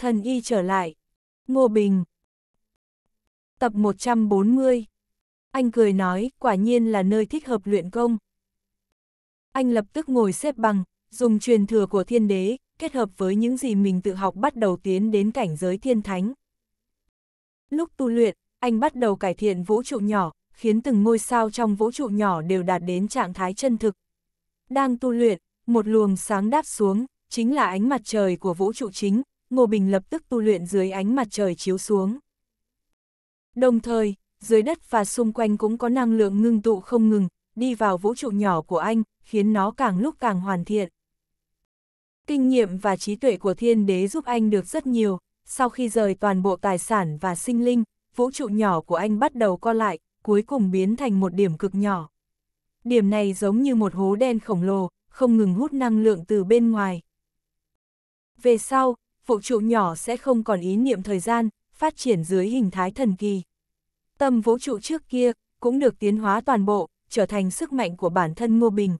thần y trở lại. Ngô Bình Tập 140 Anh cười nói, quả nhiên là nơi thích hợp luyện công. Anh lập tức ngồi xếp bằng, dùng truyền thừa của thiên đế, kết hợp với những gì mình tự học bắt đầu tiến đến cảnh giới thiên thánh. Lúc tu luyện, anh bắt đầu cải thiện vũ trụ nhỏ, khiến từng ngôi sao trong vũ trụ nhỏ đều đạt đến trạng thái chân thực. Đang tu luyện, một luồng sáng đáp xuống, chính là ánh mặt trời của vũ trụ chính, Ngô Bình lập tức tu luyện dưới ánh mặt trời chiếu xuống. Đồng thời, dưới đất và xung quanh cũng có năng lượng ngưng tụ không ngừng, đi vào vũ trụ nhỏ của anh, khiến nó càng lúc càng hoàn thiện. Kinh nghiệm và trí tuệ của thiên đế giúp anh được rất nhiều, sau khi rời toàn bộ tài sản và sinh linh, vũ trụ nhỏ của anh bắt đầu co lại, cuối cùng biến thành một điểm cực nhỏ. Điểm này giống như một hố đen khổng lồ, không ngừng hút năng lượng từ bên ngoài. Về sau, vũ trụ nhỏ sẽ không còn ý niệm thời gian, phát triển dưới hình thái thần kỳ. Tâm vũ trụ trước kia cũng được tiến hóa toàn bộ, trở thành sức mạnh của bản thân Ngô Bình.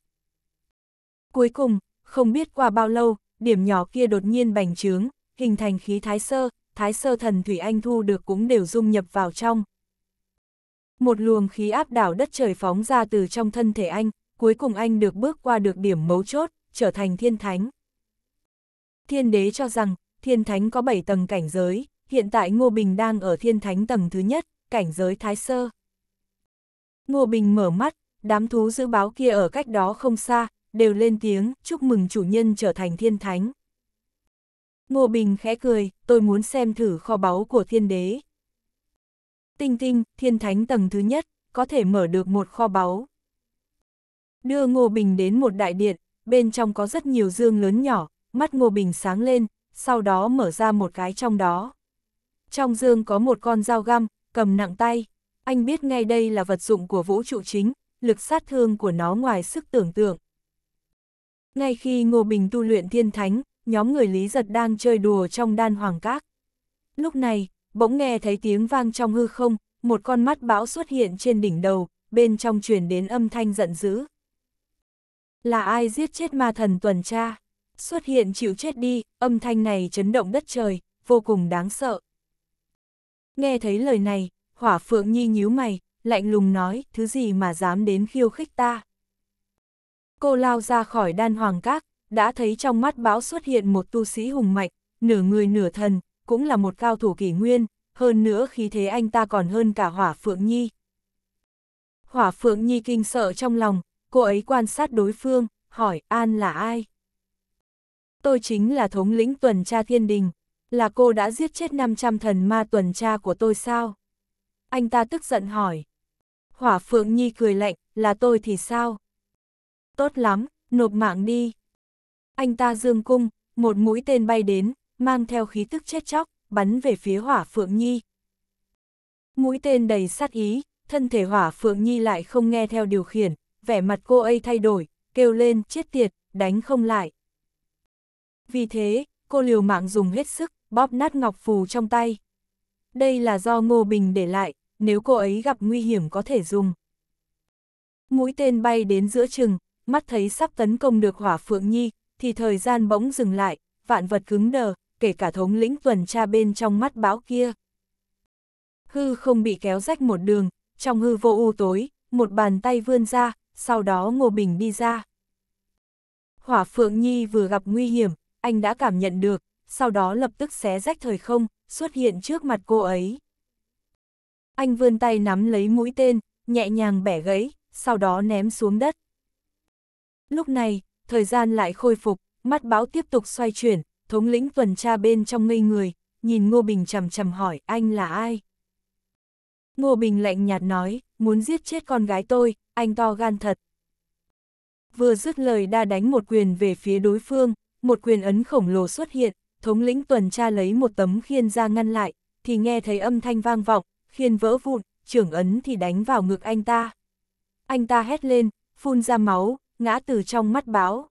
Cuối cùng, không biết qua bao lâu, điểm nhỏ kia đột nhiên bành trướng, hình thành khí thái sơ, thái sơ thần Thủy Anh thu được cũng đều dung nhập vào trong. Một luồng khí áp đảo đất trời phóng ra từ trong thân thể anh, cuối cùng anh được bước qua được điểm mấu chốt, trở thành thiên thánh. Thiên đế cho rằng, thiên thánh có 7 tầng cảnh giới, hiện tại Ngô Bình đang ở thiên thánh tầng thứ nhất, cảnh giới thái sơ. Ngô Bình mở mắt, đám thú dữ báo kia ở cách đó không xa, đều lên tiếng, chúc mừng chủ nhân trở thành thiên thánh. Ngô Bình khẽ cười, tôi muốn xem thử kho báu của thiên đế. Tinh tinh, thiên thánh tầng thứ nhất, có thể mở được một kho báu. Đưa Ngô Bình đến một đại điện, bên trong có rất nhiều dương lớn nhỏ, mắt Ngô Bình sáng lên, sau đó mở ra một cái trong đó. Trong dương có một con dao găm, cầm nặng tay. Anh biết ngay đây là vật dụng của vũ trụ chính, lực sát thương của nó ngoài sức tưởng tượng. Ngay khi Ngô Bình tu luyện thiên thánh, nhóm người Lý Giật đang chơi đùa trong đan hoàng các. Lúc này, bỗng nghe thấy tiếng vang trong hư không, một con mắt bão xuất hiện trên đỉnh đầu, bên trong truyền đến âm thanh giận dữ. Là ai giết chết ma thần tuần tra? xuất hiện chịu chết đi, âm thanh này chấn động đất trời, vô cùng đáng sợ. Nghe thấy lời này, hỏa phượng nhi nhíu mày, lạnh lùng nói, thứ gì mà dám đến khiêu khích ta. Cô lao ra khỏi đan hoàng các, đã thấy trong mắt bão xuất hiện một tu sĩ hùng mạnh, nửa người nửa thần, cũng là một cao thủ kỷ nguyên, hơn nữa khí thế anh ta còn hơn cả hỏa phượng nhi. Hỏa phượng nhi kinh sợ trong lòng, cô ấy quan sát đối phương, hỏi an là ai? tôi chính là thống lĩnh tuần tra thiên đình, là cô đã giết chết 500 thần ma tuần tra của tôi sao? Anh ta tức giận hỏi. Hỏa Phượng Nhi cười lạnh, là tôi thì sao? Tốt lắm, nộp mạng đi. Anh ta dương cung, một mũi tên bay đến, mang theo khí tức chết chóc, bắn về phía Hỏa Phượng Nhi. Mũi tên đầy sát ý, thân thể Hỏa Phượng Nhi lại không nghe theo điều khiển, vẻ mặt cô ấy thay đổi, kêu lên, chết tiệt, đánh không lại. Vì thế, cô liều mạng dùng hết sức, bóp nát ngọc phù trong tay. Đây là do Ngô Bình để lại, nếu cô ấy gặp nguy hiểm có thể dùng. Mũi tên bay đến giữa chừng, mắt thấy sắp tấn công được hỏa phượng nhi, thì thời gian bỗng dừng lại, vạn vật cứng đờ, kể cả thống lĩnh tuần tra bên trong mắt bão kia. Hư không bị kéo rách một đường, trong hư vô u tối, một bàn tay vươn ra, sau đó Ngô Bình đi ra. Hỏa Phượng Nhi vừa gặp nguy hiểm, anh đã cảm nhận được, sau đó lập tức xé rách thời không, xuất hiện trước mặt cô ấy. Anh vươn tay nắm lấy mũi tên, nhẹ nhàng bẻ gãy, sau đó ném xuống đất. Lúc này, thời gian lại khôi phục, mắt báo tiếp tục xoay chuyển, thống lĩnh tuần tra bên trong ngây người, nhìn Ngô Bình chầm chầm hỏi anh là ai. Ngô Bình lạnh nhạt nói, muốn giết chết con gái tôi, anh to gan thật. Vừa dứt lời đa đánh một quyền về phía đối phương, một quyền ấn khổng lồ xuất hiện, thống lĩnh tuần tra lấy một tấm khiên ra ngăn lại, thì nghe thấy âm thanh vang vọng, khiên vỡ vụn, trưởng ấn thì đánh vào ngực anh ta. Anh ta hét lên, phun ra máu, ngã từ trong mắt báo.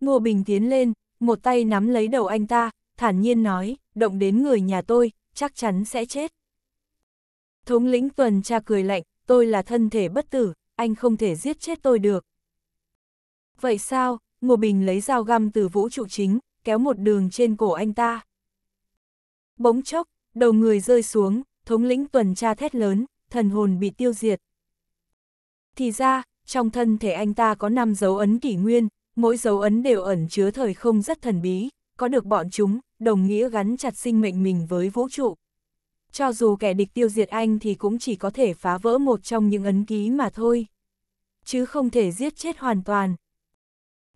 Ngô Bình tiến lên, một tay nắm lấy đầu anh ta, thản nhiên nói, động đến người nhà tôi, chắc chắn sẽ chết. Thống lĩnh tuần tra cười lạnh, tôi là thân thể bất tử, anh không thể giết chết tôi được. Vậy sao, Ngô Bình lấy dao găm từ vũ trụ chính, kéo một đường trên cổ anh ta. Bỗng chốc, đầu người rơi xuống, thống lĩnh tuần tra thét lớn, thần hồn bị tiêu diệt. Thì ra, trong thân thể anh ta có 5 dấu ấn kỷ nguyên, mỗi dấu ấn đều ẩn chứa thời không rất thần bí, có được bọn chúng, đồng nghĩa gắn chặt sinh mệnh mình với vũ trụ. Cho dù kẻ địch tiêu diệt anh thì cũng chỉ có thể phá vỡ một trong những ấn ký mà thôi. Chứ không thể giết chết hoàn toàn.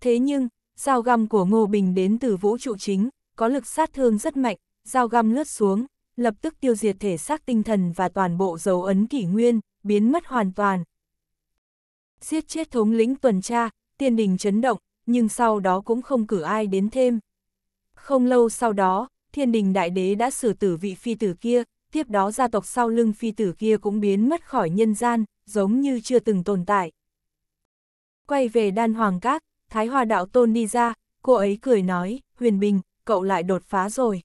Thế nhưng, dao găm của Ngô Bình đến từ vũ trụ chính, có lực sát thương rất mạnh, dao găm lướt xuống, lập tức tiêu diệt thể xác tinh thần và toàn bộ dấu ấn kỷ nguyên, biến mất hoàn toàn. Giết chết thống lĩnh tuần tra, tiên đình chấn động, nhưng sau đó cũng không cử ai đến thêm. Không lâu sau đó, thiên đình đại đế đã xử tử vị phi tử kia, tiếp đó gia tộc sau lưng phi tử kia cũng biến mất khỏi nhân gian, giống như chưa từng tồn tại. Quay về đan hoàng các, Thái Hòa Đạo Tôn đi ra, cô ấy cười nói, Huyền Bình, cậu lại đột phá rồi.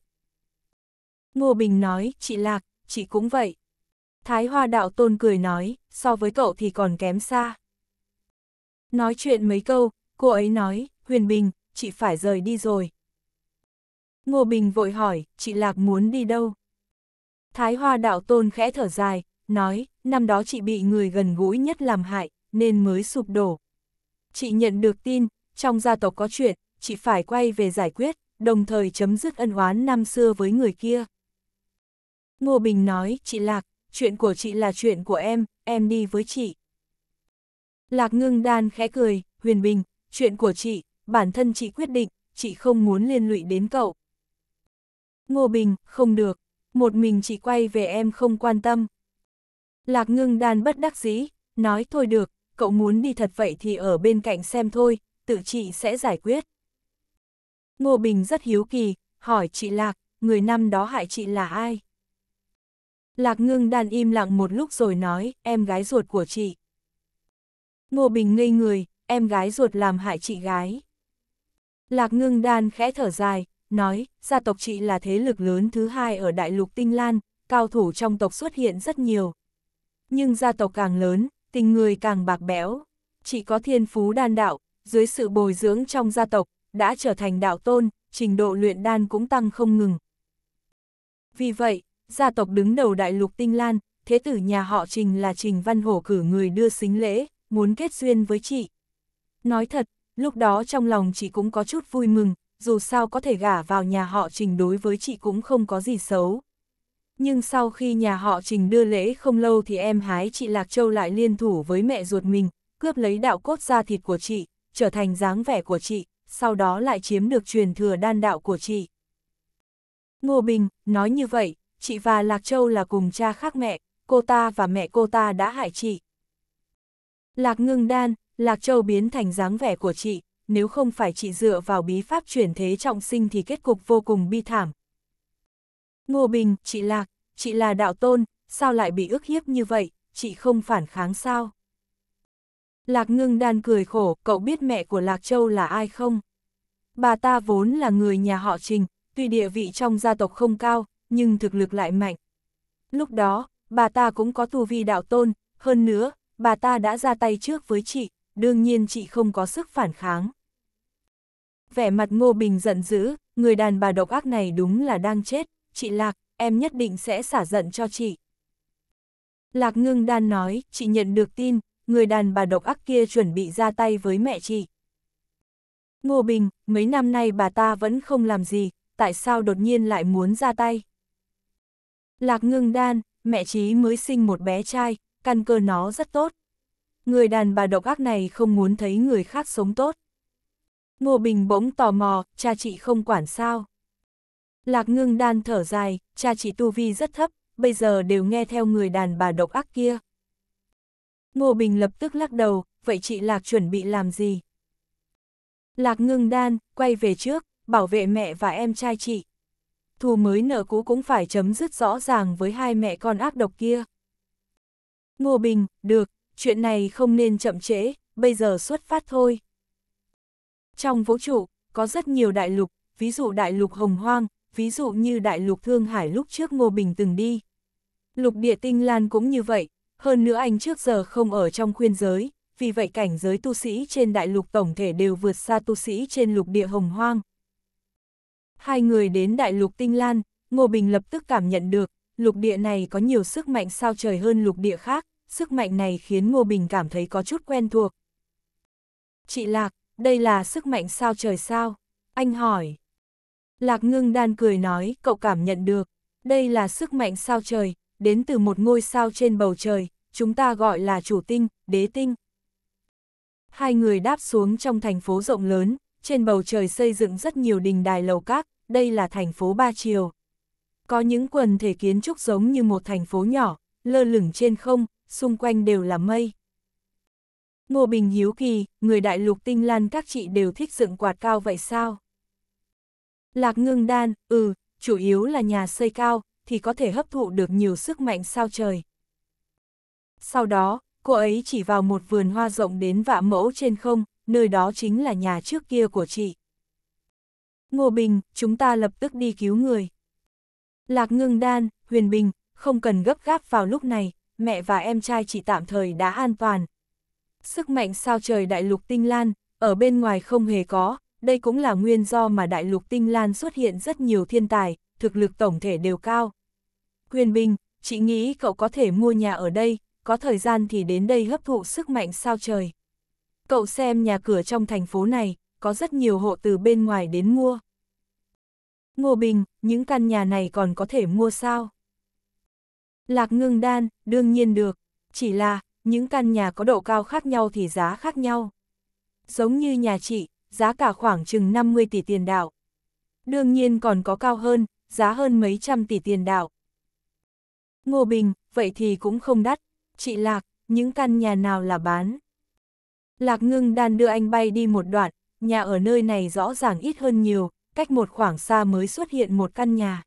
Ngô Bình nói, chị Lạc, chị cũng vậy. Thái Hoa Đạo Tôn cười nói, so với cậu thì còn kém xa. Nói chuyện mấy câu, cô ấy nói, Huyền Bình, chị phải rời đi rồi. Ngô Bình vội hỏi, chị Lạc muốn đi đâu? Thái Hoa Đạo Tôn khẽ thở dài, nói, năm đó chị bị người gần gũi nhất làm hại, nên mới sụp đổ. Chị nhận được tin, trong gia tộc có chuyện, chị phải quay về giải quyết, đồng thời chấm dứt ân oán năm xưa với người kia. Ngô Bình nói, chị Lạc, chuyện của chị là chuyện của em, em đi với chị. Lạc ngưng đan khẽ cười, Huyền Bình, chuyện của chị, bản thân chị quyết định, chị không muốn liên lụy đến cậu. Ngô Bình, không được, một mình chị quay về em không quan tâm. Lạc ngưng đan bất đắc dĩ, nói thôi được, cậu muốn đi thật vậy thì ở bên cạnh xem thôi, tự chị sẽ giải quyết. Ngô Bình rất hiếu kỳ, hỏi chị Lạc, người năm đó hại chị là ai? Lạc ngưng đàn im lặng một lúc rồi nói, em gái ruột của chị. Ngô Bình ngây người, em gái ruột làm hại chị gái. Lạc ngưng đan khẽ thở dài, nói, gia tộc chị là thế lực lớn thứ hai ở đại lục Tinh Lan, cao thủ trong tộc xuất hiện rất nhiều. Nhưng gia tộc càng lớn, tình người càng bạc bẽo. Chị có thiên phú đan đạo, dưới sự bồi dưỡng trong gia tộc, đã trở thành đạo tôn, trình độ luyện đan cũng tăng không ngừng. Vì vậy, gia tộc đứng đầu đại lục Tinh Lan, thế tử nhà họ Trình là Trình Văn Hổ cử người đưa xính lễ, muốn kết duyên với chị. Nói thật, lúc đó trong lòng chị cũng có chút vui mừng, dù sao có thể gả vào nhà họ Trình đối với chị cũng không có gì xấu. Nhưng sau khi nhà họ Trình đưa lễ không lâu thì em hái chị Lạc Châu lại liên thủ với mẹ ruột mình, cướp lấy đạo cốt ra thịt của chị, trở thành dáng vẻ của chị, sau đó lại chiếm được truyền thừa đan đạo của chị. Ngô Bình, nói như vậy, chị và Lạc Châu là cùng cha khác mẹ, cô ta và mẹ cô ta đã hại chị. Lạc ngưng đan, Lạc Châu biến thành dáng vẻ của chị, nếu không phải chị dựa vào bí pháp chuyển thế trọng sinh thì kết cục vô cùng bi thảm. Ngô Bình, chị Lạc, chị là đạo tôn, sao lại bị ức hiếp như vậy, chị không phản kháng sao? Lạc ngưng đan cười khổ, cậu biết mẹ của Lạc Châu là ai không? Bà ta vốn là người nhà họ Trình, tuy địa vị trong gia tộc không cao, nhưng thực lực lại mạnh. Lúc đó, bà ta cũng có tu vi đạo tôn, hơn nữa, bà ta đã ra tay trước với chị, đương nhiên chị không có sức phản kháng. Vẻ mặt Ngô Bình giận dữ, người đàn bà độc ác này đúng là đang chết, chị Lạc, em nhất định sẽ xả giận cho chị. Lạc ngưng đan nói, chị nhận được tin, người đàn bà độc ác kia chuẩn bị ra tay với mẹ chị. Ngô Bình, mấy năm nay bà ta vẫn không làm gì, tại sao đột nhiên lại muốn ra tay? Lạc ngưng đan, mẹ trí mới sinh một bé trai, căn cơ nó rất tốt. Người đàn bà độc ác này không muốn thấy người khác sống tốt. Ngô Bình bỗng tò mò, cha chị không quản sao. Lạc ngưng đan thở dài, cha chị tu vi rất thấp, bây giờ đều nghe theo người đàn bà độc ác kia. Ngô Bình lập tức lắc đầu, vậy chị Lạc chuẩn bị làm gì? Lạc ngưng đan, quay về trước, bảo vệ mẹ và em trai chị. Thù mới nợ cũ cũng phải chấm dứt rõ ràng với hai mẹ con ác độc kia. Ngô Bình, được, chuyện này không nên chậm trễ, bây giờ xuất phát thôi. Trong vũ trụ, có rất nhiều đại lục, ví dụ đại lục Hồng Hoang, ví dụ như đại lục Thương Hải lúc trước Ngô Bình từng đi. Lục địa tinh lan cũng như vậy, hơn nữa anh trước giờ không ở trong khuyên giới, vì vậy cảnh giới tu sĩ trên đại lục tổng thể đều vượt xa tu sĩ trên lục địa hồng hoang. Hai người đến đại lục Tinh Lan, Ngô Bình lập tức cảm nhận được, lục địa này có nhiều sức mạnh sao trời hơn lục địa khác, sức mạnh này khiến Ngô Bình cảm thấy có chút quen thuộc. Chị Lạc, đây là sức mạnh sao trời sao? Anh hỏi. Lạc ngưng đan cười nói, cậu cảm nhận được, đây là sức mạnh sao trời, đến từ một ngôi sao trên bầu trời, chúng ta gọi là chủ tinh, đế tinh. Hai người đáp xuống trong thành phố rộng lớn, trên bầu trời xây dựng rất nhiều đình đài lầu các, đây là thành phố Ba Triều. Có những quần thể kiến trúc giống như một thành phố nhỏ, lơ lửng trên không, xung quanh đều là mây. Ngô Bình hiếu kỳ, người đại lục tinh lan các chị đều thích dựng quạt cao vậy sao? Lạc ngưng đan, ừ, chủ yếu là nhà xây cao, thì có thể hấp thụ được nhiều sức mạnh sao trời. Sau đó, cô ấy chỉ vào một vườn hoa rộng đến vạ mẫu trên không, nơi đó chính là nhà trước kia của chị. Ngô Bình, chúng ta lập tức đi cứu người. Lạc ngưng đan, Huyền Bình, không cần gấp gáp vào lúc này, mẹ và em trai chị tạm thời đã an toàn. Sức mạnh sao trời đại lục tinh lan, ở bên ngoài không hề có, đây cũng là nguyên do mà đại lục tinh lan xuất hiện rất nhiều thiên tài, thực lực tổng thể đều cao. Huyền Bình, chị nghĩ cậu có thể mua nhà ở đây, có thời gian thì đến đây hấp thụ sức mạnh sao trời. Cậu xem nhà cửa trong thành phố này, có rất nhiều hộ từ bên ngoài đến mua. Ngô Bình, những căn nhà này còn có thể mua sao? Lạc ngưng đan, đương nhiên được, chỉ là, những căn nhà có độ cao khác nhau thì giá khác nhau. Giống như nhà chị, giá cả khoảng chừng 50 tỷ tiền đạo. Đương nhiên còn có cao hơn, giá hơn mấy trăm tỷ tiền đạo. Ngô Bình, vậy thì cũng không đắt chị Lạc, những căn nhà nào là bán? Lạc ngưng đan đưa anh bay đi một đoạn, nhà ở nơi này rõ ràng ít hơn nhiều, cách một khoảng xa mới xuất hiện một căn nhà.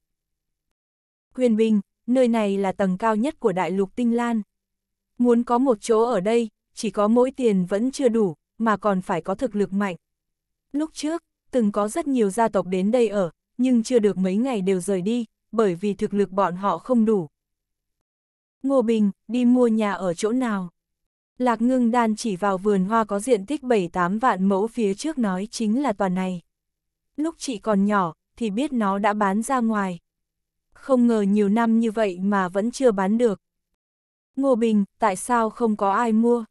Huyền Bình, nơi này là tầng cao nhất của đại lục Tinh Lan. Muốn có một chỗ ở đây, chỉ có mỗi tiền vẫn chưa đủ, mà còn phải có thực lực mạnh. Lúc trước, từng có rất nhiều gia tộc đến đây ở, nhưng chưa được mấy ngày đều rời đi, bởi vì thực lực bọn họ không đủ, Ngô Bình, đi mua nhà ở chỗ nào? Lạc ngưng đan chỉ vào vườn hoa có diện tích 7-8 vạn mẫu phía trước nói chính là tòa này. Lúc chị còn nhỏ, thì biết nó đã bán ra ngoài. Không ngờ nhiều năm như vậy mà vẫn chưa bán được. Ngô Bình, tại sao không có ai mua?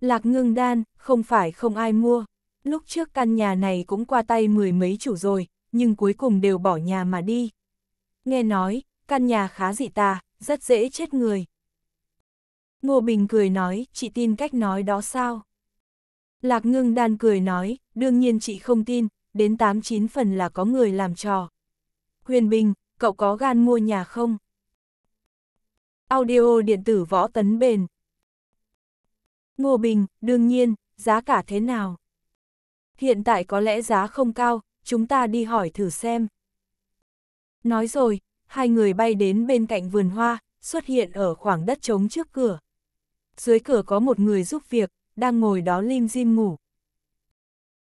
Lạc ngưng đan, không phải không ai mua. Lúc trước căn nhà này cũng qua tay mười mấy chủ rồi, nhưng cuối cùng đều bỏ nhà mà đi. Nghe nói, căn nhà khá dị tà, rất dễ chết người. Ngô Bình cười nói, chị tin cách nói đó sao? Lạc ngưng đan cười nói, đương nhiên chị không tin, đến 89 phần là có người làm trò. Huyền Bình, cậu có gan mua nhà không? Audio điện tử võ tấn bền. Ngô Bình, đương nhiên, giá cả thế nào? Hiện tại có lẽ giá không cao, chúng ta đi hỏi thử xem. Nói rồi, hai người bay đến bên cạnh vườn hoa, xuất hiện ở khoảng đất trống trước cửa. Dưới cửa có một người giúp việc, đang ngồi đó lim dim ngủ.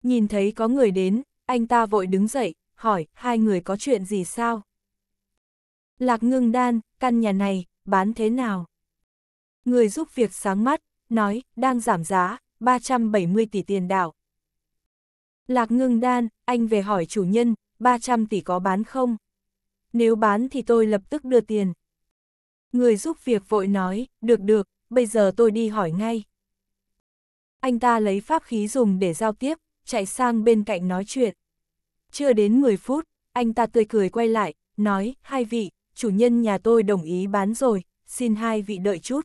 Nhìn thấy có người đến, anh ta vội đứng dậy, hỏi, hai người có chuyện gì sao? Lạc ngưng đan, căn nhà này, bán thế nào? Người giúp việc sáng mắt, nói, đang giảm giá, 370 tỷ tiền đảo. Lạc ngưng đan, anh về hỏi chủ nhân, 300 tỷ có bán không? nếu bán thì tôi lập tức đưa tiền. Người giúp việc vội nói, được được, bây giờ tôi đi hỏi ngay. Anh ta lấy pháp khí dùng để giao tiếp, chạy sang bên cạnh nói chuyện. Chưa đến 10 phút, anh ta tươi cười quay lại, nói, hai vị, chủ nhân nhà tôi đồng ý bán rồi, xin hai vị đợi chút.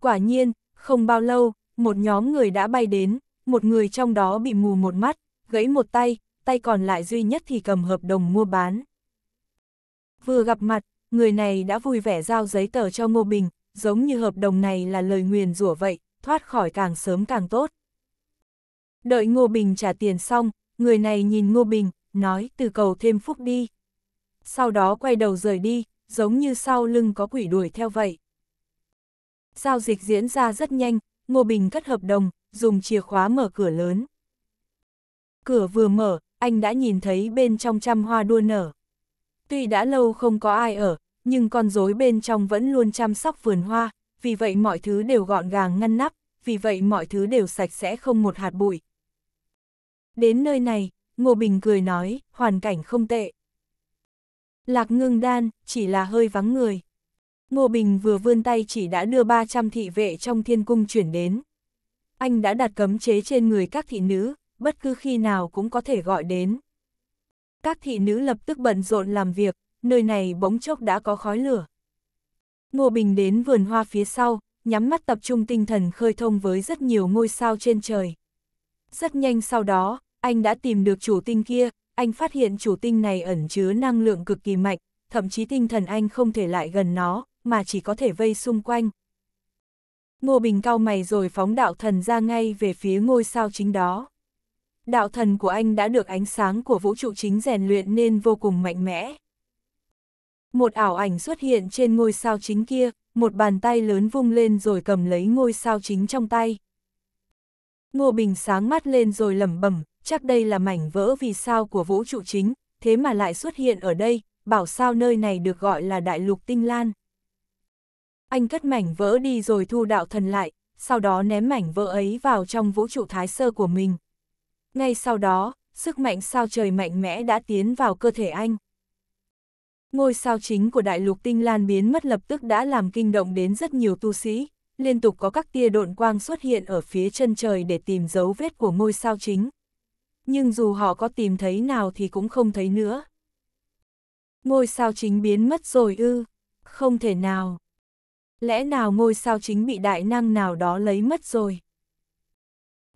Quả nhiên, không bao lâu, một nhóm người đã bay đến, một người trong đó bị mù một mắt, gãy một tay, tay còn lại duy nhất thì cầm hợp đồng mua bán. Vừa gặp mặt, người này đã vui vẻ giao giấy tờ cho Ngô Bình, giống như hợp đồng này là lời nguyền rủa vậy, thoát khỏi càng sớm càng tốt. Đợi Ngô Bình trả tiền xong, người này nhìn Ngô Bình, nói từ cầu thêm phúc đi. Sau đó quay đầu rời đi, giống như sau lưng có quỷ đuổi theo vậy. Giao dịch diễn ra rất nhanh, Ngô Bình cất hợp đồng, dùng chìa khóa mở cửa lớn. Cửa vừa mở, anh đã nhìn thấy bên trong trăm hoa đua nở. Tuy đã lâu không có ai ở, nhưng con rối bên trong vẫn luôn chăm sóc vườn hoa, vì vậy mọi thứ đều gọn gàng ngăn nắp, vì vậy mọi thứ đều sạch sẽ không một hạt bụi. Đến nơi này, Ngô Bình cười nói, hoàn cảnh không tệ. Lạc ngưng đan, chỉ là hơi vắng người. Ngô Bình vừa vươn tay chỉ đã đưa 300 thị vệ trong thiên cung chuyển đến. Anh đã đặt cấm chế trên người các thị nữ, bất cứ khi nào cũng có thể gọi đến các thị nữ lập tức bận rộn làm việc, nơi này bỗng chốc đã có khói lửa. Ngô Bình đến vườn hoa phía sau, nhắm mắt tập trung tinh thần khơi thông với rất nhiều ngôi sao trên trời. Rất nhanh sau đó, anh đã tìm được chủ tinh kia, anh phát hiện chủ tinh này ẩn chứa năng lượng cực kỳ mạnh, thậm chí tinh thần anh không thể lại gần nó, mà chỉ có thể vây xung quanh. Ngô Bình cao mày rồi phóng đạo thần ra ngay về phía ngôi sao chính đó đạo thần của anh đã được ánh sáng của vũ trụ chính rèn luyện nên vô cùng mạnh mẽ. Một ảo ảnh xuất hiện trên ngôi sao chính kia, một bàn tay lớn vung lên rồi cầm lấy ngôi sao chính trong tay. Ngô Bình sáng mắt lên rồi lẩm bẩm, chắc đây là mảnh vỡ vì sao của vũ trụ chính, thế mà lại xuất hiện ở đây, bảo sao nơi này được gọi là đại lục tinh lan. Anh cất mảnh vỡ đi rồi thu đạo thần lại, sau đó ném mảnh vỡ ấy vào trong vũ trụ thái sơ của mình ngay sau đó, sức mạnh sao trời mạnh mẽ đã tiến vào cơ thể anh. Ngôi sao chính của đại lục tinh lan biến mất lập tức đã làm kinh động đến rất nhiều tu sĩ, liên tục có các tia độn quang xuất hiện ở phía chân trời để tìm dấu vết của ngôi sao chính. Nhưng dù họ có tìm thấy nào thì cũng không thấy nữa. Ngôi sao chính biến mất rồi ư, không thể nào. Lẽ nào ngôi sao chính bị đại năng nào đó lấy mất rồi?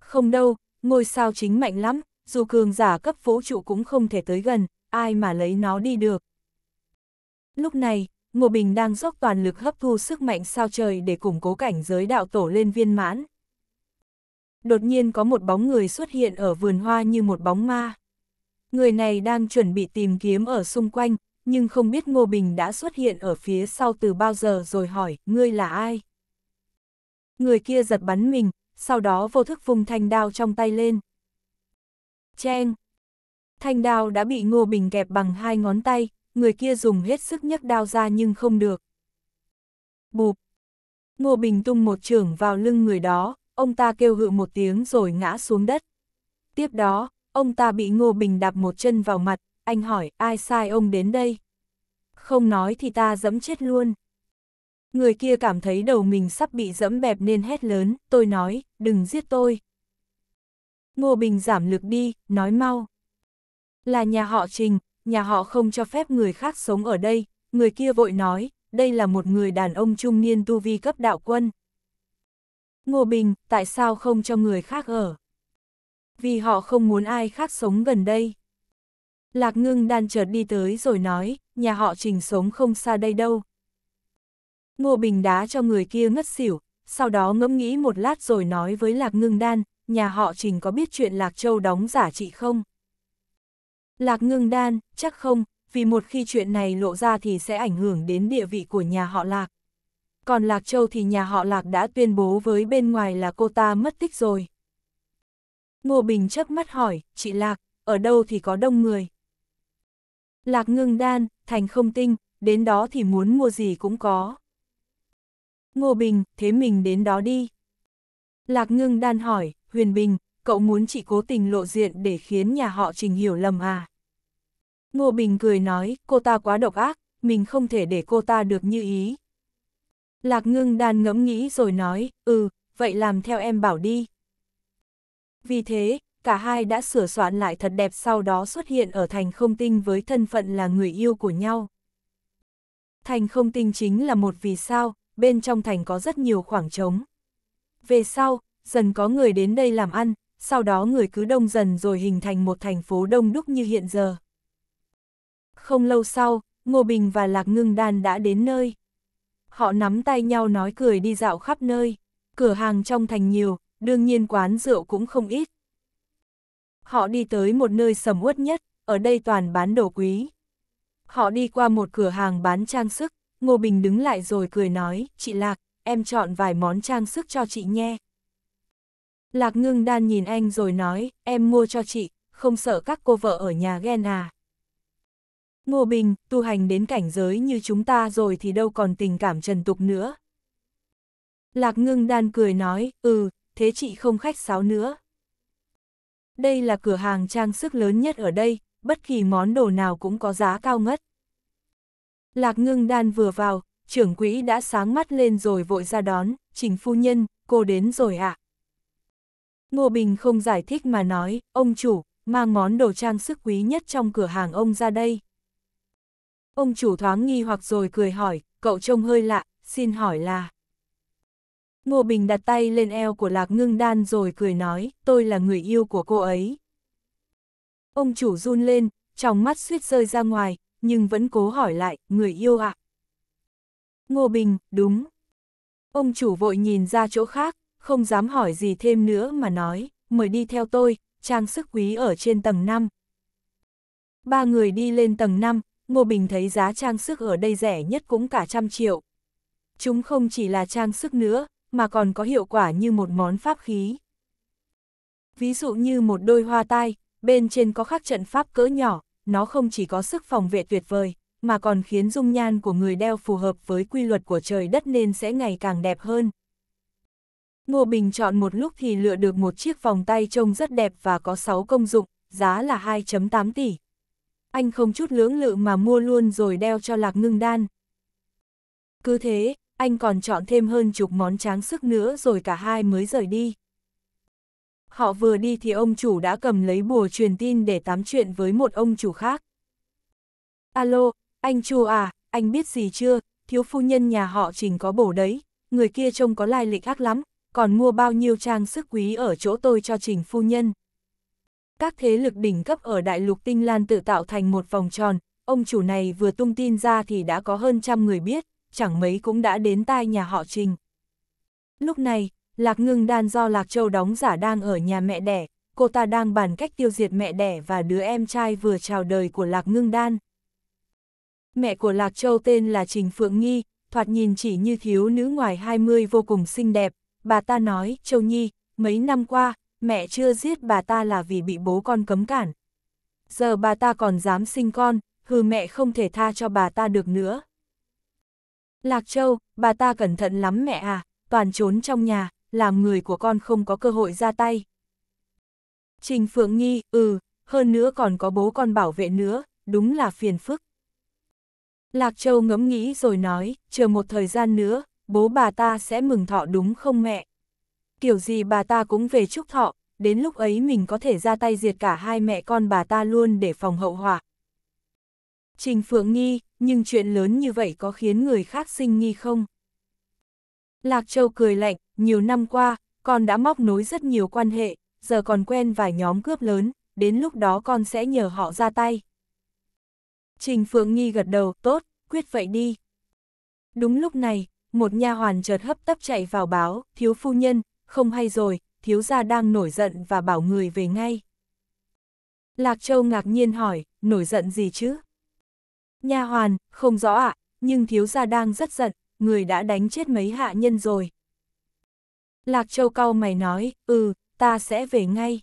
Không đâu, ngôi sao chính mạnh lắm, dù cường giả cấp vũ trụ cũng không thể tới gần, ai mà lấy nó đi được. Lúc này, Ngô Bình đang dốc toàn lực hấp thu sức mạnh sao trời để củng cố cảnh giới đạo tổ lên viên mãn. Đột nhiên có một bóng người xuất hiện ở vườn hoa như một bóng ma. Người này đang chuẩn bị tìm kiếm ở xung quanh, nhưng không biết Ngô Bình đã xuất hiện ở phía sau từ bao giờ rồi hỏi, ngươi là ai? Người kia giật bắn mình, sau đó vô thức vùng thanh đao trong tay lên. Cheng! Thanh đao đã bị Ngô Bình kẹp bằng hai ngón tay, người kia dùng hết sức nhấc đao ra nhưng không được. Bụp! Ngô Bình tung một trưởng vào lưng người đó, ông ta kêu hự một tiếng rồi ngã xuống đất. Tiếp đó, ông ta bị Ngô Bình đạp một chân vào mặt, anh hỏi ai sai ông đến đây? Không nói thì ta dẫm chết luôn. Người kia cảm thấy đầu mình sắp bị dẫm bẹp nên hét lớn, tôi nói, đừng giết tôi. Ngô Bình giảm lực đi, nói mau. Là nhà họ Trình, nhà họ không cho phép người khác sống ở đây, người kia vội nói, đây là một người đàn ông trung niên tu vi cấp đạo quân. Ngô Bình, tại sao không cho người khác ở? Vì họ không muốn ai khác sống gần đây. Lạc ngưng đan chợt đi tới rồi nói, nhà họ Trình sống không xa đây đâu, Ngô Bình đá cho người kia ngất xỉu, sau đó ngẫm nghĩ một lát rồi nói với Lạc Ngưng Đan, nhà họ Trình có biết chuyện Lạc Châu đóng giả trị không? Lạc Ngưng Đan, chắc không, vì một khi chuyện này lộ ra thì sẽ ảnh hưởng đến địa vị của nhà họ Lạc. Còn Lạc Châu thì nhà họ Lạc đã tuyên bố với bên ngoài là cô ta mất tích rồi. Ngô Bình chớp mắt hỏi, chị Lạc, ở đâu thì có đông người? Lạc Ngưng Đan, thành không tinh, đến đó thì muốn mua gì cũng có. Ngô Bình, thế mình đến đó đi. Lạc ngưng đan hỏi, Huyền Bình, cậu muốn chị cố tình lộ diện để khiến nhà họ trình hiểu lầm à? Ngô Bình cười nói, cô ta quá độc ác, mình không thể để cô ta được như ý. Lạc ngưng đan ngẫm nghĩ rồi nói, ừ, vậy làm theo em bảo đi. Vì thế, cả hai đã sửa soạn lại thật đẹp sau đó xuất hiện ở thành không tinh với thân phận là người yêu của nhau. Thành không tinh chính là một vì sao, bên trong thành có rất nhiều khoảng trống. Về sau, dần có người đến đây làm ăn, sau đó người cứ đông dần rồi hình thành một thành phố đông đúc như hiện giờ. Không lâu sau, Ngô Bình và Lạc Ngưng Đan đã đến nơi. Họ nắm tay nhau nói cười đi dạo khắp nơi, cửa hàng trong thành nhiều, đương nhiên quán rượu cũng không ít. Họ đi tới một nơi sầm uất nhất, ở đây toàn bán đồ quý. Họ đi qua một cửa hàng bán trang sức, Ngô Bình đứng lại rồi cười nói, chị Lạc, em chọn vài món trang sức cho chị nhé. Lạc ngưng đan nhìn anh rồi nói, em mua cho chị, không sợ các cô vợ ở nhà ghen à. Ngô Bình, tu hành đến cảnh giới như chúng ta rồi thì đâu còn tình cảm trần tục nữa. Lạc ngưng đan cười nói, ừ, thế chị không khách sáo nữa. Đây là cửa hàng trang sức lớn nhất ở đây, bất kỳ món đồ nào cũng có giá cao ngất. Lạc ngưng đan vừa vào, trưởng quỹ đã sáng mắt lên rồi vội ra đón, trình phu nhân, cô đến rồi ạ. À? Ngô Bình không giải thích mà nói, ông chủ, mang món đồ trang sức quý nhất trong cửa hàng ông ra đây. Ông chủ thoáng nghi hoặc rồi cười hỏi, cậu trông hơi lạ, xin hỏi là... Ngô Bình đặt tay lên eo của Lạc Ngưng Đan rồi cười nói, tôi là người yêu của cô ấy. Ông chủ run lên, trong mắt suýt rơi ra ngoài, nhưng vẫn cố hỏi lại, người yêu ạ. À? Ngô Bình, đúng. Ông chủ vội nhìn ra chỗ khác, không dám hỏi gì thêm nữa mà nói, mời đi theo tôi, trang sức quý ở trên tầng 5. Ba người đi lên tầng 5, Ngô Bình thấy giá trang sức ở đây rẻ nhất cũng cả trăm triệu. Chúng không chỉ là trang sức nữa, mà còn có hiệu quả như một món pháp khí. Ví dụ như một đôi hoa tai, bên trên có khắc trận pháp cỡ nhỏ, nó không chỉ có sức phòng vệ tuyệt vời, mà còn khiến dung nhan của người đeo phù hợp với quy luật của trời đất nên sẽ ngày càng đẹp hơn. Ngô Bình chọn một lúc thì lựa được một chiếc vòng tay trông rất đẹp và có 6 công dụng, giá là 2.8 tỷ. Anh không chút lưỡng lự mà mua luôn rồi đeo cho lạc ngưng đan. Cứ thế, anh còn chọn thêm hơn chục món tráng sức nữa rồi cả hai mới rời đi. Họ vừa đi thì ông chủ đã cầm lấy bùa truyền tin để tám chuyện với một ông chủ khác. Alo, anh Chu à, anh biết gì chưa, thiếu phu nhân nhà họ trình có bổ đấy, người kia trông có lai lịch ác lắm, còn mua bao nhiêu trang sức quý ở chỗ tôi cho trình phu nhân. Các thế lực đỉnh cấp ở đại lục tinh lan tự tạo thành một vòng tròn, ông chủ này vừa tung tin ra thì đã có hơn trăm người biết, chẳng mấy cũng đã đến tai nhà họ trình. Lúc này, Lạc ngưng đan do Lạc Châu đóng giả đang ở nhà mẹ đẻ, cô ta đang bàn cách tiêu diệt mẹ đẻ và đứa em trai vừa chào đời của Lạc ngưng đan. Mẹ của Lạc Châu tên là Trình Phượng Nghi, thoạt nhìn chỉ như thiếu nữ ngoài 20 vô cùng xinh đẹp. Bà ta nói, Châu Nhi, mấy năm qua, mẹ chưa giết bà ta là vì bị bố con cấm cản. Giờ bà ta còn dám sinh con, hừ mẹ không thể tha cho bà ta được nữa. Lạc Châu, bà ta cẩn thận lắm mẹ à, toàn trốn trong nhà, làm người của con không có cơ hội ra tay. Trình Phượng Nghi, ừ, hơn nữa còn có bố con bảo vệ nữa, đúng là phiền phức. Lạc Châu ngẫm nghĩ rồi nói, chờ một thời gian nữa, bố bà ta sẽ mừng thọ đúng không mẹ? Kiểu gì bà ta cũng về chúc thọ, đến lúc ấy mình có thể ra tay diệt cả hai mẹ con bà ta luôn để phòng hậu họa. Trình Phượng Nghi, nhưng chuyện lớn như vậy có khiến người khác sinh nghi không? Lạc Châu cười lạnh, nhiều năm qua, con đã móc nối rất nhiều quan hệ, giờ còn quen vài nhóm cướp lớn, đến lúc đó con sẽ nhờ họ ra tay. Trình Phượng Nhi gật đầu, tốt, quyết vậy đi. Đúng lúc này, một nha hoàn chợt hấp tấp chạy vào báo, thiếu phu nhân, không hay rồi, thiếu gia đang nổi giận và bảo người về ngay. Lạc Châu ngạc nhiên hỏi, nổi giận gì chứ? Nha hoàn, không rõ ạ, à, nhưng thiếu gia đang rất giận, người đã đánh chết mấy hạ nhân rồi. Lạc Châu cao mày nói, ừ, ta sẽ về ngay.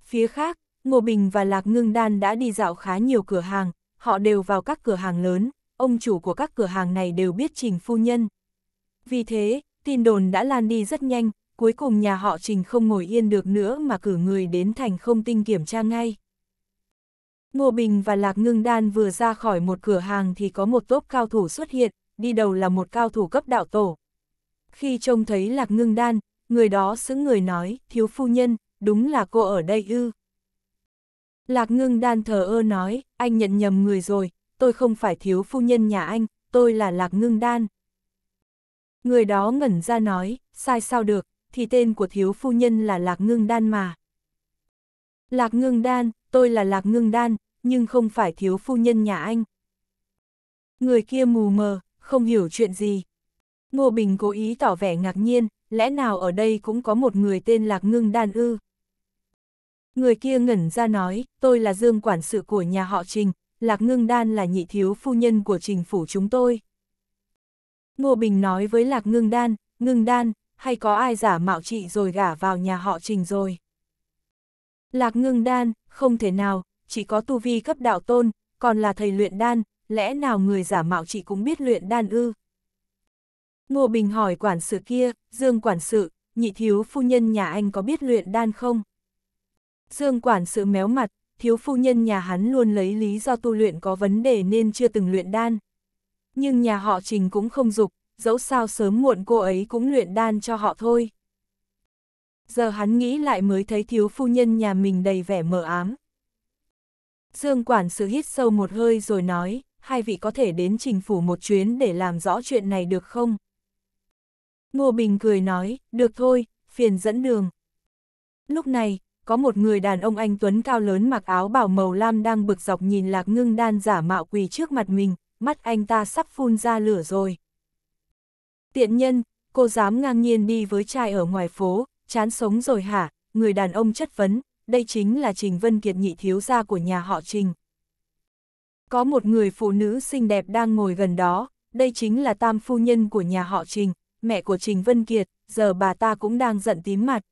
Phía khác, Ngô Bình và Lạc Ngưng Đan đã đi dạo khá nhiều cửa hàng, họ đều vào các cửa hàng lớn, ông chủ của các cửa hàng này đều biết Trình Phu Nhân. Vì thế, tin đồn đã lan đi rất nhanh, cuối cùng nhà họ Trình không ngồi yên được nữa mà cử người đến thành không tinh kiểm tra ngay. Ngô Bình và Lạc Ngưng Đan vừa ra khỏi một cửa hàng thì có một tốp cao thủ xuất hiện, đi đầu là một cao thủ cấp đạo tổ. Khi trông thấy lạc ngưng đan, người đó xứng người nói, thiếu phu nhân, đúng là cô ở đây ư. Lạc ngưng đan thờ ơ nói, anh nhận nhầm người rồi, tôi không phải thiếu phu nhân nhà anh, tôi là lạc ngưng đan. Người đó ngẩn ra nói, sai sao được, thì tên của thiếu phu nhân là lạc ngưng đan mà. Lạc ngưng đan, tôi là lạc ngưng đan, nhưng không phải thiếu phu nhân nhà anh. Người kia mù mờ, không hiểu chuyện gì. Ngô Bình cố ý tỏ vẻ ngạc nhiên, lẽ nào ở đây cũng có một người tên Lạc Ngưng Đan ư? Người kia ngẩn ra nói, tôi là Dương Quản sự của nhà họ Trình, Lạc Ngưng Đan là nhị thiếu phu nhân của Trình Phủ chúng tôi. Ngô Bình nói với Lạc Ngưng Đan, Ngưng Đan, hay có ai giả mạo chị rồi gả vào nhà họ Trình rồi? Lạc Ngưng Đan, không thể nào, chỉ có tu vi cấp đạo tôn, còn là thầy luyện đan, lẽ nào người giả mạo chị cũng biết luyện đan ư? Ngô Bình hỏi quản sự kia, Dương quản sự, nhị thiếu phu nhân nhà anh có biết luyện đan không? Dương quản sự méo mặt, thiếu phu nhân nhà hắn luôn lấy lý do tu luyện có vấn đề nên chưa từng luyện đan. Nhưng nhà họ trình cũng không dục, dẫu sao sớm muộn cô ấy cũng luyện đan cho họ thôi. Giờ hắn nghĩ lại mới thấy thiếu phu nhân nhà mình đầy vẻ mờ ám. Dương quản sự hít sâu một hơi rồi nói, hai vị có thể đến trình phủ một chuyến để làm rõ chuyện này được không? Ngô Bình cười nói, được thôi, phiền dẫn đường. Lúc này, có một người đàn ông anh Tuấn cao lớn mặc áo bảo màu lam đang bực dọc nhìn lạc ngưng đan giả mạo quỳ trước mặt mình, mắt anh ta sắp phun ra lửa rồi. Tiện nhân, cô dám ngang nhiên đi với trai ở ngoài phố, chán sống rồi hả? Người đàn ông chất vấn, đây chính là Trình Vân Kiệt nhị thiếu gia của nhà họ Trình, có một người phụ nữ xinh đẹp đang ngồi gần đó, đây chính là tam phu nhân của nhà họ Trình, mẹ của Trình Vân Kiệt, giờ bà ta cũng đang giận tím mặt.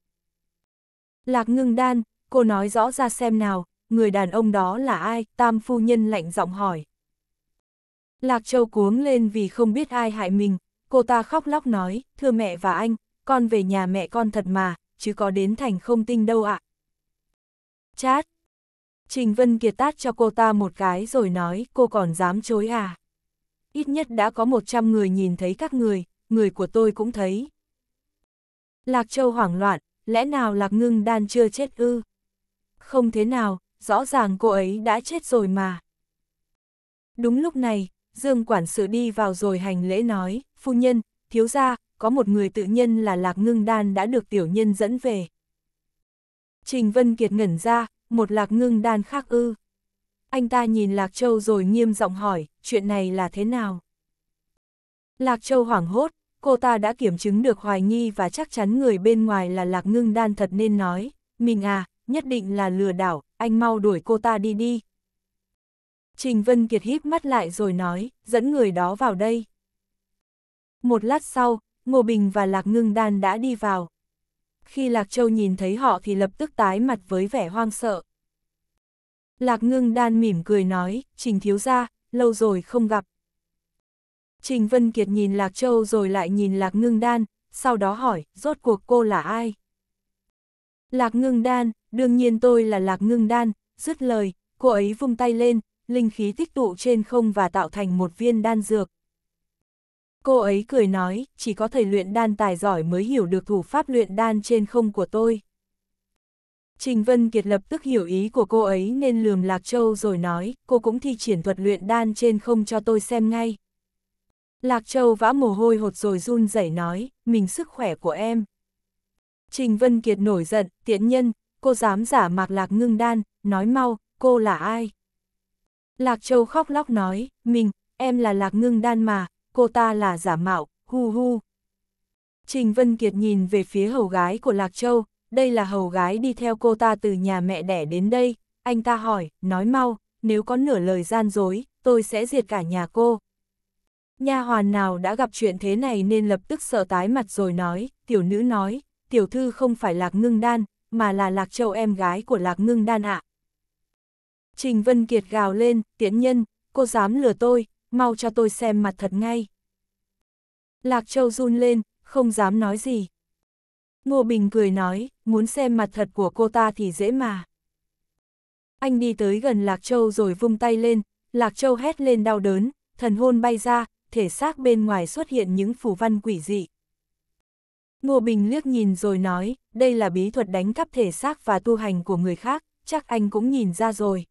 Lạc ngưng đan, cô nói rõ ra xem nào, người đàn ông đó là ai, tam phu nhân lạnh giọng hỏi. Lạc Châu cuống lên vì không biết ai hại mình, cô ta khóc lóc nói, thưa mẹ và anh, con về nhà mẹ con thật mà, chứ có đến thành không tinh đâu ạ. À. Chát, Trình Vân Kiệt tát cho cô ta một cái rồi nói cô còn dám chối à. Ít nhất đã có 100 người nhìn thấy các người, người của tôi cũng thấy. Lạc Châu hoảng loạn, lẽ nào Lạc Ngưng Đan chưa chết ư? Không thế nào, rõ ràng cô ấy đã chết rồi mà. Đúng lúc này, Dương Quản sự đi vào rồi hành lễ nói, phu nhân, thiếu gia, có một người tự nhân là Lạc Ngưng Đan đã được tiểu nhân dẫn về. Trình Vân Kiệt ngẩn ra, một lạc ngưng đan khác ư. Anh ta nhìn Lạc Châu rồi nghiêm giọng hỏi, chuyện này là thế nào? Lạc Châu hoảng hốt, cô ta đã kiểm chứng được hoài nghi và chắc chắn người bên ngoài là Lạc Ngưng đan thật nên nói, mình à, nhất định là lừa đảo, anh mau đuổi cô ta đi đi. Trình Vân Kiệt híp mắt lại rồi nói, dẫn người đó vào đây. Một lát sau, Ngô Bình và Lạc Ngưng Đan đã đi vào, khi Lạc Châu nhìn thấy họ thì lập tức tái mặt với vẻ hoang sợ. Lạc ngưng đan mỉm cười nói, Trình thiếu gia, lâu rồi không gặp. Trình Vân Kiệt nhìn Lạc Châu rồi lại nhìn Lạc ngưng đan, sau đó hỏi, rốt cuộc cô là ai? Lạc ngưng đan, đương nhiên tôi là Lạc ngưng đan, dứt lời, cô ấy vung tay lên, linh khí tích tụ trên không và tạo thành một viên đan dược. Cô ấy cười nói, chỉ có thầy luyện đan tài giỏi mới hiểu được thủ pháp luyện đan trên không của tôi. Trình Vân Kiệt lập tức hiểu ý của cô ấy nên lườm Lạc Châu rồi nói, cô cũng thi triển thuật luyện đan trên không cho tôi xem ngay. Lạc Châu vã mồ hôi hột rồi run rẩy nói, mình sức khỏe của em. Trình Vân Kiệt nổi giận, tiện nhân, cô dám giả mạc lạc ngưng đan, nói mau, cô là ai? Lạc Châu khóc lóc nói, mình, em là lạc ngưng đan mà, cô ta là giả mạo, hu hu. Trình Vân Kiệt nhìn về phía hầu gái của Lạc Châu, đây là hầu gái đi theo cô ta từ nhà mẹ đẻ đến đây, anh ta hỏi, nói mau, nếu có nửa lời gian dối, tôi sẽ diệt cả nhà cô. Nha hoàn nào đã gặp chuyện thế này nên lập tức sợ tái mặt rồi nói, tiểu nữ nói, tiểu thư không phải Lạc Ngưng Đan, mà là Lạc Châu em gái của Lạc Ngưng Đan ạ. Trình Vân Kiệt gào lên, tiễn nhân, cô dám lừa tôi, mau cho tôi xem mặt thật ngay. Lạc Châu run lên, không dám nói gì. Ngô Bình cười nói, muốn xem mặt thật của cô ta thì dễ mà. Anh đi tới gần Lạc Châu rồi vung tay lên, Lạc Châu hét lên đau đớn, thần hôn bay ra, thể xác bên ngoài xuất hiện những phù văn quỷ dị. Ngô Bình liếc nhìn rồi nói, đây là bí thuật đánh cắp thể xác và tu hành của người khác, chắc anh cũng nhìn ra rồi.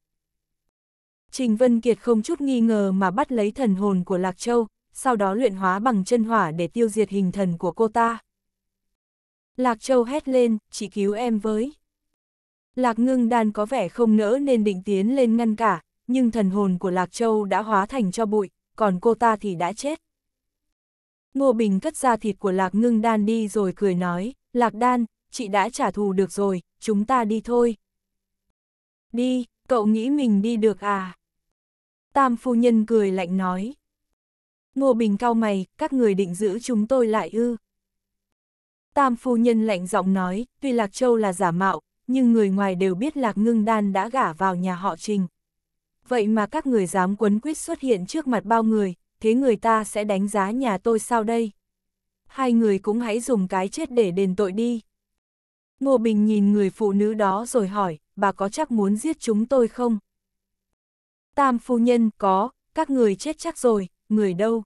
Trình Vân Kiệt không chút nghi ngờ mà bắt lấy thần hồn của Lạc Châu, sau đó luyện hóa bằng chân hỏa để tiêu diệt hình thần của cô ta. Lạc Châu hét lên, chị cứu em với. Lạc ngưng đan có vẻ không nỡ nên định tiến lên ngăn cả, nhưng thần hồn của Lạc Châu đã hóa thành cho bụi, còn cô ta thì đã chết. Ngô Bình cất ra thịt của Lạc ngưng đan đi rồi cười nói, Lạc đan, chị đã trả thù được rồi, chúng ta đi thôi. Đi, cậu nghĩ mình đi được à? Tam phu nhân cười lạnh nói. Ngô Bình cao mày, các người định giữ chúng tôi lại ư. Tam phu nhân lạnh giọng nói, tuy Lạc Châu là giả mạo, nhưng người ngoài đều biết Lạc Ngưng Đan đã gả vào nhà họ Trình. Vậy mà các người dám quấn quýt xuất hiện trước mặt bao người, thế người ta sẽ đánh giá nhà tôi sao đây? Hai người cũng hãy dùng cái chết để đền tội đi. Ngô Bình nhìn người phụ nữ đó rồi hỏi, bà có chắc muốn giết chúng tôi không? Tam phu nhân, có, các người chết chắc rồi, người đâu?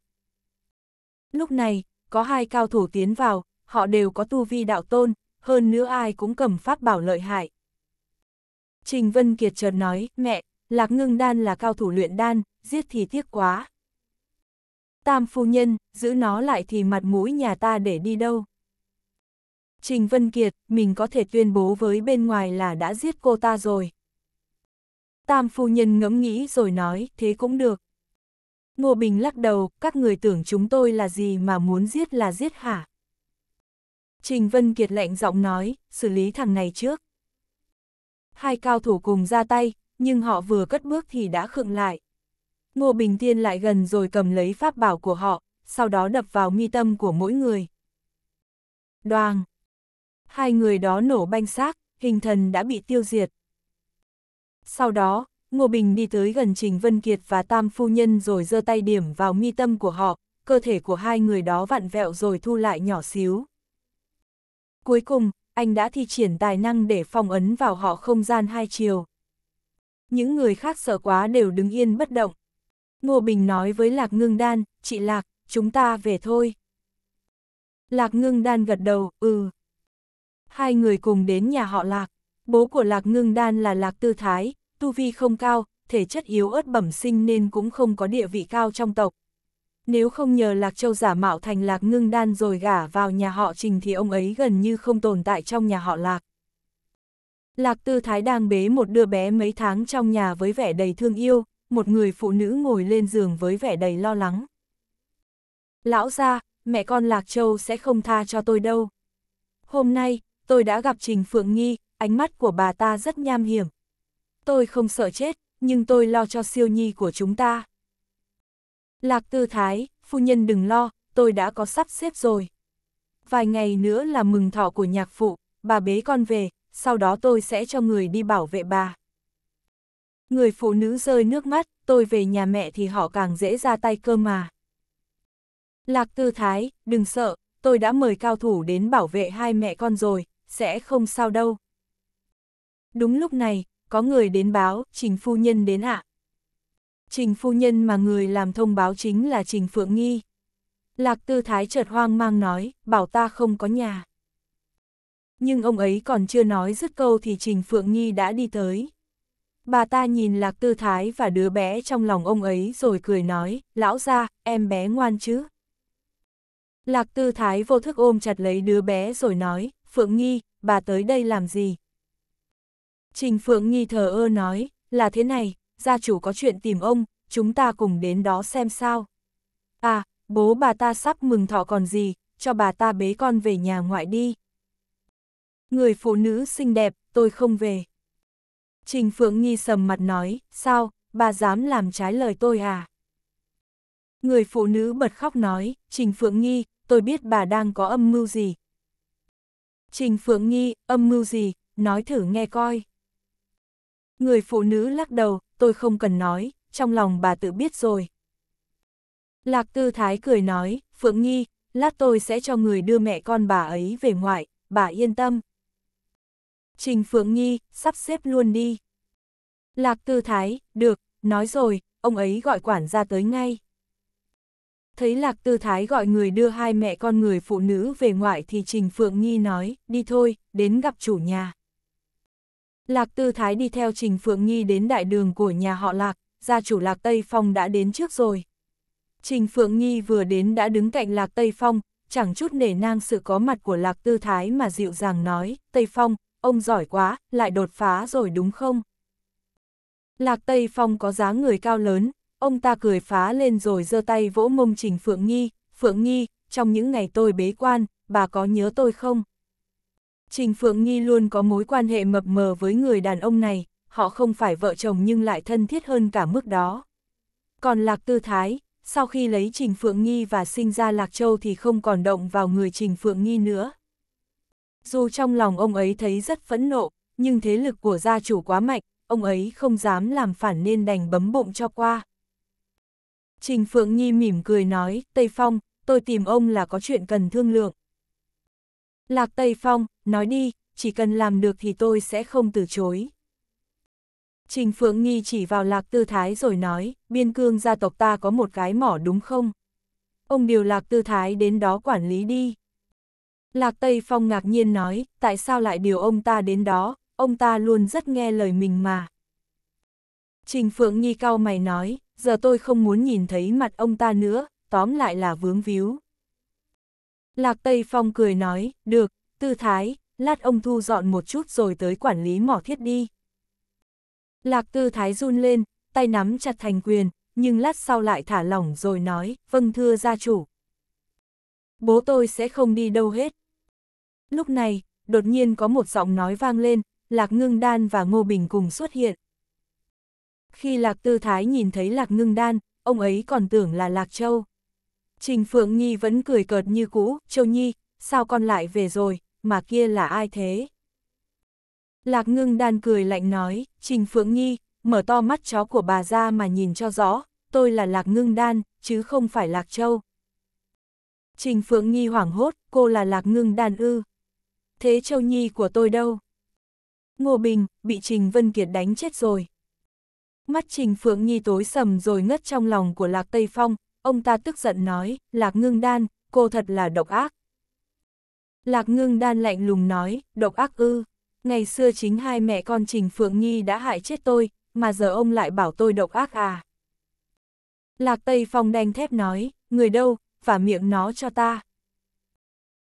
Lúc này, có hai cao thủ tiến vào, họ đều có tu vi đạo tôn, hơn nữa ai cũng cầm pháp bảo lợi hại. Trình Vân Kiệt chợt nói, mẹ, Lạc Ngưng Đan là cao thủ luyện đan, giết thì tiếc quá. Tam phu nhân, giữ nó lại thì mặt mũi nhà ta để đi đâu. Trình Vân Kiệt, mình có thể tuyên bố với bên ngoài là đã giết cô ta rồi. Tam phu nhân ngẫm nghĩ rồi nói, thế cũng được. Ngô Bình lắc đầu, các người tưởng chúng tôi là gì mà muốn giết là giết hả? Trình Vân Kiệt lạnh giọng nói, xử lý thằng này trước. Hai cao thủ cùng ra tay, nhưng họ vừa cất bước thì đã khựng lại. Ngô Bình Tiên lại gần rồi cầm lấy pháp bảo của họ, sau đó đập vào mi tâm của mỗi người. Đoàng! Hai người đó nổ banh xác, hình thần đã bị tiêu diệt. Sau đó, Ngô Bình đi tới gần Trình Vân Kiệt và Tam Phu Nhân rồi giơ tay điểm vào mi tâm của họ, cơ thể của hai người đó vặn vẹo rồi thu lại nhỏ xíu. Cuối cùng, anh đã thi triển tài năng để phong ấn vào họ không gian hai chiều. Những người khác sợ quá đều đứng yên bất động. Ngô Bình nói với Lạc Ngưng Đan, chị Lạc, chúng ta về thôi. Lạc Ngưng Đan gật đầu, ừ. Hai người cùng đến nhà họ Lạc. Bố của Lạc Ngưng Đan là Lạc Tư Thái, tu vi không cao, thể chất yếu ớt bẩm sinh nên cũng không có địa vị cao trong tộc. Nếu không nhờ Lạc Châu giả mạo thành Lạc Ngưng Đan rồi gả vào nhà họ Trình thì ông ấy gần như không tồn tại trong nhà họ Lạc. Lạc Tư Thái đang bế một đứa bé mấy tháng trong nhà với vẻ đầy thương yêu, một người phụ nữ ngồi lên giường với vẻ đầy lo lắng. Lão ra, mẹ con Lạc Châu sẽ không tha cho tôi đâu. Hôm nay, tôi đã gặp Trình Phượng Nghi, ánh mắt của bà ta rất nham hiểm. Tôi không sợ chết, nhưng tôi lo cho siêu nhi của chúng ta. Lạc tư thái, phu nhân đừng lo, tôi đã có sắp xếp rồi. Vài ngày nữa là mừng thọ của nhạc phụ, bà bế con về, sau đó tôi sẽ cho người đi bảo vệ bà. Người phụ nữ rơi nước mắt, tôi về nhà mẹ thì họ càng dễ ra tay cơ mà. Lạc tư thái, đừng sợ, tôi đã mời cao thủ đến bảo vệ hai mẹ con rồi, sẽ không sao đâu. Đúng lúc này, có người đến báo, Trình Phu Nhân đến ạ. Trình Phu Nhân mà người làm thông báo chính là Trình Phượng Nghi. Lạc Tư Thái chợt hoang mang nói, bảo ta không có nhà. Nhưng ông ấy còn chưa nói dứt câu thì Trình Phượng Nghi đã đi tới. Bà ta nhìn Lạc Tư Thái và đứa bé trong lòng ông ấy rồi cười nói, lão ra, em bé ngoan chứ. Lạc Tư Thái vô thức ôm chặt lấy đứa bé rồi nói, Phượng Nghi, bà tới đây làm gì? Trình Phượng Nghi thờ ơ nói, là thế này, gia chủ có chuyện tìm ông, chúng ta cùng đến đó xem sao. À, bố bà ta sắp mừng thọ còn gì, cho bà ta bế con về nhà ngoại đi. Người phụ nữ xinh đẹp, tôi không về. Trình Phượng Nghi sầm mặt nói, sao, bà dám làm trái lời tôi à? Người phụ nữ bật khóc nói, Trình Phượng Nghi, tôi biết bà đang có âm mưu gì. Trình Phượng Nghi, âm mưu gì, nói thử nghe coi. Người phụ nữ lắc đầu, tôi không cần nói, trong lòng bà tự biết rồi. Lạc Tư Thái cười nói, Phượng Nghi, lát tôi sẽ cho người đưa mẹ con bà ấy về ngoại, bà yên tâm. Trình Phượng Nghi, sắp xếp luôn đi. Lạc Tư Thái, được, nói rồi, ông ấy gọi quản gia tới ngay. Thấy Lạc Tư Thái gọi người đưa hai mẹ con người phụ nữ về ngoại thì Trình Phượng Nghi nói, đi thôi, đến gặp chủ nhà. Lạc Tư Thái đi theo Trình Phượng Nhi đến đại đường của nhà họ Lạc, gia chủ Lạc Tây Phong đã đến trước rồi. Trình Phượng Nhi vừa đến đã đứng cạnh Lạc Tây Phong, chẳng chút nể nang sự có mặt của Lạc Tư Thái mà dịu dàng nói, Tây Phong, ông giỏi quá, lại đột phá rồi đúng không? Lạc Tây Phong có dáng người cao lớn, ông ta cười phá lên rồi giơ tay vỗ mông Trình Phượng Nhi, Phượng Nhi, trong những ngày tôi bế quan, bà có nhớ tôi không? Trình Phượng Nghi luôn có mối quan hệ mập mờ với người đàn ông này, họ không phải vợ chồng nhưng lại thân thiết hơn cả mức đó. Còn Lạc Tư Thái, sau khi lấy Trình Phượng Nghi và sinh ra Lạc Châu thì không còn động vào người Trình Phượng Nghi nữa. Dù trong lòng ông ấy thấy rất phẫn nộ, nhưng thế lực của gia chủ quá mạnh, ông ấy không dám làm phản nên đành bấm bụng cho qua. Trình Phượng Nhi mỉm cười nói, Tây Phong, tôi tìm ông là có chuyện cần thương lượng. Lạc Tây Phong, nói đi, chỉ cần làm được thì tôi sẽ không từ chối. Trình Phượng Nghi chỉ vào Lạc Tư Thái rồi nói, biên cương gia tộc ta có một cái mỏ đúng không? Ông điều Lạc Tư Thái đến đó quản lý đi. Lạc Tây Phong ngạc nhiên nói, tại sao lại điều ông ta đến đó, ông ta luôn rất nghe lời mình mà. Trình Phượng Nhi cao mày nói, giờ tôi không muốn nhìn thấy mặt ông ta nữa, tóm lại là vướng víu. Lạc Tây Phong cười nói, được, tư thái, lát ông thu dọn một chút rồi tới quản lý mỏ thiết đi. Lạc tư thái run lên, tay nắm chặt thành quyền, nhưng lát sau lại thả lỏng rồi nói, vâng thưa gia chủ. Bố tôi sẽ không đi đâu hết. Lúc này, đột nhiên có một giọng nói vang lên, Lạc Ngưng Đan và Ngô Bình cùng xuất hiện. Khi Lạc Tư Thái nhìn thấy Lạc Ngưng Đan, ông ấy còn tưởng là Lạc Châu. Trình Phượng Nhi vẫn cười cợt như cũ, Châu Nhi, sao con lại về rồi, mà kia là ai thế? Lạc ngưng đan cười lạnh nói, Trình Phượng Nhi, mở to mắt chó của bà ra mà nhìn cho rõ, tôi là Lạc ngưng đan, chứ không phải Lạc Châu. Trình Phượng Nhi hoảng hốt, cô là Lạc ngưng đan ư. Thế Châu Nhi của tôi đâu? Ngô Bình, bị Trình Vân Kiệt đánh chết rồi. Mắt Trình Phượng Nhi tối sầm rồi ngất trong lòng của Lạc Tây Phong, ông ta tức giận nói, Lạc Ngưng Đan, cô thật là độc ác. Lạc Ngưng Đan lạnh lùng nói, độc ác ư, ngày xưa chính hai mẹ con Trình Phượng nhi đã hại chết tôi, mà giờ ông lại bảo tôi độc ác à. Lạc Tây Phong đanh thép nói, người đâu, và miệng nó cho ta.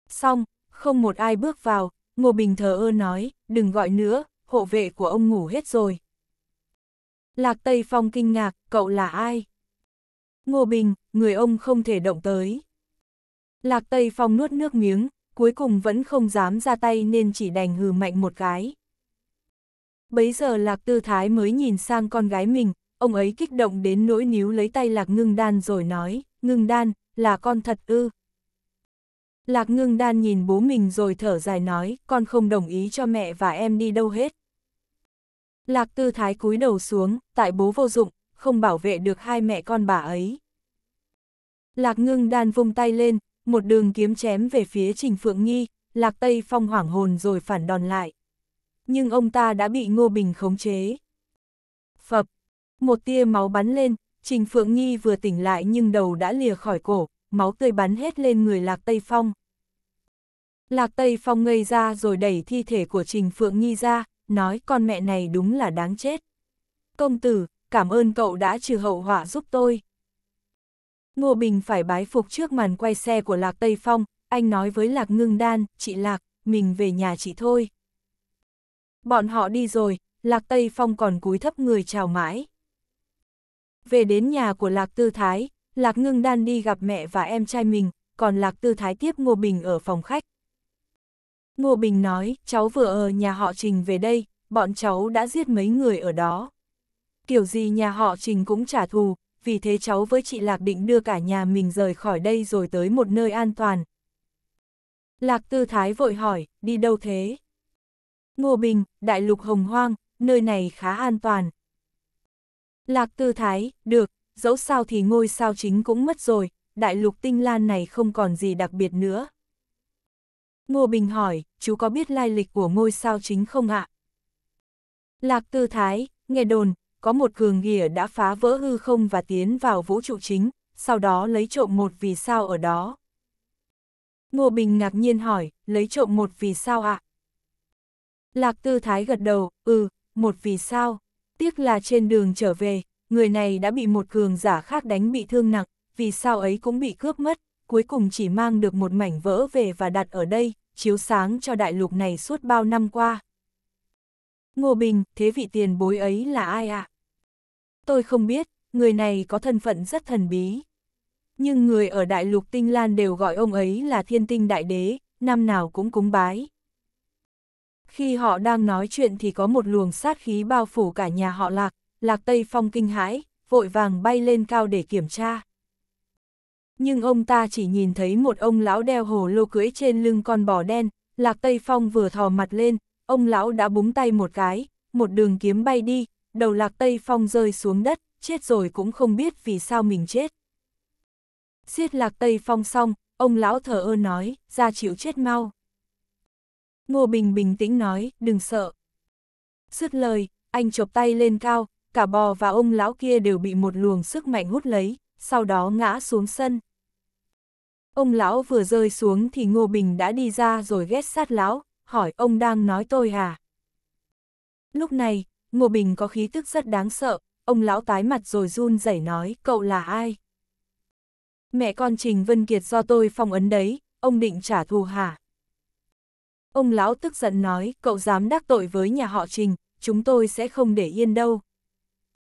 Xong, không một ai bước vào, Ngô Bình thờ ơ nói, đừng gọi nữa, hộ vệ của ông ngủ hết rồi. Lạc Tây Phong kinh ngạc, cậu là ai? Ngô Bình, người ông không thể động tới. Lạc Tây Phong nuốt nước miếng, cuối cùng vẫn không dám ra tay nên chỉ đành hừ mạnh một cái. Bấy giờ Lạc Tư Thái mới nhìn sang con gái mình, ông ấy kích động đến nỗi níu lấy tay Lạc Ngưng Đan rồi nói, Ngưng Đan, là con thật ư. Lạc Ngưng Đan nhìn bố mình rồi thở dài nói, con không đồng ý cho mẹ và em đi đâu hết. Lạc Tư Thái cúi đầu xuống, tại bố vô dụng, không bảo vệ được hai mẹ con bà ấy. Lạc ngưng đan vung tay lên, một đường kiếm chém về phía Trình Phượng Nghi, Lạc Tây Phong hoảng hồn rồi phản đòn lại. Nhưng ông ta đã bị Ngô Bình khống chế. Phập, một tia máu bắn lên, Trình Phượng Nghi vừa tỉnh lại nhưng đầu đã lìa khỏi cổ, máu tươi bắn hết lên người Lạc Tây Phong. Lạc Tây Phong ngây ra rồi đẩy thi thể của Trình Phượng Nghi ra, nói con mẹ này đúng là đáng chết. Công tử, cảm ơn cậu đã trừ hậu họa giúp tôi. Ngô Bình phải bái phục trước màn quay xe của Lạc Tây Phong, anh nói với Lạc Ngưng Đan, chị Lạc, mình về nhà chị thôi. Bọn họ đi rồi, Lạc Tây Phong còn cúi thấp người chào mãi. Về đến nhà của Lạc Tư Thái, Lạc Ngưng Đan đi gặp mẹ và em trai mình, còn Lạc Tư Thái tiếp Ngô Bình ở phòng khách. Ngô Bình nói, cháu vừa ở nhà họ Trình về đây, bọn cháu đã giết mấy người ở đó kiểu gì nhà họ Trình cũng trả thù, vì thế cháu với chị Lạc định đưa cả nhà mình rời khỏi đây rồi tới một nơi an toàn. Lạc Tư Thái vội hỏi, đi đâu thế? Ngô Bình, Đại Lục Hồng Hoang, nơi này khá an toàn. Lạc Tư Thái, được, dẫu sao thì ngôi sao chính cũng mất rồi, Đại Lục Tinh Lan này không còn gì đặc biệt nữa. Ngô Bình hỏi, chú có biết lai lịch của ngôi sao chính không ạ? Lạc Tư Thái, nghe đồn, có một cường ghìa đã phá vỡ hư không và tiến vào vũ trụ chính, sau đó lấy trộm một vì sao ở đó. Ngô Bình ngạc nhiên hỏi, lấy trộm một vì sao ạ? À? Lạc Tư Thái gật đầu, ừ, một vì sao. Tiếc là trên đường trở về, người này đã bị một cường giả khác đánh bị thương nặng, vì sao ấy cũng bị cướp mất, cuối cùng chỉ mang được một mảnh vỡ về và đặt ở đây, chiếu sáng cho đại lục này suốt bao năm qua. Ngô Bình, thế vị tiền bối ấy là ai ạ? À? Tôi không biết, người này có thân phận rất thần bí. Nhưng người ở đại lục tinh lan đều gọi ông ấy là thiên tinh đại đế, năm nào cũng cúng bái. Khi họ đang nói chuyện thì có một luồng sát khí bao phủ cả nhà họ lạc, lạc Tây Phong kinh hãi, vội vàng bay lên cao để kiểm tra. Nhưng ông ta chỉ nhìn thấy một ông lão đeo hồ lô cưỡi trên lưng con bò đen, lạc Tây Phong vừa thò mặt lên, ông lão đã búng tay một cái, một đường kiếm bay đi, đầu lạc Tây Phong rơi xuống đất, chết rồi cũng không biết vì sao mình chết. xiết lạc Tây Phong xong, ông lão thờ ơ nói, ra chịu chết mau. Ngô Bình bình tĩnh nói, đừng sợ. Dứt lời, anh chộp tay lên cao, cả bò và ông lão kia đều bị một luồng sức mạnh hút lấy, sau đó ngã xuống sân. Ông lão vừa rơi xuống thì Ngô Bình đã đi ra rồi ghét sát lão, hỏi ông đang nói tôi à? Lúc này, Ngô Bình có khí tức rất đáng sợ, ông lão tái mặt rồi run rẩy nói, cậu là ai? Mẹ con Trình Vân Kiệt do tôi phong ấn đấy, ông định trả thù hả? Ông lão tức giận nói, cậu dám đắc tội với nhà họ Trình, chúng tôi sẽ không để yên đâu.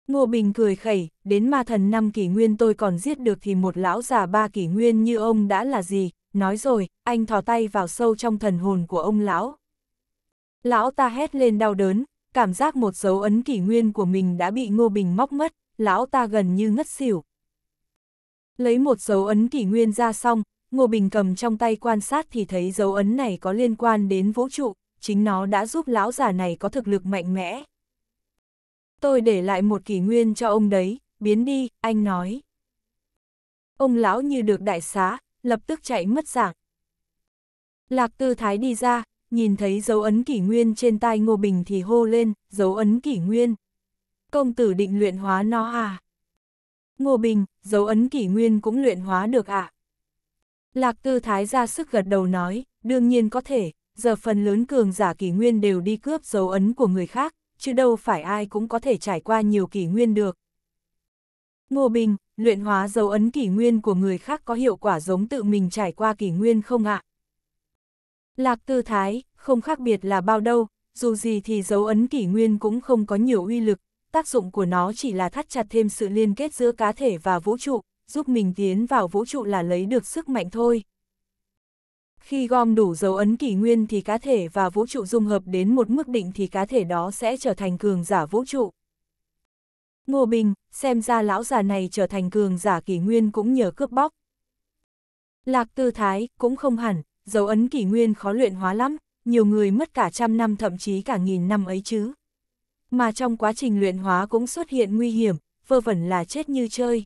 Ngô Bình cười khẩy, đến ma thần năm kỷ nguyên tôi còn giết được thì một lão già ba kỷ nguyên như ông đã là gì, nói rồi, anh thò tay vào sâu trong thần hồn của ông lão. Lão ta hét lên đau đớn, cảm giác một dấu ấn kỷ nguyên của mình đã bị Ngô Bình móc mất, lão ta gần như ngất xỉu. Lấy một dấu ấn kỷ nguyên ra xong, Ngô Bình cầm trong tay quan sát thì thấy dấu ấn này có liên quan đến vũ trụ, chính nó đã giúp lão già này có thực lực mạnh mẽ. Tôi để lại một kỷ nguyên cho ông đấy, biến đi, anh nói. Ông lão như được đại xá, lập tức chạy mất dạng. Lạc tư thái đi ra, nhìn thấy dấu ấn kỷ nguyên trên tay Ngô Bình thì hô lên, dấu ấn kỷ nguyên. Công tử định luyện hóa nó à? Ngô Bình, dấu ấn kỷ nguyên cũng luyện hóa được ạ. À? Lạc tư thái ra sức gật đầu nói, đương nhiên có thể, giờ phần lớn cường giả kỷ nguyên đều đi cướp dấu ấn của người khác, chứ đâu phải ai cũng có thể trải qua nhiều kỷ nguyên được. Ngô Bình, luyện hóa dấu ấn kỷ nguyên của người khác có hiệu quả giống tự mình trải qua kỷ nguyên không ạ? À? Lạc tư thái, không khác biệt là bao đâu, dù gì thì dấu ấn kỷ nguyên cũng không có nhiều uy lực, tác dụng của nó chỉ là thắt chặt thêm sự liên kết giữa cá thể và vũ trụ, giúp mình tiến vào vũ trụ là lấy được sức mạnh thôi. Khi gom đủ dấu ấn kỷ nguyên thì cá thể và vũ trụ dung hợp đến một mức định thì cá thể đó sẽ trở thành cường giả vũ trụ. Ngô Bình, xem ra lão già này trở thành cường giả kỷ nguyên cũng nhờ cướp bóc. Lạc tư thái, cũng không hẳn, dấu ấn kỷ nguyên khó luyện hóa lắm, nhiều người mất cả trăm năm thậm chí cả nghìn năm ấy chứ. Mà trong quá trình luyện hóa cũng xuất hiện nguy hiểm, vơ vẩn là chết như chơi.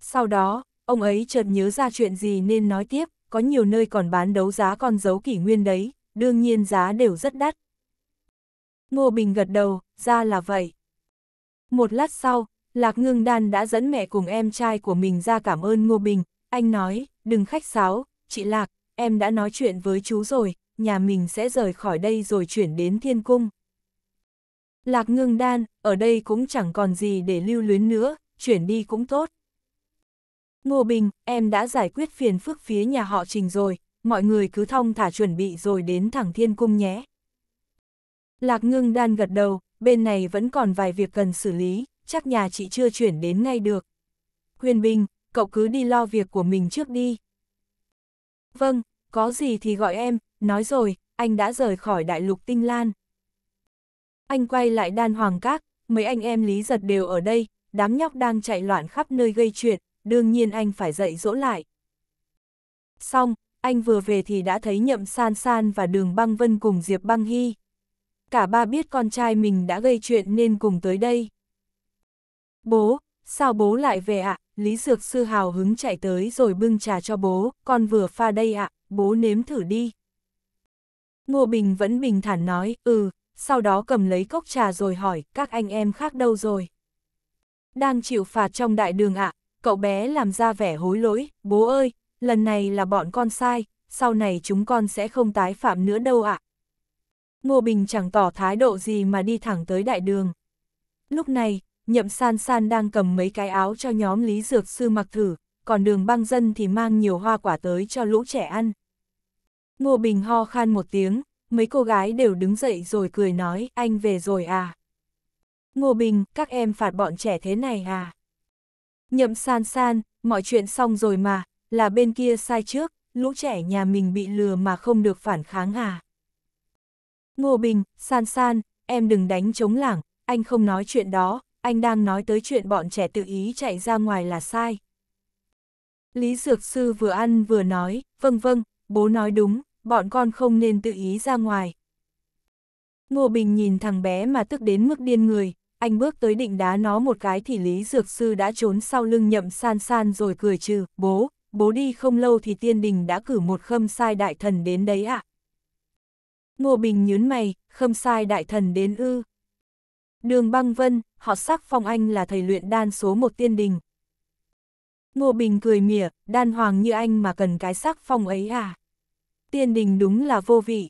Sau đó, ông ấy chợt nhớ ra chuyện gì nên nói tiếp, có nhiều nơi còn bán đấu giá con dấu kỷ nguyên đấy, đương nhiên giá đều rất đắt. Ngô Bình gật đầu, ra là vậy. Một lát sau, Lạc Ngưng Đan đã dẫn mẹ cùng em trai của mình ra cảm ơn Ngô Bình, anh nói, đừng khách sáo, chị Lạc, em đã nói chuyện với chú rồi, nhà mình sẽ rời khỏi đây rồi chuyển đến thiên cung. Lạc ngưng đan, ở đây cũng chẳng còn gì để lưu luyến nữa, chuyển đi cũng tốt. Ngô Bình, em đã giải quyết phiền phức phía nhà họ trình rồi, mọi người cứ thông thả chuẩn bị rồi đến thẳng thiên cung nhé. Lạc ngưng đan gật đầu, bên này vẫn còn vài việc cần xử lý, chắc nhà chị chưa chuyển đến ngay được. Huyền Bình, cậu cứ đi lo việc của mình trước đi. Vâng, có gì thì gọi em, nói rồi, anh đã rời khỏi đại lục tinh lan. Anh quay lại đan hoàng các, mấy anh em lý giật đều ở đây, đám nhóc đang chạy loạn khắp nơi gây chuyện, đương nhiên anh phải dậy dỗ lại. Xong, anh vừa về thì đã thấy nhậm san san và đường băng vân cùng Diệp băng hy. Cả ba biết con trai mình đã gây chuyện nên cùng tới đây. Bố, sao bố lại về ạ? À? Lý Dược Sư hào hứng chạy tới rồi bưng trà cho bố, con vừa pha đây ạ, bố nếm thử đi. Ngô Bình vẫn bình thản nói, ừ, sau đó cầm lấy cốc trà rồi hỏi, các anh em khác đâu rồi? Đang chịu phạt trong đại đường ạ, cậu bé làm ra vẻ hối lỗi, bố ơi, lần này là bọn con sai, sau này chúng con sẽ không tái phạm nữa đâu ạ. Ngô Bình chẳng tỏ thái độ gì mà đi thẳng tới đại đường. Lúc này, nhậm san san đang cầm mấy cái áo cho nhóm Lý Dược Sư mặc thử, còn đường băng dân thì mang nhiều hoa quả tới cho lũ trẻ ăn. Ngô Bình ho khan một tiếng, mấy cô gái đều đứng dậy rồi cười nói, anh về rồi à. Ngô Bình, các em phạt bọn trẻ thế này à. Nhậm san san, mọi chuyện xong rồi mà, là bên kia sai trước, lũ trẻ nhà mình bị lừa mà không được phản kháng à. Ngô Bình, san san, em đừng đánh chống lảng, anh không nói chuyện đó, anh đang nói tới chuyện bọn trẻ tự ý chạy ra ngoài là sai. Lý Dược Sư vừa ăn vừa nói, vâng vâng, bố nói đúng, bọn con không nên tự ý ra ngoài. Ngô Bình nhìn thằng bé mà tức đến mức điên người, anh bước tới định đá nó một cái thì Lý Dược Sư đã trốn sau lưng nhậm san san rồi cười trừ, bố, bố đi không lâu thì tiên đình đã cử một khâm sai đại thần đến đấy ạ. À? Ngô Bình nhớn mày, khâm sai đại thần đến ư. Đường băng vân, họ sắc phong anh là thầy luyện đan số một tiên đình. Ngô Bình cười mỉa, đan hoàng như anh mà cần cái sắc phong ấy à? Tiên đình đúng là vô vị.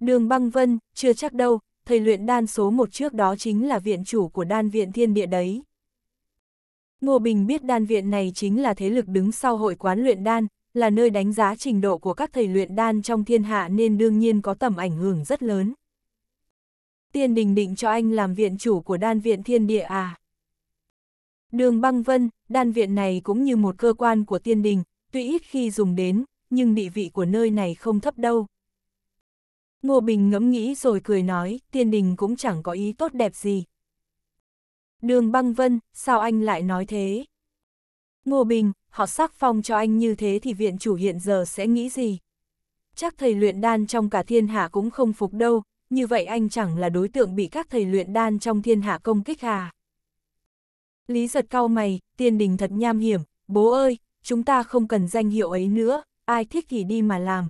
Đường băng vân, chưa chắc đâu, thầy luyện đan số một trước đó chính là viện chủ của đan viện thiên địa đấy. Ngô Bình biết đan viện này chính là thế lực đứng sau hội quán luyện đan, là nơi đánh giá trình độ của các thầy luyện đan trong thiên hạ nên đương nhiên có tầm ảnh hưởng rất lớn. Tiên đình định cho anh làm viện chủ của đan viện thiên địa à? Đường băng vân, đan viện này cũng như một cơ quan của tiên đình, tuy ít khi dùng đến, nhưng địa vị của nơi này không thấp đâu. Ngô Bình ngẫm nghĩ rồi cười nói, tiên đình cũng chẳng có ý tốt đẹp gì. Đường băng vân, sao anh lại nói thế? Ngô Bình, họ sắc phong cho anh như thế thì viện chủ hiện giờ sẽ nghĩ gì? Chắc thầy luyện đan trong cả thiên hạ cũng không phục đâu, như vậy anh chẳng là đối tượng bị các thầy luyện đan trong thiên hạ công kích hà Lý giật cao mày, tiên đình thật nham hiểm, bố ơi, chúng ta không cần danh hiệu ấy nữa, ai thích thì đi mà làm.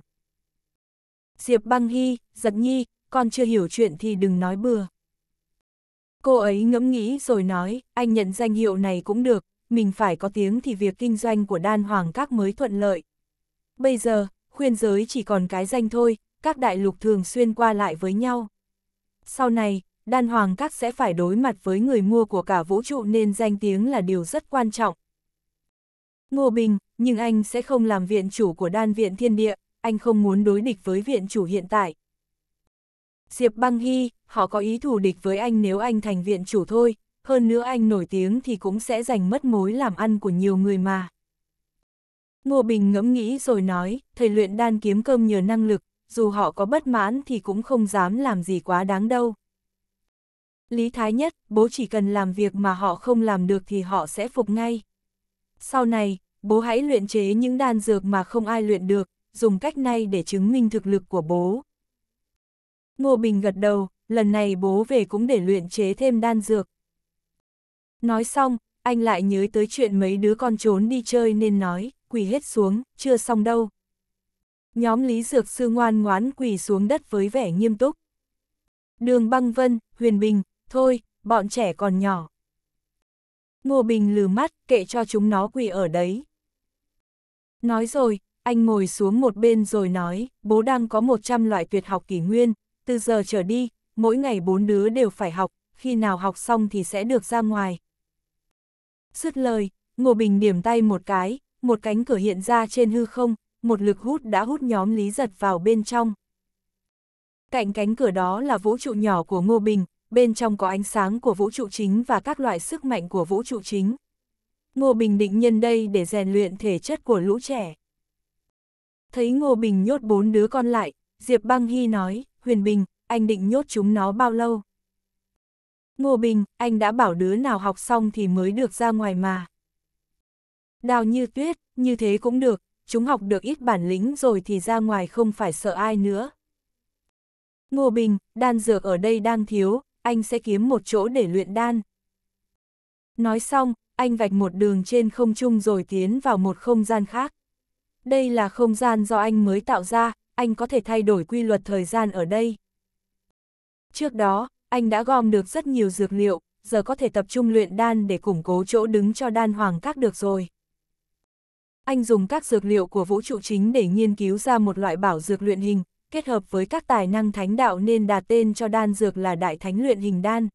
Diệp băng hy, giật nhi, con chưa hiểu chuyện thì đừng nói bừa. Cô ấy ngẫm nghĩ rồi nói, anh nhận danh hiệu này cũng được, mình phải có tiếng thì việc kinh doanh của đan hoàng các mới thuận lợi. Bây giờ, khuyên giới chỉ còn cái danh thôi, các đại lục thường xuyên qua lại với nhau. Sau này, đan hoàng các sẽ phải đối mặt với người mua của cả vũ trụ nên danh tiếng là điều rất quan trọng. Ngô Bình, nhưng anh sẽ không làm viện chủ của đan viện thiên địa, anh không muốn đối địch với viện chủ hiện tại. Diệp Băng Hy, họ có ý thù địch với anh nếu anh thành viện chủ thôi, hơn nữa anh nổi tiếng thì cũng sẽ giành mất mối làm ăn của nhiều người mà. Ngô Bình ngẫm nghĩ rồi nói, thầy luyện đan kiếm cơm nhờ năng lực, dù họ có bất mãn thì cũng không dám làm gì quá đáng đâu. Lý Thái Nhất, bố chỉ cần làm việc mà họ không làm được thì họ sẽ phục ngay. Sau này, bố hãy luyện chế những đan dược mà không ai luyện được, dùng cách này để chứng minh thực lực của bố. Ngô Bình gật đầu, lần này bố về cũng để luyện chế thêm đan dược. Nói xong, anh lại nhớ tới chuyện mấy đứa con trốn đi chơi nên nói, quỳ hết xuống, chưa xong đâu. Nhóm Lý Dược Sư ngoan ngoán quỳ xuống đất với vẻ nghiêm túc. Đường Băng Vân, Huyền Bình, thôi, bọn trẻ còn nhỏ. Ngô Bình lừ mắt, kệ cho chúng nó quỳ ở đấy. Nói rồi, anh ngồi xuống một bên rồi nói, bố đang có 100 loại tuyệt học kỷ nguyên, từ giờ trở đi, mỗi ngày bốn đứa đều phải học, khi nào học xong thì sẽ được ra ngoài. Dứt lời, Ngô Bình điểm tay một cái, một cánh cửa hiện ra trên hư không, một lực hút đã hút nhóm Lý Giật vào bên trong. Cạnh cánh cửa đó là vũ trụ nhỏ của Ngô Bình, bên trong có ánh sáng của vũ trụ chính và các loại sức mạnh của vũ trụ chính. Ngô Bình định nhân đây để rèn luyện thể chất của lũ trẻ. Thấy Ngô Bình nhốt bốn đứa con lại, Diệp Băng Hy nói, Huyền Bình, anh định nhốt chúng nó bao lâu? Ngô Bình, anh đã bảo đứa nào học xong thì mới được ra ngoài mà. Đào như tuyết, như thế cũng được, chúng học được ít bản lĩnh rồi thì ra ngoài không phải sợ ai nữa. Ngô Bình, đan dược ở đây đang thiếu, anh sẽ kiếm một chỗ để luyện đan. Nói xong, anh vạch một đường trên không trung rồi tiến vào một không gian khác. Đây là không gian do anh mới tạo ra, anh có thể thay đổi quy luật thời gian ở đây. Trước đó, anh đã gom được rất nhiều dược liệu, giờ có thể tập trung luyện đan để củng cố chỗ đứng cho đan hoàng các được rồi anh dùng các dược liệu của vũ trụ chính để nghiên cứu ra một loại bảo dược luyện hình, kết hợp với các tài năng thánh đạo nên đặt tên cho đan dược là Đại Thánh Luyện Hình Đan.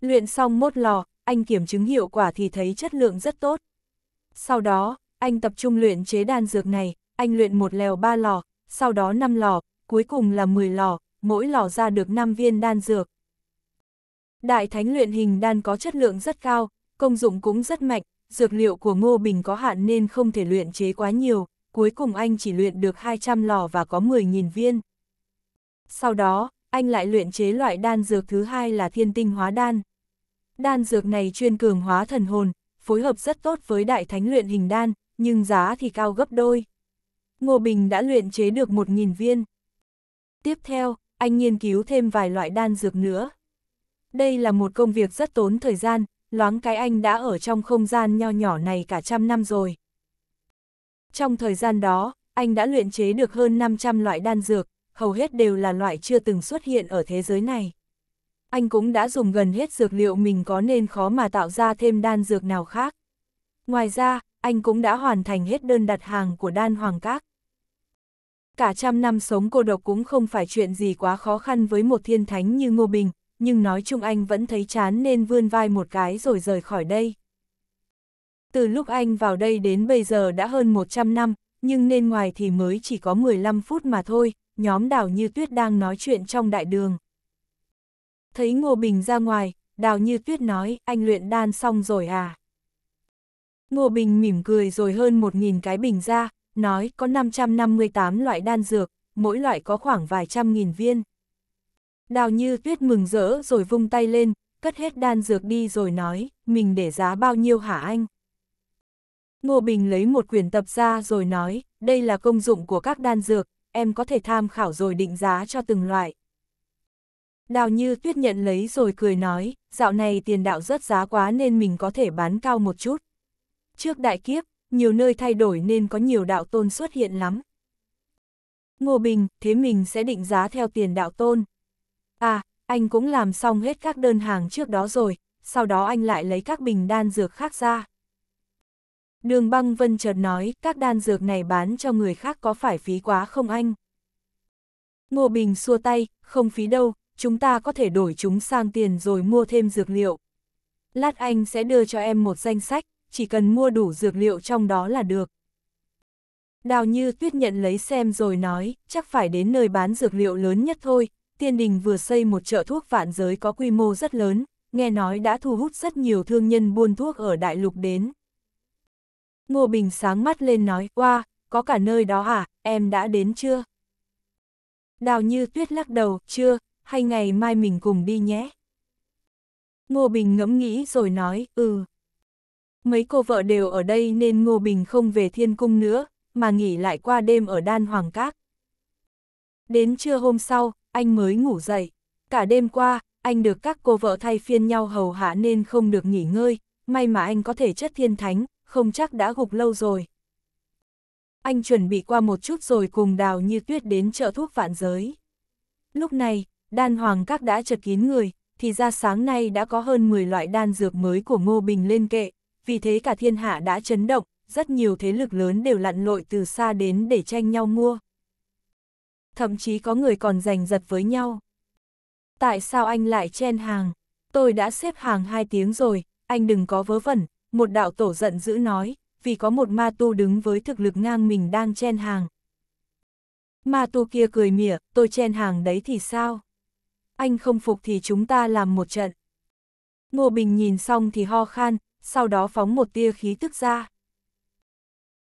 Luyện xong mốt lò, anh kiểm chứng hiệu quả thì thấy chất lượng rất tốt. Sau đó, anh tập trung luyện chế đan dược này, anh luyện một lèo ba lò, sau đó năm lò, cuối cùng là 10 lò, mỗi lò ra được 5 viên đan dược. Đại thánh luyện hình đan có chất lượng rất cao, công dụng cũng rất mạnh, dược liệu của Ngô Bình có hạn nên không thể luyện chế quá nhiều, cuối cùng anh chỉ luyện được 200 lò và có 10.000 viên. Sau đó, anh lại luyện chế loại đan dược thứ hai là thiên tinh hóa đan. Đan dược này chuyên cường hóa thần hồn, phối hợp rất tốt với đại thánh luyện hình đan, nhưng giá thì cao gấp đôi. Ngô Bình đã luyện chế được 1.000 viên. Tiếp theo, anh nghiên cứu thêm vài loại đan dược nữa. Đây là một công việc rất tốn thời gian, loáng cái anh đã ở trong không gian nho nhỏ này cả trăm năm rồi. Trong thời gian đó, anh đã luyện chế được hơn 500 loại đan dược, hầu hết đều là loại chưa từng xuất hiện ở thế giới này. Anh cũng đã dùng gần hết dược liệu mình có nên khó mà tạo ra thêm đan dược nào khác. Ngoài ra, anh cũng đã hoàn thành hết đơn đặt hàng của đan hoàng các. Cả trăm năm sống cô độc cũng không phải chuyện gì quá khó khăn với một thiên thánh như Ngô Bình, nhưng nói chung anh vẫn thấy chán nên vươn vai một cái rồi rời khỏi đây. Từ lúc anh vào đây đến bây giờ đã hơn 100 năm, nhưng nên ngoài thì mới chỉ có 15 phút mà thôi, nhóm Đào Như Tuyết đang nói chuyện trong đại đường. Thấy Ngô Bình ra ngoài, Đào Như Tuyết nói, anh luyện đan xong rồi à? Ngô Bình mỉm cười rồi hơn 1.000 cái bình ra, nói có 558 loại đan dược, mỗi loại có khoảng vài trăm nghìn viên. Đào như tuyết mừng rỡ rồi vung tay lên, cất hết đan dược đi rồi nói, mình để giá bao nhiêu hả anh? Ngô Bình lấy một quyển tập ra rồi nói, đây là công dụng của các đan dược, em có thể tham khảo rồi định giá cho từng loại. Đào như tuyết nhận lấy rồi cười nói, dạo này tiền đạo rất giá quá nên mình có thể bán cao một chút. Trước đại kiếp, nhiều nơi thay đổi nên có nhiều đạo tôn xuất hiện lắm. Ngô Bình, thế mình sẽ định giá theo tiền đạo tôn. À, anh cũng làm xong hết các đơn hàng trước đó rồi, sau đó anh lại lấy các bình đan dược khác ra. Đường băng vân chợt nói, các đan dược này bán cho người khác có phải phí quá không anh? Ngô Bình xua tay, không phí đâu, chúng ta có thể đổi chúng sang tiền rồi mua thêm dược liệu. Lát anh sẽ đưa cho em một danh sách, chỉ cần mua đủ dược liệu trong đó là được. Đào Như Tuyết nhận lấy xem rồi nói, chắc phải đến nơi bán dược liệu lớn nhất thôi, tiên đình vừa xây một chợ thuốc vạn giới có quy mô rất lớn, nghe nói đã thu hút rất nhiều thương nhân buôn thuốc ở đại lục đến. Ngô Bình sáng mắt lên nói, qua, wow, có cả nơi đó à, em đã đến chưa? Đào như tuyết lắc đầu, chưa, hay ngày mai mình cùng đi nhé? Ngô Bình ngẫm nghĩ rồi nói, ừ. Mấy cô vợ đều ở đây nên Ngô Bình không về thiên cung nữa, mà nghỉ lại qua đêm ở đan hoàng các. Đến trưa hôm sau, anh mới ngủ dậy. Cả đêm qua, anh được các cô vợ thay phiên nhau hầu hạ nên không được nghỉ ngơi, may mà anh có thể chất thiên thánh, không chắc đã gục lâu rồi. Anh chuẩn bị qua một chút rồi cùng đào như tuyết đến chợ thuốc vạn giới. Lúc này, đan hoàng các đã chật kín người, thì ra sáng nay đã có hơn 10 loại đan dược mới của Ngô Bình lên kệ, vì thế cả thiên hạ đã chấn động, rất nhiều thế lực lớn đều lặn lội từ xa đến để tranh nhau mua thậm chí có người còn giành giật với nhau. Tại sao anh lại chen hàng? Tôi đã xếp hàng hai tiếng rồi, anh đừng có vớ vẩn, một đạo tổ giận dữ nói, vì có một ma tu đứng với thực lực ngang mình đang chen hàng. Ma tu kia cười mỉa, tôi chen hàng đấy thì sao? Anh không phục thì chúng ta làm một trận. Ngô Bình nhìn xong thì ho khan, sau đó phóng một tia khí tức ra.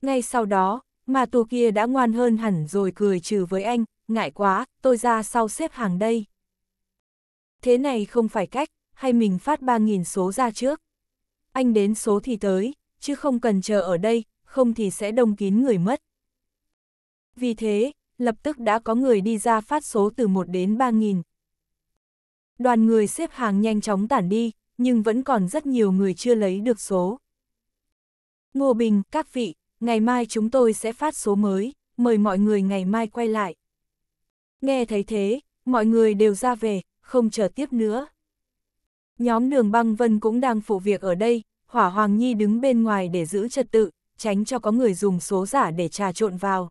Ngay sau đó, ma tu kia đã ngoan hơn hẳn rồi cười trừ với anh, ngại quá, tôi ra sau xếp hàng đây. Thế này không phải cách, hay mình phát 3.000 số ra trước. Anh đến số thì tới, chứ không cần chờ ở đây, không thì sẽ đông kín người mất. Vì thế, lập tức đã có người đi ra phát số từ 1 đến 3.000. Đoàn người xếp hàng nhanh chóng tản đi, nhưng vẫn còn rất nhiều người chưa lấy được số. Ngô Bình, các vị, ngày mai chúng tôi sẽ phát số mới, mời mọi người ngày mai quay lại. Nghe thấy thế, mọi người đều ra về, không chờ tiếp nữa. Nhóm đường băng vân cũng đang phụ việc ở đây, hỏa hoàng nhi đứng bên ngoài để giữ trật tự, tránh cho có người dùng số giả để trà trộn vào.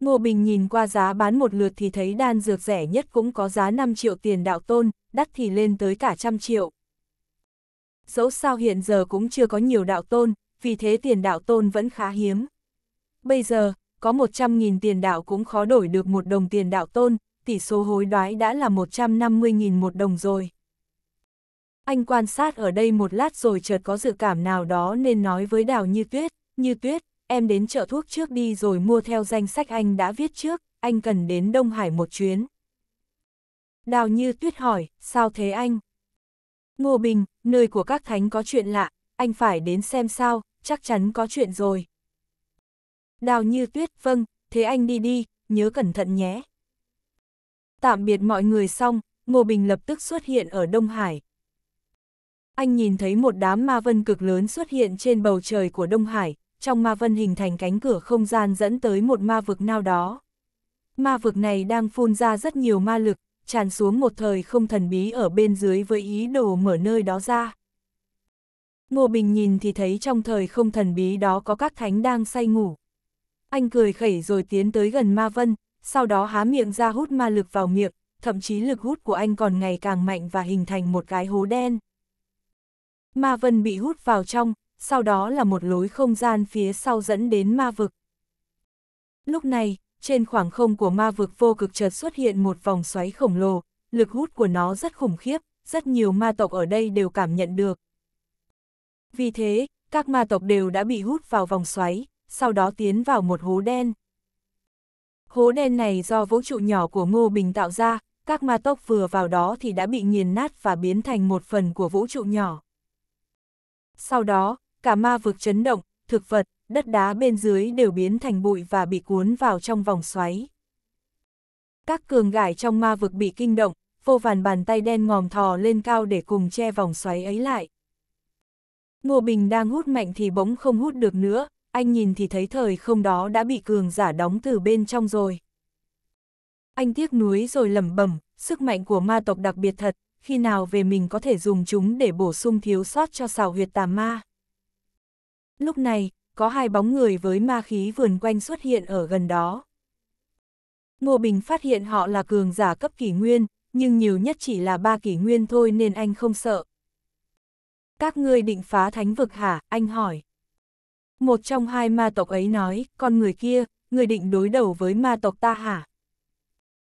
Ngô Bình nhìn qua giá bán một lượt thì thấy đan dược rẻ nhất cũng có giá 5 triệu tiền đạo tôn, đắt thì lên tới cả trăm triệu. Dẫu sao hiện giờ cũng chưa có nhiều đạo tôn, vì thế tiền đạo tôn vẫn khá hiếm. Bây giờ, có 100.000 tiền đạo cũng khó đổi được một đồng tiền đạo tôn, tỷ số hối đoái đã là 150.000 một đồng rồi. Anh quan sát ở đây một lát rồi chợt có dự cảm nào đó nên nói với Đào Như Tuyết, Như Tuyết, em đến chợ thuốc trước đi rồi mua theo danh sách anh đã viết trước, anh cần đến Đông Hải một chuyến. Đào Như Tuyết hỏi, sao thế anh? Ngô Bình, nơi của các thánh có chuyện lạ, anh phải đến xem sao, chắc chắn có chuyện rồi, Đào như tuyết, vâng, thế anh đi đi, nhớ cẩn thận nhé. Tạm biệt mọi người xong, Ngô Bình lập tức xuất hiện ở Đông Hải. Anh nhìn thấy một đám ma vân cực lớn xuất hiện trên bầu trời của Đông Hải, trong ma vân hình thành cánh cửa không gian dẫn tới một ma vực nào đó. Ma vực này đang phun ra rất nhiều ma lực, tràn xuống một thời không thần bí ở bên dưới với ý đồ mở nơi đó ra. Ngô Bình nhìn thì thấy trong thời không thần bí đó có các thánh đang say ngủ, anh cười khẩy rồi tiến tới gần ma vân, sau đó há miệng ra hút ma lực vào miệng, thậm chí lực hút của anh còn ngày càng mạnh và hình thành một cái hố đen. Ma vân bị hút vào trong, sau đó là một lối không gian phía sau dẫn đến ma vực. Lúc này, trên khoảng không của ma vực vô cực chợt xuất hiện một vòng xoáy khổng lồ, lực hút của nó rất khủng khiếp, rất nhiều ma tộc ở đây đều cảm nhận được. Vì thế, các ma tộc đều đã bị hút vào vòng xoáy, sau đó tiến vào một hố đen. Hố đen này do vũ trụ nhỏ của Ngô Bình tạo ra, các ma tốc vừa vào đó thì đã bị nghiền nát và biến thành một phần của vũ trụ nhỏ. Sau đó, cả ma vực chấn động, thực vật, đất đá bên dưới đều biến thành bụi và bị cuốn vào trong vòng xoáy. Các cường gải trong ma vực bị kinh động, vô vàn bàn tay đen ngòm thò lên cao để cùng che vòng xoáy ấy lại. Ngô Bình đang hút mạnh thì bỗng không hút được nữa, anh nhìn thì thấy thời không đó đã bị cường giả đóng từ bên trong rồi. Anh tiếc nuối rồi lẩm bẩm, sức mạnh của ma tộc đặc biệt thật, khi nào về mình có thể dùng chúng để bổ sung thiếu sót cho xào huyệt tà ma. Lúc này, có hai bóng người với ma khí vườn quanh xuất hiện ở gần đó. Ngô Bình phát hiện họ là cường giả cấp kỷ nguyên, nhưng nhiều nhất chỉ là ba kỷ nguyên thôi nên anh không sợ. Các ngươi định phá thánh vực hả? Anh hỏi. Một trong hai ma tộc ấy nói, con người kia, người định đối đầu với ma tộc ta hả?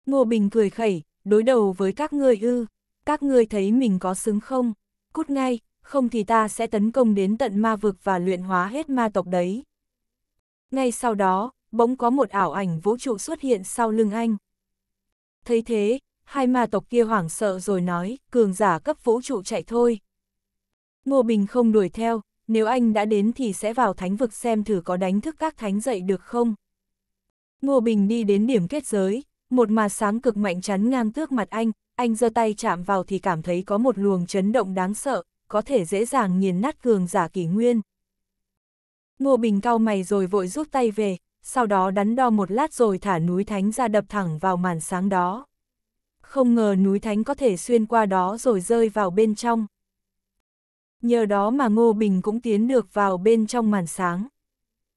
Ngô Bình cười khẩy, đối đầu với các ngươi ư, các ngươi thấy mình có xứng không? Cút ngay, không thì ta sẽ tấn công đến tận ma vực và luyện hóa hết ma tộc đấy. Ngay sau đó, bỗng có một ảo ảnh vũ trụ xuất hiện sau lưng anh. Thấy thế, hai ma tộc kia hoảng sợ rồi nói, cường giả cấp vũ trụ chạy thôi. Ngô Bình không đuổi theo, nếu anh đã đến thì sẽ vào thánh vực xem thử có đánh thức các thánh dậy được không. Ngô Bình đi đến điểm kết giới, một mà sáng cực mạnh chắn ngang tước mặt anh, anh giơ tay chạm vào thì cảm thấy có một luồng chấn động đáng sợ, có thể dễ dàng nghiền nát cường giả kỷ nguyên. Ngô Bình cau mày rồi vội rút tay về, sau đó đắn đo một lát rồi thả núi thánh ra đập thẳng vào màn sáng đó. Không ngờ núi thánh có thể xuyên qua đó rồi rơi vào bên trong. Nhờ đó mà Ngô Bình cũng tiến được vào bên trong màn sáng.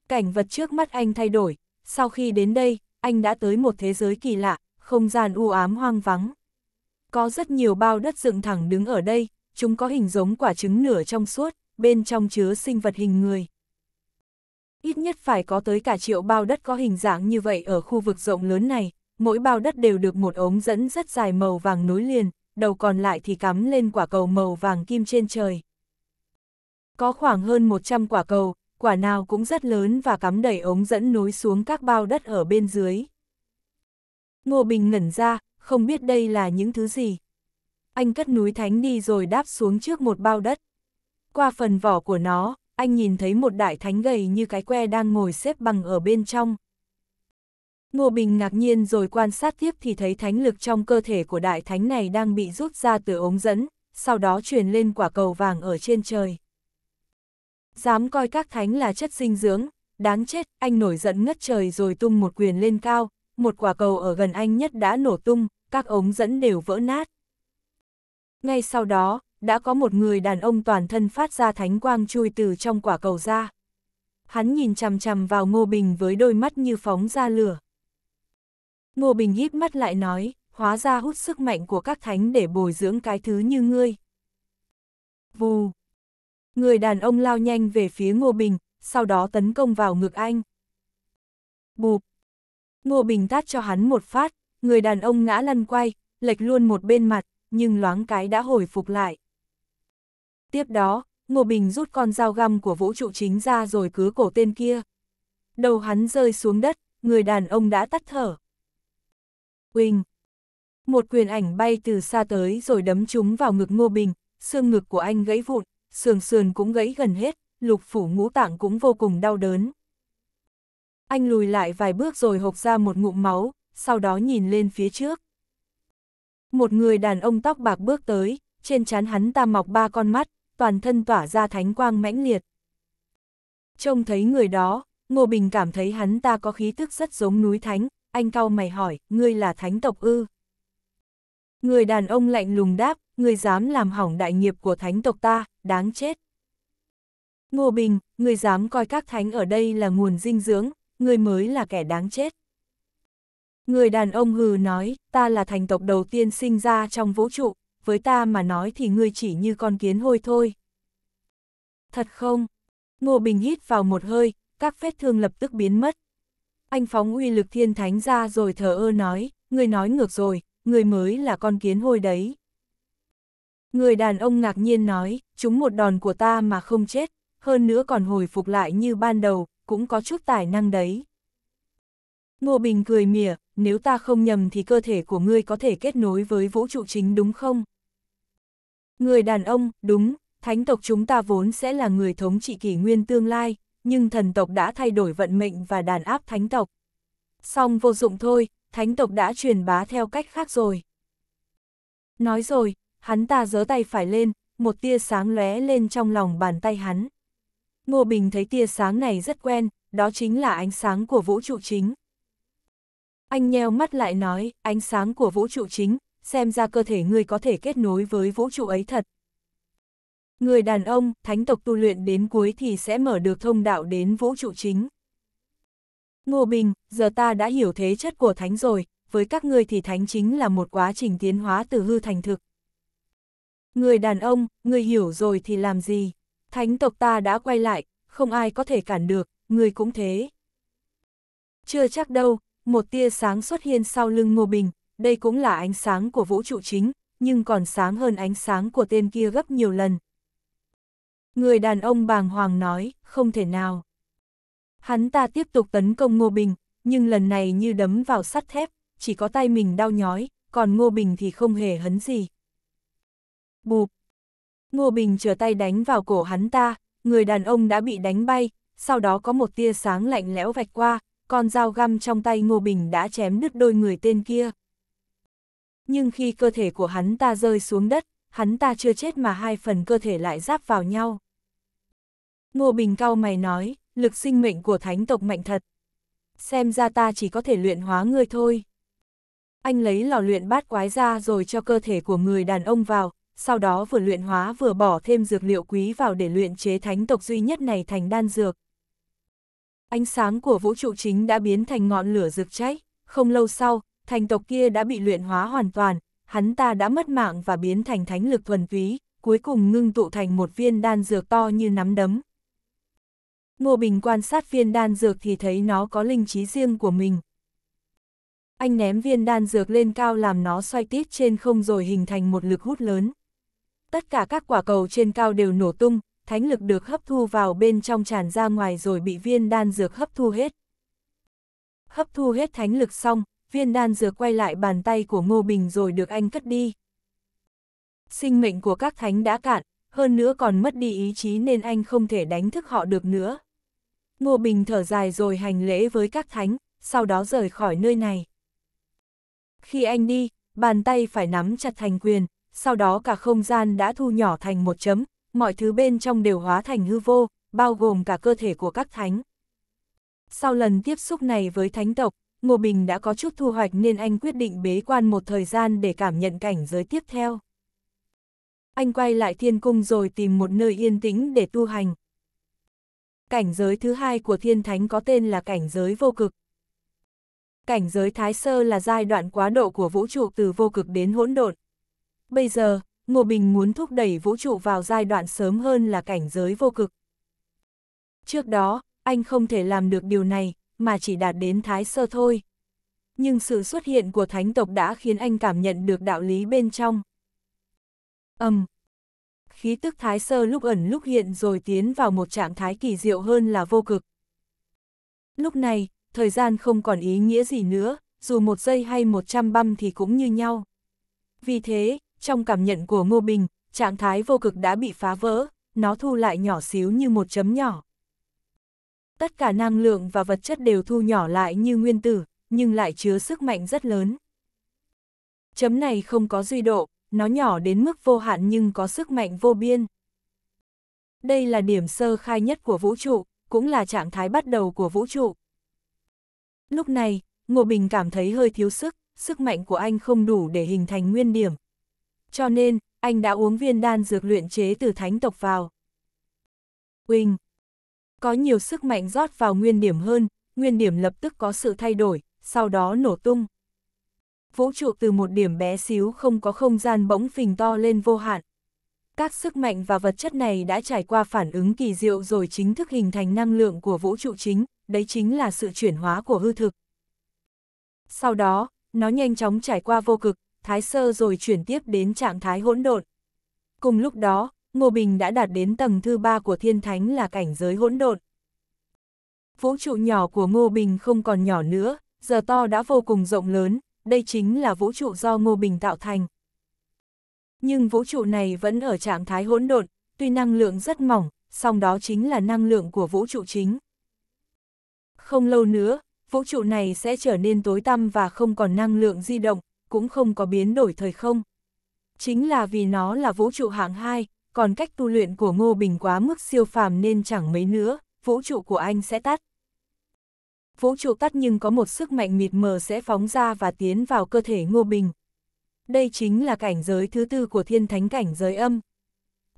Cảnh vật trước mắt anh thay đổi, sau khi đến đây, anh đã tới một thế giới kỳ lạ, không gian u ám hoang vắng. Có rất nhiều bao đất dựng thẳng đứng ở đây, chúng có hình giống quả trứng nửa trong suốt, bên trong chứa sinh vật hình người. Ít nhất phải có tới cả triệu bao đất có hình dạng như vậy ở khu vực rộng lớn này, mỗi bao đất đều được một ống dẫn rất dài màu vàng nối liền, đầu còn lại thì cắm lên quả cầu màu vàng kim trên trời có khoảng hơn 100 quả cầu, quả nào cũng rất lớn và cắm đầy ống dẫn nối xuống các bao đất ở bên dưới. Ngô Bình ngẩn ra, không biết đây là những thứ gì. Anh cất núi thánh đi rồi đáp xuống trước một bao đất. Qua phần vỏ của nó, anh nhìn thấy một đại thánh gầy như cái que đang ngồi xếp bằng ở bên trong. Ngô Bình ngạc nhiên rồi quan sát tiếp thì thấy thánh lực trong cơ thể của đại thánh này đang bị rút ra từ ống dẫn, sau đó truyền lên quả cầu vàng ở trên trời dám coi các thánh là chất dinh dưỡng, đáng chết, anh nổi giận ngất trời rồi tung một quyền lên cao, một quả cầu ở gần anh nhất đã nổ tung, các ống dẫn đều vỡ nát. Ngay sau đó, đã có một người đàn ông toàn thân phát ra thánh quang chui từ trong quả cầu ra. Hắn nhìn chằm chằm vào Ngô Bình với đôi mắt như phóng ra lửa. Ngô Bình híp mắt lại nói, hóa ra hút sức mạnh của các thánh để bồi dưỡng cái thứ như ngươi. Vù, Người đàn ông lao nhanh về phía Ngô Bình, sau đó tấn công vào ngực anh. Bụp! Ngô Bình tát cho hắn một phát, người đàn ông ngã lăn quay, lệch luôn một bên mặt, nhưng loáng cái đã hồi phục lại. Tiếp đó, Ngô Bình rút con dao găm của vũ trụ chính ra rồi cứ cổ tên kia. Đầu hắn rơi xuống đất, người đàn ông đã tắt thở. Quỳnh! Một quyền ảnh bay từ xa tới rồi đấm trúng vào ngực Ngô Bình, xương ngực của anh gãy vụn, sườn sườn cũng gãy gần hết, lục phủ ngũ tạng cũng vô cùng đau đớn. Anh lùi lại vài bước rồi hộc ra một ngụm máu, sau đó nhìn lên phía trước. Một người đàn ông tóc bạc bước tới, trên trán hắn ta mọc ba con mắt, toàn thân tỏa ra thánh quang mãnh liệt. Trông thấy người đó, Ngô Bình cảm thấy hắn ta có khí tức rất giống núi thánh, anh cau mày hỏi, ngươi là thánh tộc ư? Người đàn ông lạnh lùng đáp, người dám làm hỏng đại nghiệp của thánh tộc ta, đáng chết. Ngô Bình, người dám coi các thánh ở đây là nguồn dinh dưỡng, người mới là kẻ đáng chết. Người đàn ông hừ nói, ta là thành tộc đầu tiên sinh ra trong vũ trụ, với ta mà nói thì ngươi chỉ như con kiến hôi thôi. Thật không? Ngô Bình hít vào một hơi, các vết thương lập tức biến mất. Anh phóng uy lực thiên thánh ra rồi thở ơ nói, người nói ngược rồi, người mới là con kiến hôi đấy. Người đàn ông ngạc nhiên nói, chúng một đòn của ta mà không chết, hơn nữa còn hồi phục lại như ban đầu, cũng có chút tài năng đấy. Ngô Bình cười mỉa, nếu ta không nhầm thì cơ thể của ngươi có thể kết nối với vũ trụ chính đúng không? Người đàn ông, đúng, thánh tộc chúng ta vốn sẽ là người thống trị kỷ nguyên tương lai, nhưng thần tộc đã thay đổi vận mệnh và đàn áp thánh tộc. xong vô dụng thôi, thánh tộc đã truyền bá theo cách khác rồi. Nói rồi, Hắn ta giơ tay phải lên, một tia sáng lóe lên trong lòng bàn tay hắn. Ngô Bình thấy tia sáng này rất quen, đó chính là ánh sáng của vũ trụ chính. Anh nheo mắt lại nói, ánh sáng của vũ trụ chính, xem ra cơ thể người có thể kết nối với vũ trụ ấy thật. Người đàn ông, thánh tộc tu luyện đến cuối thì sẽ mở được thông đạo đến vũ trụ chính. Ngô Bình, giờ ta đã hiểu thế chất của thánh rồi, với các ngươi thì thánh chính là một quá trình tiến hóa từ hư thành thực, Người đàn ông, người hiểu rồi thì làm gì? Thánh tộc ta đã quay lại, không ai có thể cản được, người cũng thế. Chưa chắc đâu, một tia sáng xuất hiện sau lưng Ngô Bình, đây cũng là ánh sáng của vũ trụ chính, nhưng còn sáng hơn ánh sáng của tên kia gấp nhiều lần. Người đàn ông bàng hoàng nói, không thể nào. Hắn ta tiếp tục tấn công Ngô Bình, nhưng lần này như đấm vào sắt thép, chỉ có tay mình đau nhói, còn Ngô Bình thì không hề hấn gì, bụp. Ngô Bình trở tay đánh vào cổ hắn ta, người đàn ông đã bị đánh bay, sau đó có một tia sáng lạnh lẽo vạch qua, con dao găm trong tay Ngô Bình đã chém đứt đôi người tên kia. Nhưng khi cơ thể của hắn ta rơi xuống đất, hắn ta chưa chết mà hai phần cơ thể lại giáp vào nhau. Ngô Bình cau mày nói, lực sinh mệnh của thánh tộc mạnh thật. Xem ra ta chỉ có thể luyện hóa ngươi thôi. Anh lấy lò luyện bát quái ra rồi cho cơ thể của người đàn ông vào, sau đó vừa luyện hóa vừa bỏ thêm dược liệu quý vào để luyện chế thánh tộc duy nhất này thành đan dược. Ánh sáng của vũ trụ chính đã biến thành ngọn lửa rực cháy, không lâu sau, thành tộc kia đã bị luyện hóa hoàn toàn, hắn ta đã mất mạng và biến thành thánh lực thuần túy, cuối cùng ngưng tụ thành một viên đan dược to như nắm đấm. Ngô Bình quan sát viên đan dược thì thấy nó có linh trí riêng của mình. Anh ném viên đan dược lên cao làm nó xoay tít trên không rồi hình thành một lực hút lớn tất cả các quả cầu trên cao đều nổ tung, thánh lực được hấp thu vào bên trong tràn ra ngoài rồi bị viên đan dược hấp thu hết. Hấp thu hết thánh lực xong, viên đan dược quay lại bàn tay của Ngô Bình rồi được anh cất đi. Sinh mệnh của các thánh đã cạn, hơn nữa còn mất đi ý chí nên anh không thể đánh thức họ được nữa. Ngô Bình thở dài rồi hành lễ với các thánh, sau đó rời khỏi nơi này. Khi anh đi, bàn tay phải nắm chặt thành quyền, sau đó cả không gian đã thu nhỏ thành một chấm, mọi thứ bên trong đều hóa thành hư vô, bao gồm cả cơ thể của các thánh. Sau lần tiếp xúc này với thánh tộc, Ngô Bình đã có chút thu hoạch nên anh quyết định bế quan một thời gian để cảm nhận cảnh giới tiếp theo. Anh quay lại thiên cung rồi tìm một nơi yên tĩnh để tu hành. Cảnh giới thứ hai của thiên thánh có tên là cảnh giới vô cực. Cảnh giới thái sơ là giai đoạn quá độ của vũ trụ từ vô cực đến hỗn độn. Bây giờ, Ngô Bình muốn thúc đẩy vũ trụ vào giai đoạn sớm hơn là cảnh giới vô cực. Trước đó, anh không thể làm được điều này, mà chỉ đạt đến thái sơ thôi. Nhưng sự xuất hiện của thánh tộc đã khiến anh cảm nhận được đạo lý bên trong. Âm. Um, khí tức thái sơ lúc ẩn lúc hiện rồi tiến vào một trạng thái kỳ diệu hơn là vô cực. Lúc này, thời gian không còn ý nghĩa gì nữa, dù một giây hay một trăm băm thì cũng như nhau. Vì thế, trong cảm nhận của Ngô Bình, trạng thái vô cực đã bị phá vỡ, nó thu lại nhỏ xíu như một chấm nhỏ. Tất cả năng lượng và vật chất đều thu nhỏ lại như nguyên tử, nhưng lại chứa sức mạnh rất lớn. Chấm này không có duy độ, nó nhỏ đến mức vô hạn nhưng có sức mạnh vô biên. Đây là điểm sơ khai nhất của vũ trụ, cũng là trạng thái bắt đầu của vũ trụ. Lúc này, Ngô Bình cảm thấy hơi thiếu sức, sức mạnh của anh không đủ để hình thành nguyên điểm, cho nên, anh đã uống viên đan dược luyện chế từ thánh tộc vào. Quỳnh Có nhiều sức mạnh rót vào nguyên điểm hơn, nguyên điểm lập tức có sự thay đổi, sau đó nổ tung. Vũ trụ từ một điểm bé xíu không có không gian bỗng phình to lên vô hạn. Các sức mạnh và vật chất này đã trải qua phản ứng kỳ diệu rồi chính thức hình thành năng lượng của vũ trụ chính, đấy chính là sự chuyển hóa của hư thực. Sau đó, nó nhanh chóng trải qua vô cực, thái sơ rồi chuyển tiếp đến trạng thái hỗn độn. Cùng lúc đó, Ngô Bình đã đạt đến tầng thứ ba của thiên thánh là cảnh giới hỗn độn. Vũ trụ nhỏ của Ngô Bình không còn nhỏ nữa, giờ to đã vô cùng rộng lớn, đây chính là vũ trụ do Ngô Bình tạo thành. Nhưng vũ trụ này vẫn ở trạng thái hỗn độn, tuy năng lượng rất mỏng, song đó chính là năng lượng của vũ trụ chính. Không lâu nữa, vũ trụ này sẽ trở nên tối tăm và không còn năng lượng di động, cũng không có biến đổi thời không. Chính là vì nó là vũ trụ hạng 2, còn cách tu luyện của Ngô Bình quá mức siêu phàm nên chẳng mấy nữa, vũ trụ của anh sẽ tắt. Vũ trụ tắt nhưng có một sức mạnh mịt mờ sẽ phóng ra và tiến vào cơ thể Ngô Bình. Đây chính là cảnh giới thứ tư của thiên thánh cảnh giới âm.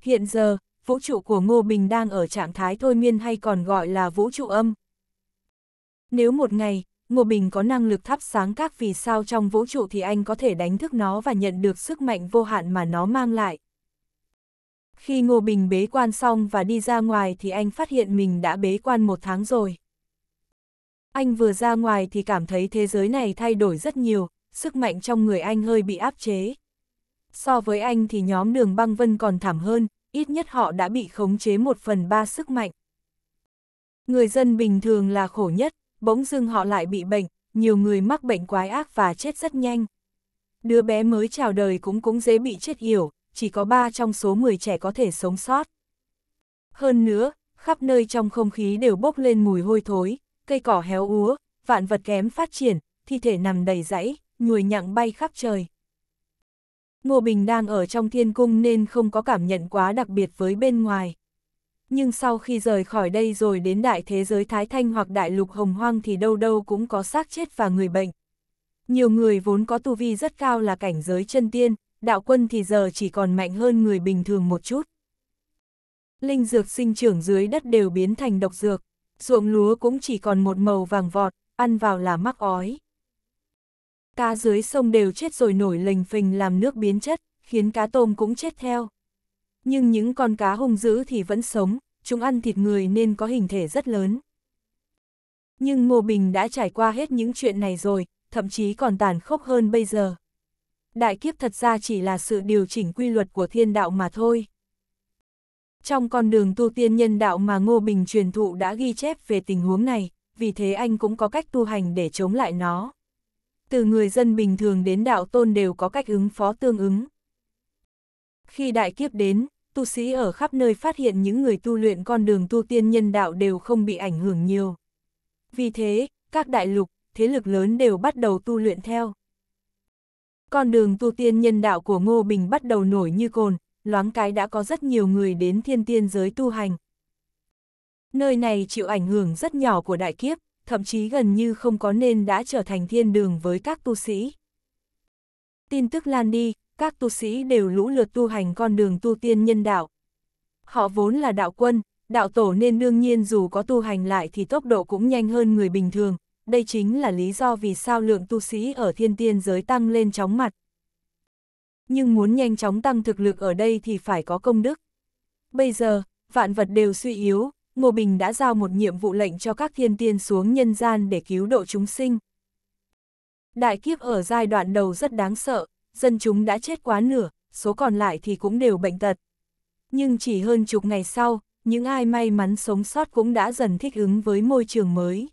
Hiện giờ, vũ trụ của Ngô Bình đang ở trạng thái thôi miên hay còn gọi là vũ trụ âm. Nếu một ngày, Ngô Bình có năng lực thắp sáng các vì sao trong vũ trụ thì anh có thể đánh thức nó và nhận được sức mạnh vô hạn mà nó mang lại. Khi Ngô Bình bế quan xong và đi ra ngoài thì anh phát hiện mình đã bế quan một tháng rồi. Anh vừa ra ngoài thì cảm thấy thế giới này thay đổi rất nhiều, sức mạnh trong người anh hơi bị áp chế. So với anh thì nhóm đường băng vân còn thảm hơn, ít nhất họ đã bị khống chế một phần ba sức mạnh. Người dân bình thường là khổ nhất, bỗng dưng họ lại bị bệnh, nhiều người mắc bệnh quái ác và chết rất nhanh. Đứa bé mới chào đời cũng cũng dễ bị chết yểu, chỉ có 3 trong số 10 trẻ có thể sống sót. Hơn nữa, khắp nơi trong không khí đều bốc lên mùi hôi thối, cây cỏ héo úa, vạn vật kém phát triển, thi thể nằm đầy rẫy, nhùi nhặng bay khắp trời. Ngô Bình đang ở trong thiên cung nên không có cảm nhận quá đặc biệt với bên ngoài nhưng sau khi rời khỏi đây rồi đến đại thế giới Thái Thanh hoặc đại lục Hồng Hoang thì đâu đâu cũng có xác chết và người bệnh. Nhiều người vốn có tu vi rất cao là cảnh giới chân tiên, đạo quân thì giờ chỉ còn mạnh hơn người bình thường một chút. Linh dược sinh trưởng dưới đất đều biến thành độc dược, ruộng lúa cũng chỉ còn một màu vàng vọt, ăn vào là mắc ói. Cá dưới sông đều chết rồi nổi lềnh phình làm nước biến chất, khiến cá tôm cũng chết theo nhưng những con cá hung dữ thì vẫn sống, chúng ăn thịt người nên có hình thể rất lớn. Nhưng Ngô Bình đã trải qua hết những chuyện này rồi, thậm chí còn tàn khốc hơn bây giờ. Đại kiếp thật ra chỉ là sự điều chỉnh quy luật của thiên đạo mà thôi. Trong con đường tu tiên nhân đạo mà Ngô Bình truyền thụ đã ghi chép về tình huống này, vì thế anh cũng có cách tu hành để chống lại nó. Từ người dân bình thường đến đạo tôn đều có cách ứng phó tương ứng. Khi đại kiếp đến, tu sĩ ở khắp nơi phát hiện những người tu luyện con đường tu tiên nhân đạo đều không bị ảnh hưởng nhiều. Vì thế, các đại lục, thế lực lớn đều bắt đầu tu luyện theo. Con đường tu tiên nhân đạo của Ngô Bình bắt đầu nổi như cồn, loáng cái đã có rất nhiều người đến thiên tiên giới tu hành. Nơi này chịu ảnh hưởng rất nhỏ của đại kiếp, thậm chí gần như không có nên đã trở thành thiên đường với các tu sĩ. Tin tức lan đi, các tu sĩ đều lũ lượt tu hành con đường tu tiên nhân đạo. Họ vốn là đạo quân, đạo tổ nên đương nhiên dù có tu hành lại thì tốc độ cũng nhanh hơn người bình thường, đây chính là lý do vì sao lượng tu sĩ ở thiên tiên giới tăng lên chóng mặt. Nhưng muốn nhanh chóng tăng thực lực ở đây thì phải có công đức. Bây giờ, vạn vật đều suy yếu, Ngô Bình đã giao một nhiệm vụ lệnh cho các thiên tiên xuống nhân gian để cứu độ chúng sinh. Đại kiếp ở giai đoạn đầu rất đáng sợ, dân chúng đã chết quá nửa, số còn lại thì cũng đều bệnh tật. Nhưng chỉ hơn chục ngày sau, những ai may mắn sống sót cũng đã dần thích ứng với môi trường mới.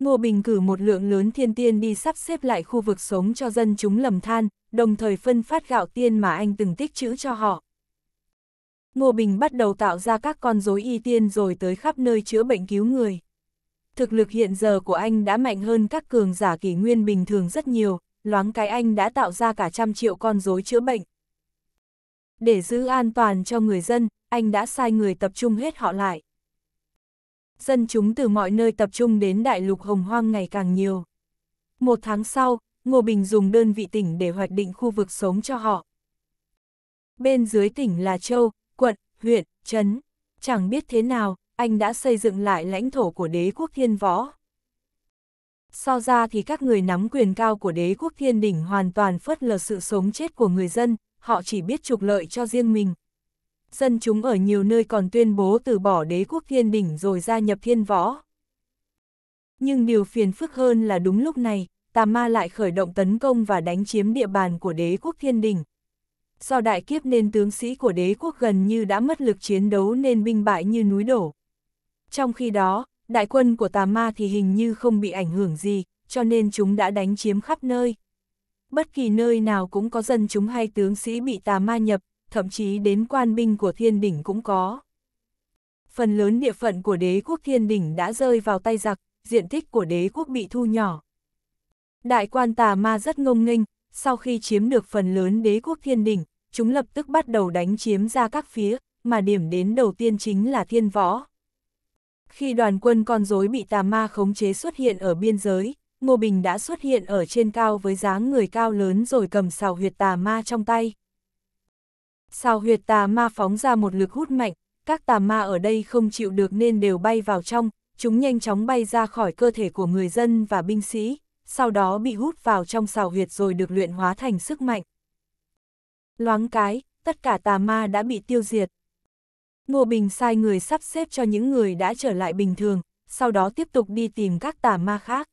Ngô Bình cử một lượng lớn thiên tiên đi sắp xếp lại khu vực sống cho dân chúng lầm than, đồng thời phân phát gạo tiên mà anh từng tích trữ cho họ. Ngô Bình bắt đầu tạo ra các con rối y tiên rồi tới khắp nơi chữa bệnh cứu người. Thực lực hiện giờ của anh đã mạnh hơn các cường giả kỷ nguyên bình thường rất nhiều, loáng cái anh đã tạo ra cả trăm triệu con rối chữa bệnh. Để giữ an toàn cho người dân, anh đã sai người tập trung hết họ lại. Dân chúng từ mọi nơi tập trung đến đại lục hồng hoang ngày càng nhiều. Một tháng sau, Ngô Bình dùng đơn vị tỉnh để hoạch định khu vực sống cho họ. Bên dưới tỉnh là châu, quận, huyện, trấn. Chẳng biết thế nào, anh đã xây dựng lại lãnh thổ của đế quốc thiên võ so ra thì các người nắm quyền cao của đế quốc thiên đỉnh hoàn toàn phớt lờ sự sống chết của người dân, họ chỉ biết trục lợi cho riêng mình. Dân chúng ở nhiều nơi còn tuyên bố từ bỏ đế quốc thiên đỉnh rồi gia nhập thiên võ. Nhưng điều phiền phức hơn là đúng lúc này, tà ma lại khởi động tấn công và đánh chiếm địa bàn của đế quốc thiên đỉnh. Do đại kiếp nên tướng sĩ của đế quốc gần như đã mất lực chiến đấu nên binh bại như núi đổ. Trong khi đó, đại quân của tà ma thì hình như không bị ảnh hưởng gì, cho nên chúng đã đánh chiếm khắp nơi. Bất kỳ nơi nào cũng có dân chúng hay tướng sĩ bị tà ma nhập, thậm chí đến quan binh của thiên đỉnh cũng có. Phần lớn địa phận của đế quốc thiên đỉnh đã rơi vào tay giặc, diện tích của đế quốc bị thu nhỏ. Đại quan tà ma rất ngông nghênh, sau khi chiếm được phần lớn đế quốc thiên đỉnh, chúng lập tức bắt đầu đánh chiếm ra các phía, mà điểm đến đầu tiên chính là thiên võ. Khi đoàn quân con rối bị tà ma khống chế xuất hiện ở biên giới, Ngô Bình đã xuất hiện ở trên cao với dáng người cao lớn rồi cầm xào huyệt tà ma trong tay. Xào huyệt tà ma phóng ra một lực hút mạnh, các tà ma ở đây không chịu được nên đều bay vào trong, chúng nhanh chóng bay ra khỏi cơ thể của người dân và binh sĩ, sau đó bị hút vào trong xào huyệt rồi được luyện hóa thành sức mạnh. Loáng cái, tất cả tà ma đã bị tiêu diệt. Ngô Bình sai người sắp xếp cho những người đã trở lại bình thường, sau đó tiếp tục đi tìm các tà ma khác.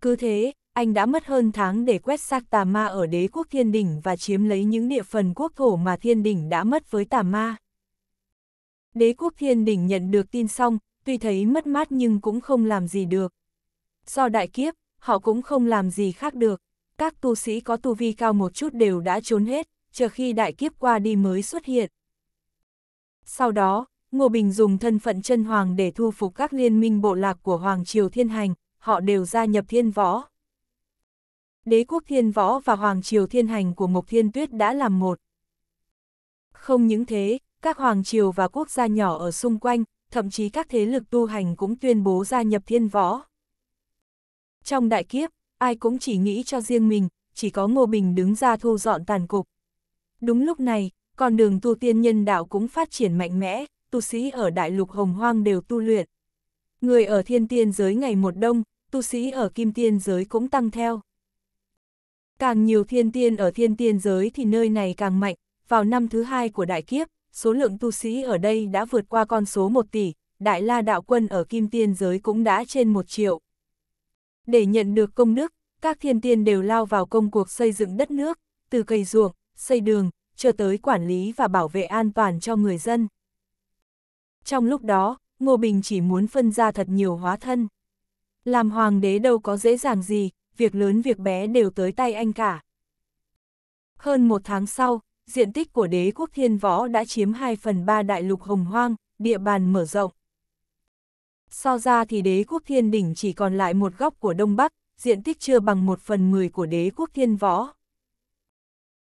Cứ thế, anh đã mất hơn tháng để quét xác tà ma ở đế quốc thiên đỉnh và chiếm lấy những địa phần quốc thổ mà thiên đỉnh đã mất với tà ma. Đế quốc thiên đỉnh nhận được tin xong, tuy thấy mất mát nhưng cũng không làm gì được. Do đại kiếp, họ cũng không làm gì khác được. Các tu sĩ có tu vi cao một chút đều đã trốn hết, chờ khi đại kiếp qua đi mới xuất hiện. Sau đó, Ngô Bình dùng thân phận chân hoàng để thu phục các liên minh bộ lạc của Hoàng Triều Thiên Hành, họ đều gia nhập thiên võ. Đế quốc thiên võ và Hoàng Triều Thiên Hành của Mộc Thiên Tuyết đã làm một. Không những thế, các Hoàng Triều và quốc gia nhỏ ở xung quanh, thậm chí các thế lực tu hành cũng tuyên bố gia nhập thiên võ. Trong đại kiếp, ai cũng chỉ nghĩ cho riêng mình, chỉ có Ngô Bình đứng ra thu dọn tàn cục. Đúng lúc này, con đường tu tiên nhân đạo cũng phát triển mạnh mẽ, tu sĩ ở đại lục hồng hoang đều tu luyện. Người ở thiên tiên giới ngày một đông, tu sĩ ở kim tiên giới cũng tăng theo. Càng nhiều thiên tiên ở thiên tiên giới thì nơi này càng mạnh, vào năm thứ hai của đại kiếp, số lượng tu sĩ ở đây đã vượt qua con số một tỷ, đại la đạo quân ở kim tiên giới cũng đã trên một triệu. Để nhận được công đức, các thiên tiên đều lao vào công cuộc xây dựng đất nước, từ cây ruộng, xây đường, cho tới quản lý và bảo vệ an toàn cho người dân. Trong lúc đó, Ngô Bình chỉ muốn phân ra thật nhiều hóa thân. Làm hoàng đế đâu có dễ dàng gì, việc lớn việc bé đều tới tay anh cả. Hơn một tháng sau, diện tích của đế quốc thiên võ đã chiếm 2 phần 3 đại lục hồng hoang, địa bàn mở rộng. So ra thì đế quốc thiên đỉnh chỉ còn lại một góc của Đông Bắc, diện tích chưa bằng một phần 10 của đế quốc thiên võ.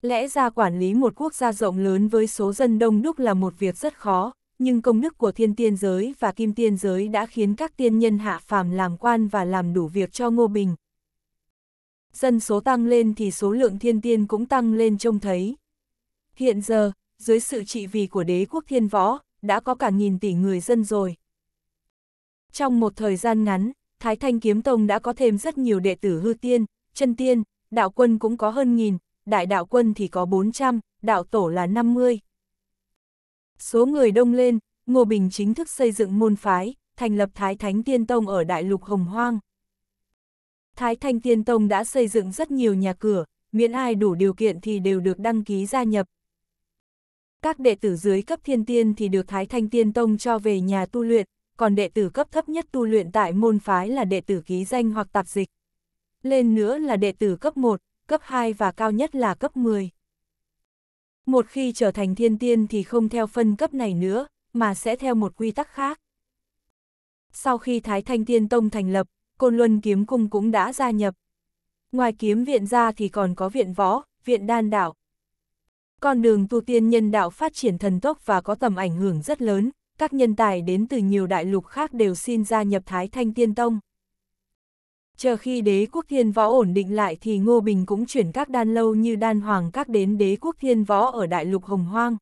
Lẽ ra quản lý một quốc gia rộng lớn với số dân đông đúc là một việc rất khó, nhưng công đức của thiên tiên giới và kim tiên giới đã khiến các tiên nhân hạ phàm làm quan và làm đủ việc cho Ngô Bình. Dân số tăng lên thì số lượng thiên tiên cũng tăng lên trông thấy. Hiện giờ, dưới sự trị vì của đế quốc thiên võ, đã có cả nghìn tỷ người dân rồi. Trong một thời gian ngắn, Thái Thanh Kiếm Tông đã có thêm rất nhiều đệ tử hư tiên, chân tiên, đạo quân cũng có hơn nghìn, đại đạo quân thì có 400, đạo tổ là 50. Số người đông lên, Ngô Bình chính thức xây dựng môn phái, thành lập Thái Thánh Tiên Tông ở Đại Lục Hồng Hoang. Thái Thanh Tiên Tông đã xây dựng rất nhiều nhà cửa, miễn ai đủ điều kiện thì đều được đăng ký gia nhập. Các đệ tử dưới cấp thiên tiên thì được Thái Thanh Tiên Tông cho về nhà tu luyện, còn đệ tử cấp thấp nhất tu luyện tại môn phái là đệ tử ký danh hoặc tạp dịch. Lên nữa là đệ tử cấp 1, cấp 2 và cao nhất là cấp 10. Một khi trở thành thiên tiên thì không theo phân cấp này nữa, mà sẽ theo một quy tắc khác. Sau khi Thái Thanh Tiên Tông thành lập, Côn Luân Kiếm Cung cũng đã gia nhập. Ngoài kiếm viện ra thì còn có viện võ, viện đan đạo. Con đường tu tiên nhân đạo phát triển thần tốc và có tầm ảnh hưởng rất lớn, các nhân tài đến từ nhiều đại lục khác đều xin gia nhập Thái Thanh Tiên Tông chờ khi đế quốc thiên võ ổn định lại thì Ngô Bình cũng chuyển các đan lâu như đan hoàng các đến đế quốc thiên võ ở đại lục hồng hoang.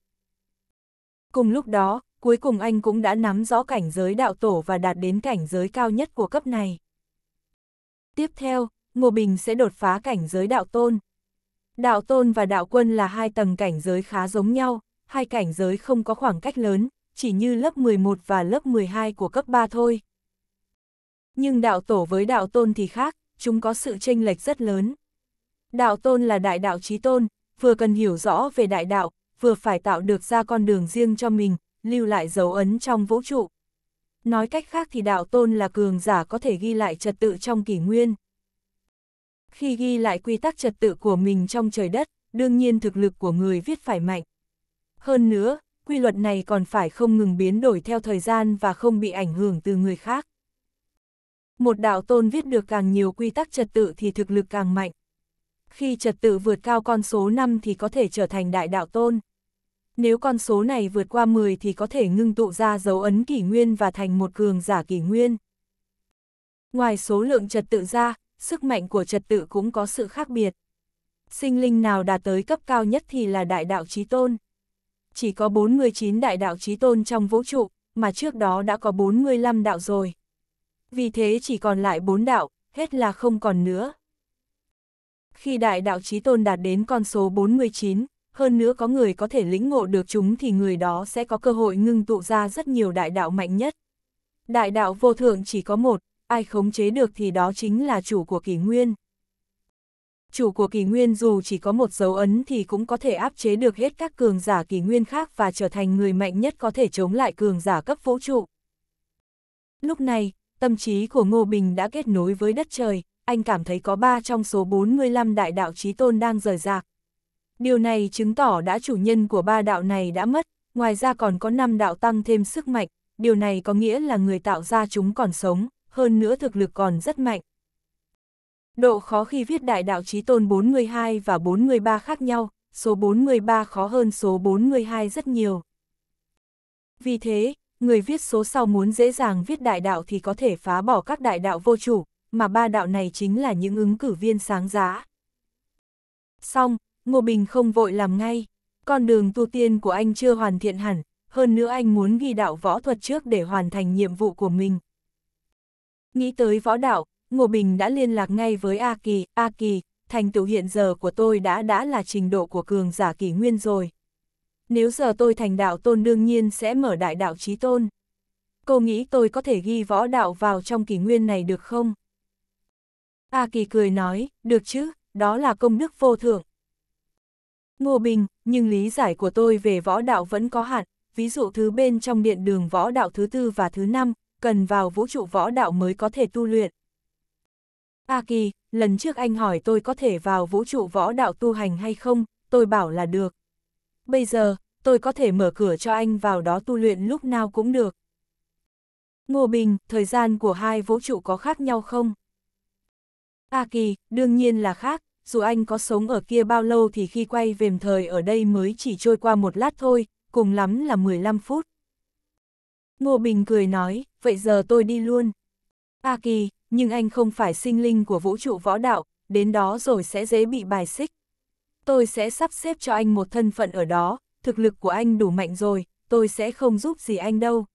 Cùng lúc đó, cuối cùng anh cũng đã nắm rõ cảnh giới đạo tổ và đạt đến cảnh giới cao nhất của cấp này. Tiếp theo, Ngô Bình sẽ đột phá cảnh giới đạo tôn. Đạo tôn và đạo quân là hai tầng cảnh giới khá giống nhau, hai cảnh giới không có khoảng cách lớn, chỉ như lớp 11 và lớp 12 của cấp 3 thôi, nhưng đạo tổ với đạo tôn thì khác, chúng có sự tranh lệch rất lớn. Đạo tôn là đại đạo trí tôn, vừa cần hiểu rõ về đại đạo, vừa phải tạo được ra con đường riêng cho mình, lưu lại dấu ấn trong vũ trụ. Nói cách khác thì đạo tôn là cường giả có thể ghi lại trật tự trong kỷ nguyên. Khi ghi lại quy tắc trật tự của mình trong trời đất, đương nhiên thực lực của người viết phải mạnh. Hơn nữa, quy luật này còn phải không ngừng biến đổi theo thời gian và không bị ảnh hưởng từ người khác một đạo tôn viết được càng nhiều quy tắc trật tự thì thực lực càng mạnh. Khi trật tự vượt cao con số 5 thì có thể trở thành đại đạo tôn. Nếu con số này vượt qua 10 thì có thể ngưng tụ ra dấu ấn kỷ nguyên và thành một cường giả kỷ nguyên. Ngoài số lượng trật tự ra, sức mạnh của trật tự cũng có sự khác biệt. Sinh linh nào đạt tới cấp cao nhất thì là đại đạo trí tôn. Chỉ có 49 đại đạo trí tôn trong vũ trụ, mà trước đó đã có 45 đạo rồi vì thế chỉ còn lại bốn đạo, hết là không còn nữa. Khi đại đạo trí tôn đạt đến con số 49, hơn nữa có người có thể lĩnh ngộ được chúng thì người đó sẽ có cơ hội ngưng tụ ra rất nhiều đại đạo mạnh nhất. Đại đạo vô thượng chỉ có một, ai khống chế được thì đó chính là chủ của kỷ nguyên. Chủ của kỷ nguyên dù chỉ có một dấu ấn thì cũng có thể áp chế được hết các cường giả kỷ nguyên khác và trở thành người mạnh nhất có thể chống lại cường giả cấp vũ trụ. Lúc này, tâm trí của Ngô Bình đã kết nối với đất trời, anh cảm thấy có 3 trong số 45 đại đạo trí tôn đang rời rạc. Điều này chứng tỏ đã chủ nhân của ba đạo này đã mất, ngoài ra còn có 5 đạo tăng thêm sức mạnh, điều này có nghĩa là người tạo ra chúng còn sống, hơn nữa thực lực còn rất mạnh. Độ khó khi viết đại đạo trí tôn 42 và 43 khác nhau, số 43 khó hơn số 42 rất nhiều. Vì thế, người viết số sau muốn dễ dàng viết đại đạo thì có thể phá bỏ các đại đạo vô chủ, mà ba đạo này chính là những ứng cử viên sáng giá. Xong, Ngô Bình không vội làm ngay, con đường tu tiên của anh chưa hoàn thiện hẳn, hơn nữa anh muốn ghi đạo võ thuật trước để hoàn thành nhiệm vụ của mình. Nghĩ tới võ đạo, Ngô Bình đã liên lạc ngay với A Kỳ, A Kỳ, thành tựu hiện giờ của tôi đã đã là trình độ của cường giả kỷ nguyên rồi nếu giờ tôi thành đạo tôn đương nhiên sẽ mở đại đạo trí tôn. Cô nghĩ tôi có thể ghi võ đạo vào trong kỷ nguyên này được không? A Kỳ cười nói, được chứ, đó là công đức vô thượng. Ngô Bình, nhưng lý giải của tôi về võ đạo vẫn có hạn, ví dụ thứ bên trong điện đường võ đạo thứ tư và thứ năm, cần vào vũ trụ võ đạo mới có thể tu luyện. A Kỳ, lần trước anh hỏi tôi có thể vào vũ trụ võ đạo tu hành hay không, tôi bảo là được bây giờ, tôi có thể mở cửa cho anh vào đó tu luyện lúc nào cũng được. Ngô Bình, thời gian của hai vũ trụ có khác nhau không? A Kỳ, đương nhiên là khác, dù anh có sống ở kia bao lâu thì khi quay về thời ở đây mới chỉ trôi qua một lát thôi, cùng lắm là 15 phút. Ngô Bình cười nói, vậy giờ tôi đi luôn. A Kỳ, nhưng anh không phải sinh linh của vũ trụ võ đạo, đến đó rồi sẽ dễ bị bài xích tôi sẽ sắp xếp cho anh một thân phận ở đó, thực lực của anh đủ mạnh rồi, tôi sẽ không giúp gì anh đâu.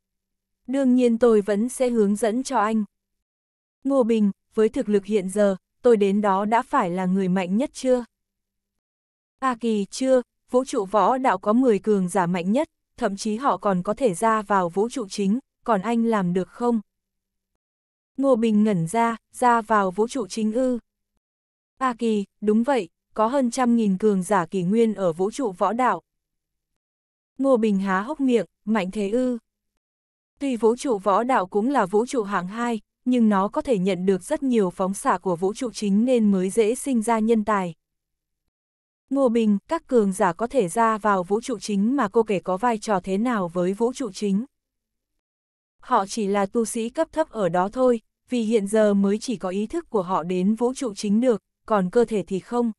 Đương nhiên tôi vẫn sẽ hướng dẫn cho anh. Ngô Bình, với thực lực hiện giờ, tôi đến đó đã phải là người mạnh nhất chưa? A à kỳ chưa, vũ trụ võ đạo có 10 cường giả mạnh nhất, thậm chí họ còn có thể ra vào vũ trụ chính, còn anh làm được không? Ngô Bình ngẩn ra, ra vào vũ trụ chính ư. A à kỳ, đúng vậy, có hơn trăm nghìn cường giả kỳ nguyên ở vũ trụ võ đạo. Ngô Bình há hốc miệng, mạnh thế ư. Tuy vũ trụ võ đạo cũng là vũ trụ hạng hai, nhưng nó có thể nhận được rất nhiều phóng xạ của vũ trụ chính nên mới dễ sinh ra nhân tài. Ngô Bình, các cường giả có thể ra vào vũ trụ chính mà cô kể có vai trò thế nào với vũ trụ chính. Họ chỉ là tu sĩ cấp thấp ở đó thôi, vì hiện giờ mới chỉ có ý thức của họ đến vũ trụ chính được, còn cơ thể thì không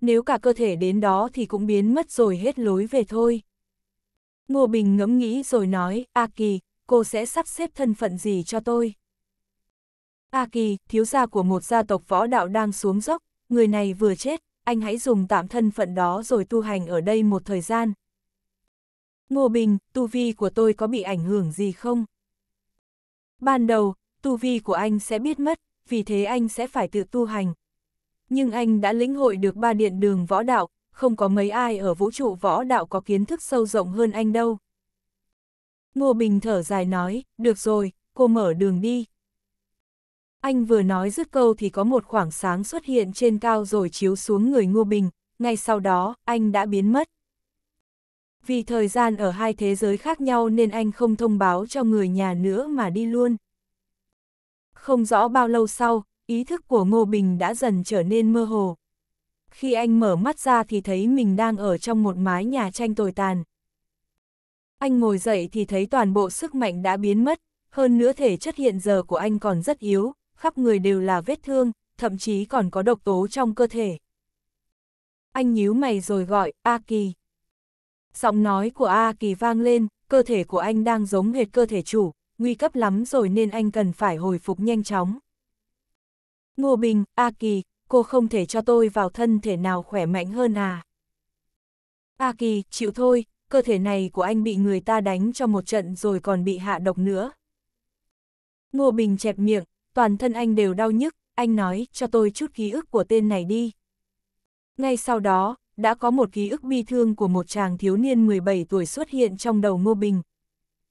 nếu cả cơ thể đến đó thì cũng biến mất rồi hết lối về thôi. Ngô Bình ngẫm nghĩ rồi nói, A Kỳ, cô sẽ sắp xếp thân phận gì cho tôi? A Kỳ, thiếu gia của một gia tộc võ đạo đang xuống dốc, người này vừa chết, anh hãy dùng tạm thân phận đó rồi tu hành ở đây một thời gian. Ngô Bình, tu vi của tôi có bị ảnh hưởng gì không? Ban đầu, tu vi của anh sẽ biết mất, vì thế anh sẽ phải tự tu hành, nhưng anh đã lĩnh hội được ba điện đường võ đạo, không có mấy ai ở vũ trụ võ đạo có kiến thức sâu rộng hơn anh đâu. Ngô Bình thở dài nói, được rồi, cô mở đường đi. Anh vừa nói dứt câu thì có một khoảng sáng xuất hiện trên cao rồi chiếu xuống người Ngô Bình, ngay sau đó, anh đã biến mất. Vì thời gian ở hai thế giới khác nhau nên anh không thông báo cho người nhà nữa mà đi luôn. Không rõ bao lâu sau, ý thức của Ngô Bình đã dần trở nên mơ hồ. Khi anh mở mắt ra thì thấy mình đang ở trong một mái nhà tranh tồi tàn. Anh ngồi dậy thì thấy toàn bộ sức mạnh đã biến mất, hơn nữa thể chất hiện giờ của anh còn rất yếu, khắp người đều là vết thương, thậm chí còn có độc tố trong cơ thể. Anh nhíu mày rồi gọi, A Kỳ. Giọng nói của A Kỳ vang lên, cơ thể của anh đang giống hệt cơ thể chủ, nguy cấp lắm rồi nên anh cần phải hồi phục nhanh chóng. Ngô Bình, A Kỳ, cô không thể cho tôi vào thân thể nào khỏe mạnh hơn à? A Kỳ, chịu thôi, cơ thể này của anh bị người ta đánh cho một trận rồi còn bị hạ độc nữa. Ngô Bình chẹp miệng, toàn thân anh đều đau nhức, anh nói cho tôi chút ký ức của tên này đi. Ngay sau đó, đã có một ký ức bi thương của một chàng thiếu niên 17 tuổi xuất hiện trong đầu Ngô Bình.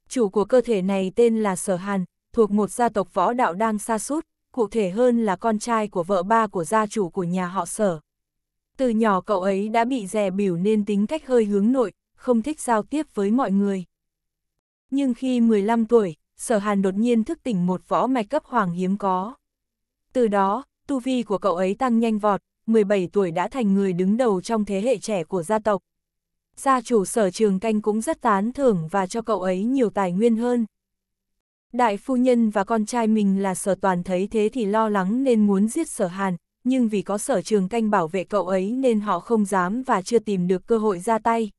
Chủ của cơ thể này tên là Sở Hàn, thuộc một gia tộc võ đạo đang xa suốt cụ thể hơn là con trai của vợ ba của gia chủ của nhà họ sở. Từ nhỏ cậu ấy đã bị dè biểu nên tính cách hơi hướng nội, không thích giao tiếp với mọi người. Nhưng khi 15 tuổi, sở hàn đột nhiên thức tỉnh một võ mạch cấp hoàng hiếm có. Từ đó, tu vi của cậu ấy tăng nhanh vọt, 17 tuổi đã thành người đứng đầu trong thế hệ trẻ của gia tộc. Gia chủ sở trường canh cũng rất tán thưởng và cho cậu ấy nhiều tài nguyên hơn. Đại phu nhân và con trai mình là sở toàn thấy thế thì lo lắng nên muốn giết sở hàn, nhưng vì có sở trường canh bảo vệ cậu ấy nên họ không dám và chưa tìm được cơ hội ra tay.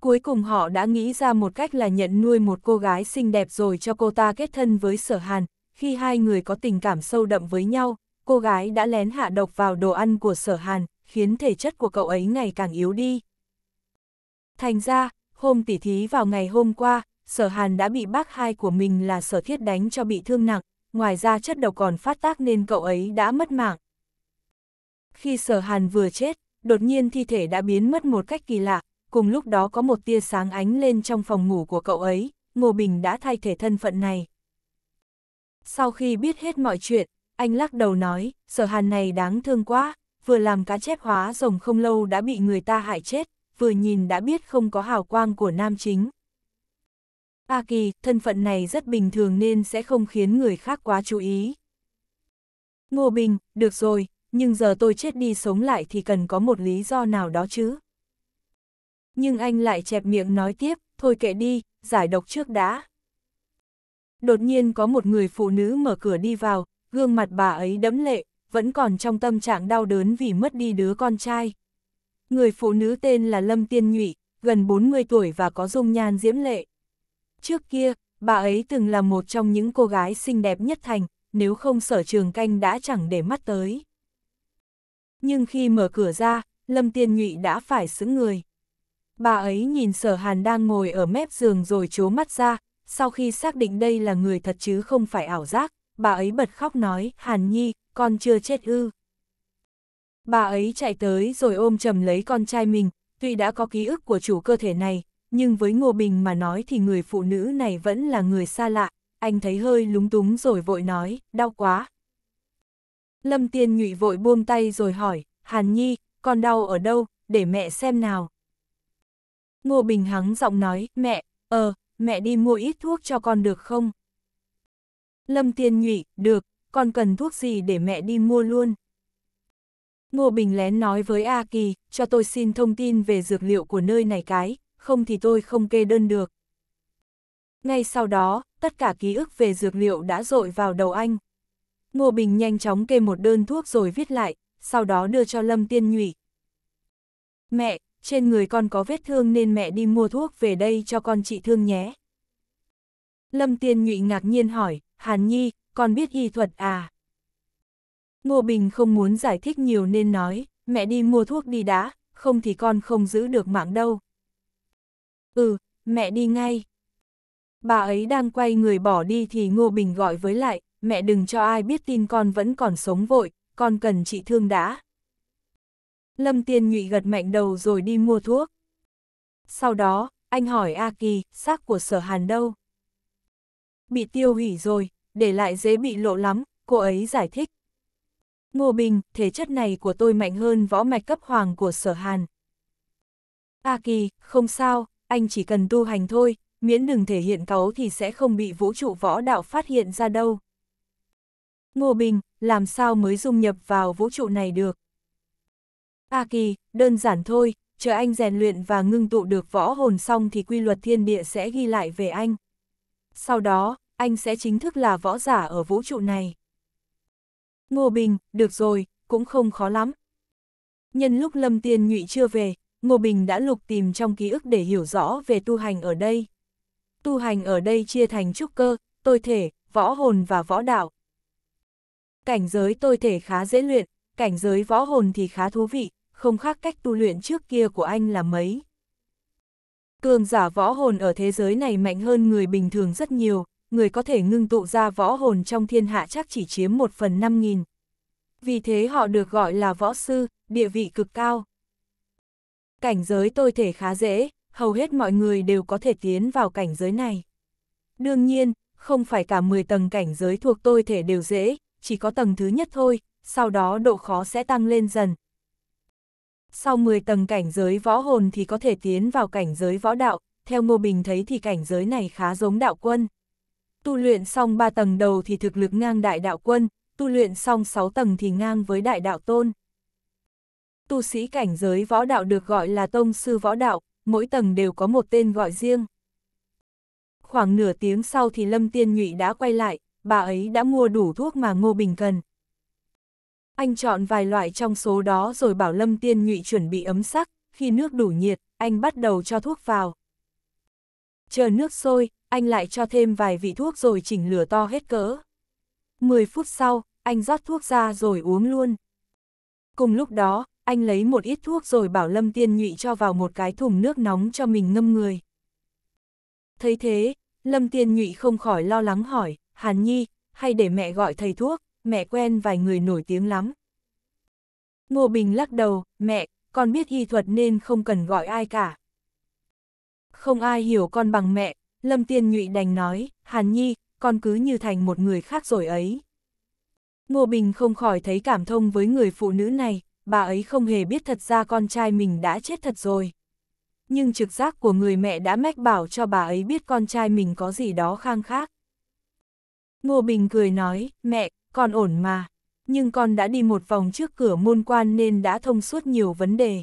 Cuối cùng họ đã nghĩ ra một cách là nhận nuôi một cô gái xinh đẹp rồi cho cô ta kết thân với sở hàn, khi hai người có tình cảm sâu đậm với nhau, cô gái đã lén hạ độc vào đồ ăn của sở hàn, khiến thể chất của cậu ấy ngày càng yếu đi. Thành ra, hôm tỉ thí vào ngày hôm qua, sở hàn đã bị bác hai của mình là sở thiết đánh cho bị thương nặng, ngoài ra chất độc còn phát tác nên cậu ấy đã mất mạng. Khi sở hàn vừa chết, đột nhiên thi thể đã biến mất một cách kỳ lạ, cùng lúc đó có một tia sáng ánh lên trong phòng ngủ của cậu ấy, Ngô Bình đã thay thể thân phận này. Sau khi biết hết mọi chuyện, anh lắc đầu nói, sở hàn này đáng thương quá, vừa làm cá chép hóa rồng không lâu đã bị người ta hại chết, vừa nhìn đã biết không có hào quang của nam chính. A Kỳ, thân phận này rất bình thường nên sẽ không khiến người khác quá chú ý. Ngô Bình, được rồi, nhưng giờ tôi chết đi sống lại thì cần có một lý do nào đó chứ. Nhưng anh lại chẹp miệng nói tiếp, thôi kệ đi, giải độc trước đã. Đột nhiên có một người phụ nữ mở cửa đi vào, gương mặt bà ấy đẫm lệ, vẫn còn trong tâm trạng đau đớn vì mất đi đứa con trai. Người phụ nữ tên là Lâm Tiên Nhụy, gần 40 tuổi và có dung nhan diễm lệ. Trước kia, bà ấy từng là một trong những cô gái xinh đẹp nhất thành, nếu không sở trường canh đã chẳng để mắt tới. Nhưng khi mở cửa ra, Lâm Tiên Nhụy đã phải xứng người. Bà ấy nhìn sở hàn đang ngồi ở mép giường rồi chố mắt ra, sau khi xác định đây là người thật chứ không phải ảo giác, bà ấy bật khóc nói, Hàn Nhi, con chưa chết ư. Bà ấy chạy tới rồi ôm chầm lấy con trai mình, tuy đã có ký ức của chủ cơ thể này, nhưng với Ngô Bình mà nói thì người phụ nữ này vẫn là người xa lạ, anh thấy hơi lúng túng rồi vội nói, đau quá. Lâm Tiên Nhụy vội buông tay rồi hỏi, Hàn Nhi, con đau ở đâu, để mẹ xem nào. Ngô Bình hắng giọng nói, mẹ, ờ, mẹ đi mua ít thuốc cho con được không? Lâm Tiên Nhụy, được, con cần thuốc gì để mẹ đi mua luôn. Ngô Bình lén nói với A Kỳ, cho tôi xin thông tin về dược liệu của nơi này cái, không thì tôi không kê đơn được. Ngay sau đó, tất cả ký ức về dược liệu đã dội vào đầu anh. Ngô Bình nhanh chóng kê một đơn thuốc rồi viết lại, sau đó đưa cho Lâm Tiên Nhụy. Mẹ, trên người con có vết thương nên mẹ đi mua thuốc về đây cho con trị thương nhé. Lâm Tiên Nhụy ngạc nhiên hỏi, Hàn Nhi, con biết y thuật à? Ngô Bình không muốn giải thích nhiều nên nói, mẹ đi mua thuốc đi đã, không thì con không giữ được mạng đâu. Ừ, mẹ đi ngay. Bà ấy đang quay người bỏ đi thì Ngô Bình gọi với lại, mẹ đừng cho ai biết tin con vẫn còn sống vội, con cần chị thương đã. Lâm Tiên Nhụy gật mạnh đầu rồi đi mua thuốc. Sau đó, anh hỏi A Kỳ, xác của sở hàn đâu? Bị tiêu hủy rồi, để lại dễ bị lộ lắm, cô ấy giải thích. Ngô Bình, thể chất này của tôi mạnh hơn võ mạch cấp hoàng của sở hàn. A Kỳ, không sao, anh chỉ cần tu hành thôi, miễn đừng thể hiện cáu thì sẽ không bị vũ trụ võ đạo phát hiện ra đâu. Ngô Bình, làm sao mới dung nhập vào vũ trụ này được? A Kỳ, đơn giản thôi, chờ anh rèn luyện và ngưng tụ được võ hồn xong thì quy luật thiên địa sẽ ghi lại về anh. Sau đó, anh sẽ chính thức là võ giả ở vũ trụ này. Ngô Bình, được rồi, cũng không khó lắm. Nhân lúc Lâm Tiên Nhụy chưa về, Ngô Bình đã lục tìm trong ký ức để hiểu rõ về tu hành ở đây. Tu hành ở đây chia thành trúc cơ, tôi thể, võ hồn và võ đạo. Cảnh giới tôi thể khá dễ luyện, cảnh giới võ hồn thì khá thú vị, không khác cách tu luyện trước kia của anh là mấy. Cường giả võ hồn ở thế giới này mạnh hơn người bình thường rất nhiều, người có thể ngưng tụ ra võ hồn trong thiên hạ chắc chỉ chiếm một phần năm nghìn. Vì thế họ được gọi là võ sư, địa vị cực cao. Cảnh giới tôi thể khá dễ, hầu hết mọi người đều có thể tiến vào cảnh giới này. Đương nhiên, không phải cả 10 tầng cảnh giới thuộc tôi thể đều dễ, chỉ có tầng thứ nhất thôi, sau đó độ khó sẽ tăng lên dần. Sau 10 tầng cảnh giới võ hồn thì có thể tiến vào cảnh giới võ đạo, theo Ngô Bình thấy thì cảnh giới này khá giống đạo quân. Tu luyện xong 3 tầng đầu thì thực lực ngang đại đạo quân, tu luyện xong 6 tầng thì ngang với đại đạo tôn tu sĩ cảnh giới võ đạo được gọi là tông sư võ đạo, mỗi tầng đều có một tên gọi riêng. Khoảng nửa tiếng sau thì Lâm Tiên Nhụy đã quay lại, bà ấy đã mua đủ thuốc mà Ngô Bình cần. Anh chọn vài loại trong số đó rồi bảo Lâm Tiên Nhụy chuẩn bị ấm sắc, khi nước đủ nhiệt, anh bắt đầu cho thuốc vào. Chờ nước sôi, anh lại cho thêm vài vị thuốc rồi chỉnh lửa to hết cỡ. 10 phút sau, anh rót thuốc ra rồi uống luôn. Cùng lúc đó, anh lấy một ít thuốc rồi bảo Lâm Tiên Nhụy cho vào một cái thùng nước nóng cho mình ngâm người. Thấy thế, Lâm Tiên Nhụy không khỏi lo lắng hỏi, Hàn Nhi, hay để mẹ gọi thầy thuốc, mẹ quen vài người nổi tiếng lắm. Ngô Bình lắc đầu, mẹ, con biết y thuật nên không cần gọi ai cả. Không ai hiểu con bằng mẹ, Lâm Tiên Nhụy đành nói, Hàn Nhi, con cứ như thành một người khác rồi ấy. Ngô Bình không khỏi thấy cảm thông với người phụ nữ này, bà ấy không hề biết thật ra con trai mình đã chết thật rồi. Nhưng trực giác của người mẹ đã mách bảo cho bà ấy biết con trai mình có gì đó khang khác. Ngô Bình cười nói, mẹ, con ổn mà, nhưng con đã đi một vòng trước cửa môn quan nên đã thông suốt nhiều vấn đề.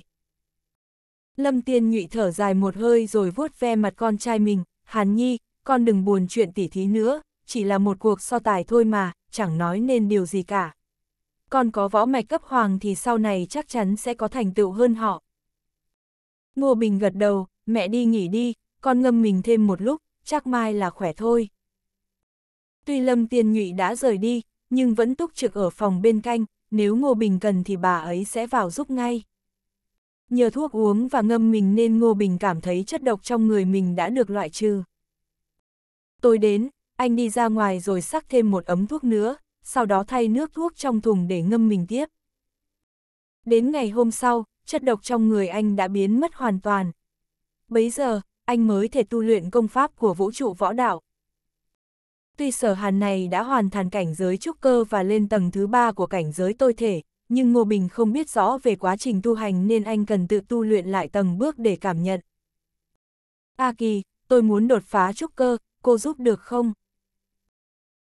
Lâm Tiên Nhụy thở dài một hơi rồi vuốt ve mặt con trai mình, Hàn Nhi, con đừng buồn chuyện tỉ thí nữa, chỉ là một cuộc so tài thôi mà, chẳng nói nên điều gì cả còn có võ mạch cấp hoàng thì sau này chắc chắn sẽ có thành tựu hơn họ. Ngô Bình gật đầu, mẹ đi nghỉ đi, con ngâm mình thêm một lúc, chắc mai là khỏe thôi. Tuy Lâm Tiên Nhụy đã rời đi, nhưng vẫn túc trực ở phòng bên canh, nếu Ngô Bình cần thì bà ấy sẽ vào giúp ngay. Nhờ thuốc uống và ngâm mình nên Ngô Bình cảm thấy chất độc trong người mình đã được loại trừ. Tôi đến, anh đi ra ngoài rồi sắc thêm một ấm thuốc nữa, sau đó thay nước thuốc trong thùng để ngâm mình tiếp. Đến ngày hôm sau, chất độc trong người anh đã biến mất hoàn toàn. Bấy giờ, anh mới thể tu luyện công pháp của vũ trụ võ đạo. Tuy sở hàn này đã hoàn thành cảnh giới trúc cơ và lên tầng thứ ba của cảnh giới tôi thể, nhưng Ngô Bình không biết rõ về quá trình tu hành nên anh cần tự tu luyện lại tầng bước để cảm nhận. A Kỳ, tôi muốn đột phá trúc cơ, cô giúp được không?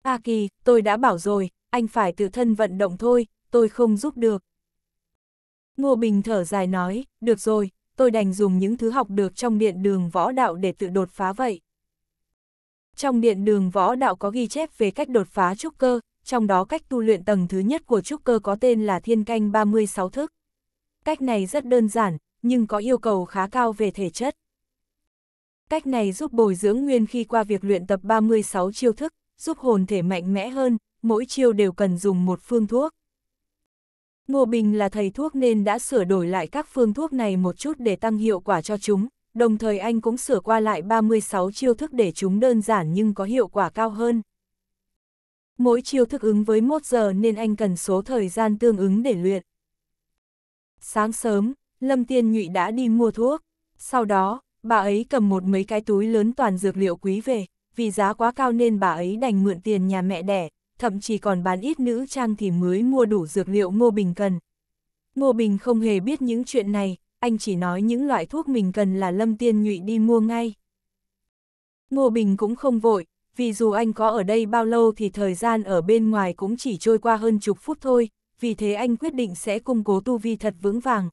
A Kỳ, tôi đã bảo rồi, anh phải tự thân vận động thôi, tôi không giúp được. Ngô Bình thở dài nói, được rồi, tôi đành dùng những thứ học được trong điện đường võ đạo để tự đột phá vậy. Trong điện đường võ đạo có ghi chép về cách đột phá trúc cơ, trong đó cách tu luyện tầng thứ nhất của trúc cơ có tên là thiên canh 36 thức. Cách này rất đơn giản, nhưng có yêu cầu khá cao về thể chất. Cách này giúp bồi dưỡng nguyên khi qua việc luyện tập 36 chiêu thức, giúp hồn thể mạnh mẽ hơn, mỗi chiêu đều cần dùng một phương thuốc. Ngô Bình là thầy thuốc nên đã sửa đổi lại các phương thuốc này một chút để tăng hiệu quả cho chúng, đồng thời anh cũng sửa qua lại 36 chiêu thức để chúng đơn giản nhưng có hiệu quả cao hơn. Mỗi chiêu thức ứng với 1 giờ nên anh cần số thời gian tương ứng để luyện. Sáng sớm, Lâm Tiên Nhụy đã đi mua thuốc. Sau đó, bà ấy cầm một mấy cái túi lớn toàn dược liệu quý về, vì giá quá cao nên bà ấy đành mượn tiền nhà mẹ đẻ, thậm chí còn bán ít nữ trang thì mới mua đủ dược liệu Ngô Bình cần. Ngô Bình không hề biết những chuyện này, anh chỉ nói những loại thuốc mình cần là Lâm Tiên Nhụy đi mua ngay. Ngô Bình cũng không vội, vì dù anh có ở đây bao lâu thì thời gian ở bên ngoài cũng chỉ trôi qua hơn chục phút thôi, vì thế anh quyết định sẽ cung cố tu vi thật vững vàng.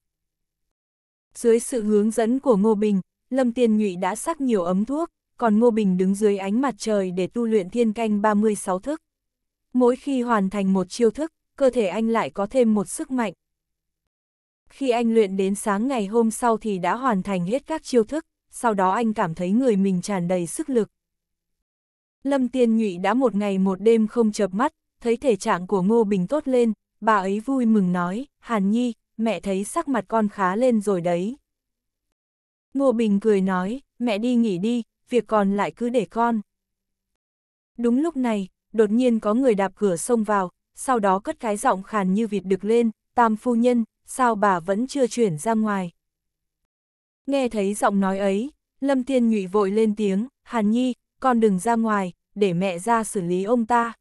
Dưới sự hướng dẫn của Ngô Bình, Lâm Tiên Nhụy đã sắc nhiều ấm thuốc, còn Ngô Bình đứng dưới ánh mặt trời để tu luyện thiên canh 36 thức. Mỗi khi hoàn thành một chiêu thức, cơ thể anh lại có thêm một sức mạnh. Khi anh luyện đến sáng ngày hôm sau thì đã hoàn thành hết các chiêu thức, sau đó anh cảm thấy người mình tràn đầy sức lực. Lâm Tiên Nhụy đã một ngày một đêm không chợp mắt, thấy thể trạng của Ngô Bình tốt lên, bà ấy vui mừng nói, Hàn Nhi, mẹ thấy sắc mặt con khá lên rồi đấy. Ngô Bình cười nói, mẹ đi nghỉ đi, việc còn lại cứ để con. Đúng lúc này, đột nhiên có người đạp cửa xông vào, sau đó cất cái giọng khàn như vịt đực lên, tam phu nhân, sao bà vẫn chưa chuyển ra ngoài. Nghe thấy giọng nói ấy, Lâm thiên Nhụy vội lên tiếng, Hàn Nhi, con đừng ra ngoài, để mẹ ra xử lý ông ta.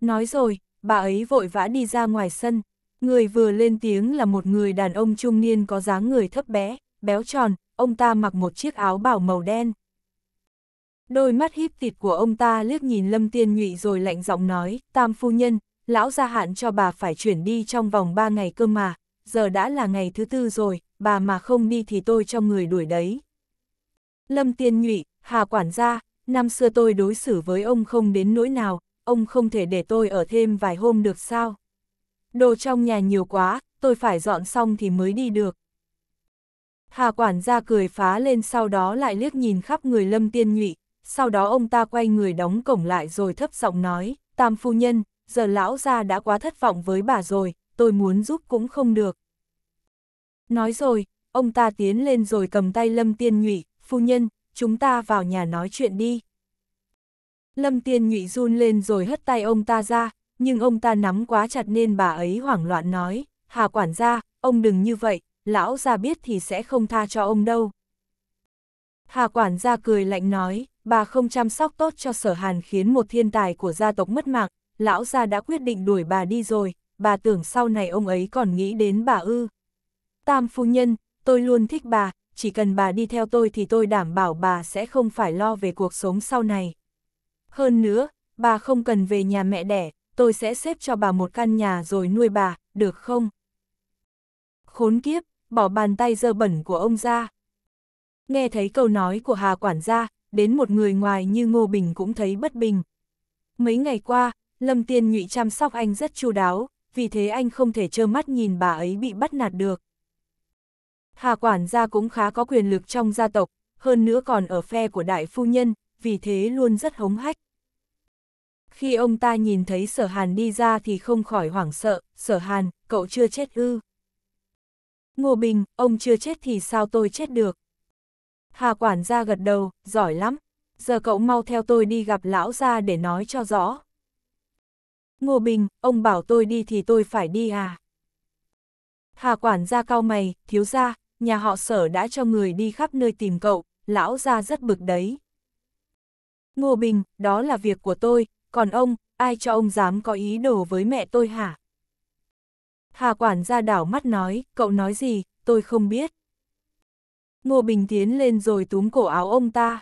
Nói rồi, bà ấy vội vã đi ra ngoài sân, người vừa lên tiếng là một người đàn ông trung niên có dáng người thấp bé, béo tròn, ông ta mặc một chiếc áo bảo màu đen. Đôi mắt híp thịt của ông ta liếc nhìn Lâm Tiên Nhụy rồi lạnh giọng nói, tam phu nhân, lão gia hạn cho bà phải chuyển đi trong vòng ba ngày cơ mà, giờ đã là ngày thứ tư rồi, bà mà không đi thì tôi cho người đuổi đấy. Lâm Tiên Nhụy, Hà Quản gia, năm xưa tôi đối xử với ông không đến nỗi nào, ông không thể để tôi ở thêm vài hôm được sao? Đồ trong nhà nhiều quá, tôi phải dọn xong thì mới đi được. Hà quản gia cười phá lên sau đó lại liếc nhìn khắp người lâm tiên nhụy, sau đó ông ta quay người đóng cổng lại rồi thấp giọng nói, tam phu nhân, giờ lão gia đã quá thất vọng với bà rồi, tôi muốn giúp cũng không được. Nói rồi, ông ta tiến lên rồi cầm tay lâm tiên nhụy, phu nhân, chúng ta vào nhà nói chuyện đi. Lâm tiên nhụy run lên rồi hất tay ông ta ra, nhưng ông ta nắm quá chặt nên bà ấy hoảng loạn nói, hà quản gia, ông đừng như vậy, lão ra biết thì sẽ không tha cho ông đâu. Hà quản gia cười lạnh nói, bà không chăm sóc tốt cho sở hàn khiến một thiên tài của gia tộc mất mạng, lão gia đã quyết định đuổi bà đi rồi, bà tưởng sau này ông ấy còn nghĩ đến bà ư. Tam phu nhân, tôi luôn thích bà, chỉ cần bà đi theo tôi thì tôi đảm bảo bà sẽ không phải lo về cuộc sống sau này. Hơn nữa, bà không cần về nhà mẹ đẻ, tôi sẽ xếp cho bà một căn nhà rồi nuôi bà, được không? Khốn kiếp, bỏ bàn tay dơ bẩn của ông ra. Nghe thấy câu nói của Hà quản gia, đến một người ngoài như Ngô Bình cũng thấy bất bình. Mấy ngày qua, Lâm Tiên Nhụy chăm sóc anh rất chu đáo, vì thế anh không thể trơ mắt nhìn bà ấy bị bắt nạt được. Hà quản gia cũng khá có quyền lực trong gia tộc, hơn nữa còn ở phe của đại phu nhân, vì thế luôn rất hống hách. Khi ông ta nhìn thấy sở hàn đi ra thì không khỏi hoảng sợ, sở hàn, cậu chưa chết ư. Ngô Bình, ông chưa chết thì sao tôi chết được? Hà quản gia gật đầu, giỏi lắm. Giờ cậu mau theo tôi đi gặp lão gia để nói cho rõ. Ngô Bình, ông bảo tôi đi thì tôi phải đi à? Hà quản gia cao mày, thiếu gia, nhà họ sở đã cho người đi khắp nơi tìm cậu, lão gia rất bực đấy. Ngô Bình, đó là việc của tôi, còn ông, ai cho ông dám có ý đồ với mẹ tôi hả? Hà quản gia đảo mắt nói, cậu nói gì, tôi không biết. Ngô Bình tiến lên rồi túm cổ áo ông ta.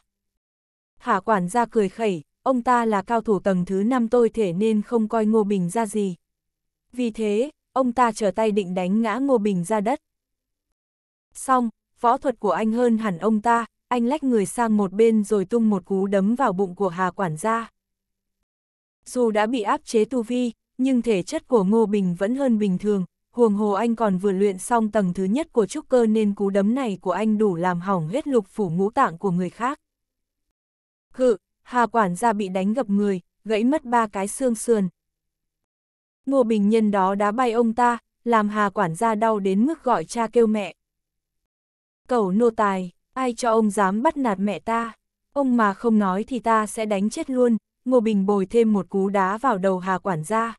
Hà quản gia cười khẩy, ông ta là cao thủ tầng thứ 5 tôi thể nên không coi Ngô Bình ra gì. Vì thế, ông ta trở tay định đánh ngã Ngô Bình ra đất. Xong, võ thuật của anh hơn hẳn ông ta, anh lách người sang một bên rồi tung một cú đấm vào bụng của Hà quản gia. Dù đã bị áp chế tu vi, nhưng thể chất của Ngô Bình vẫn hơn bình thường, huồng hồ anh còn vừa luyện xong tầng thứ nhất của trúc cơ nên cú đấm này của anh đủ làm hỏng huyết lục phủ ngũ tạng của người khác. Hự, Hà quản gia bị đánh gập người, gãy mất ba cái xương sườn. Ngô Bình nhân đó đá bay ông ta, làm Hà quản gia đau đến mức gọi cha kêu mẹ. Cẩu nô tài, ai cho ông dám bắt nạt mẹ ta, ông mà không nói thì ta sẽ đánh chết luôn, Ngô Bình bồi thêm một cú đá vào đầu Hà quản gia.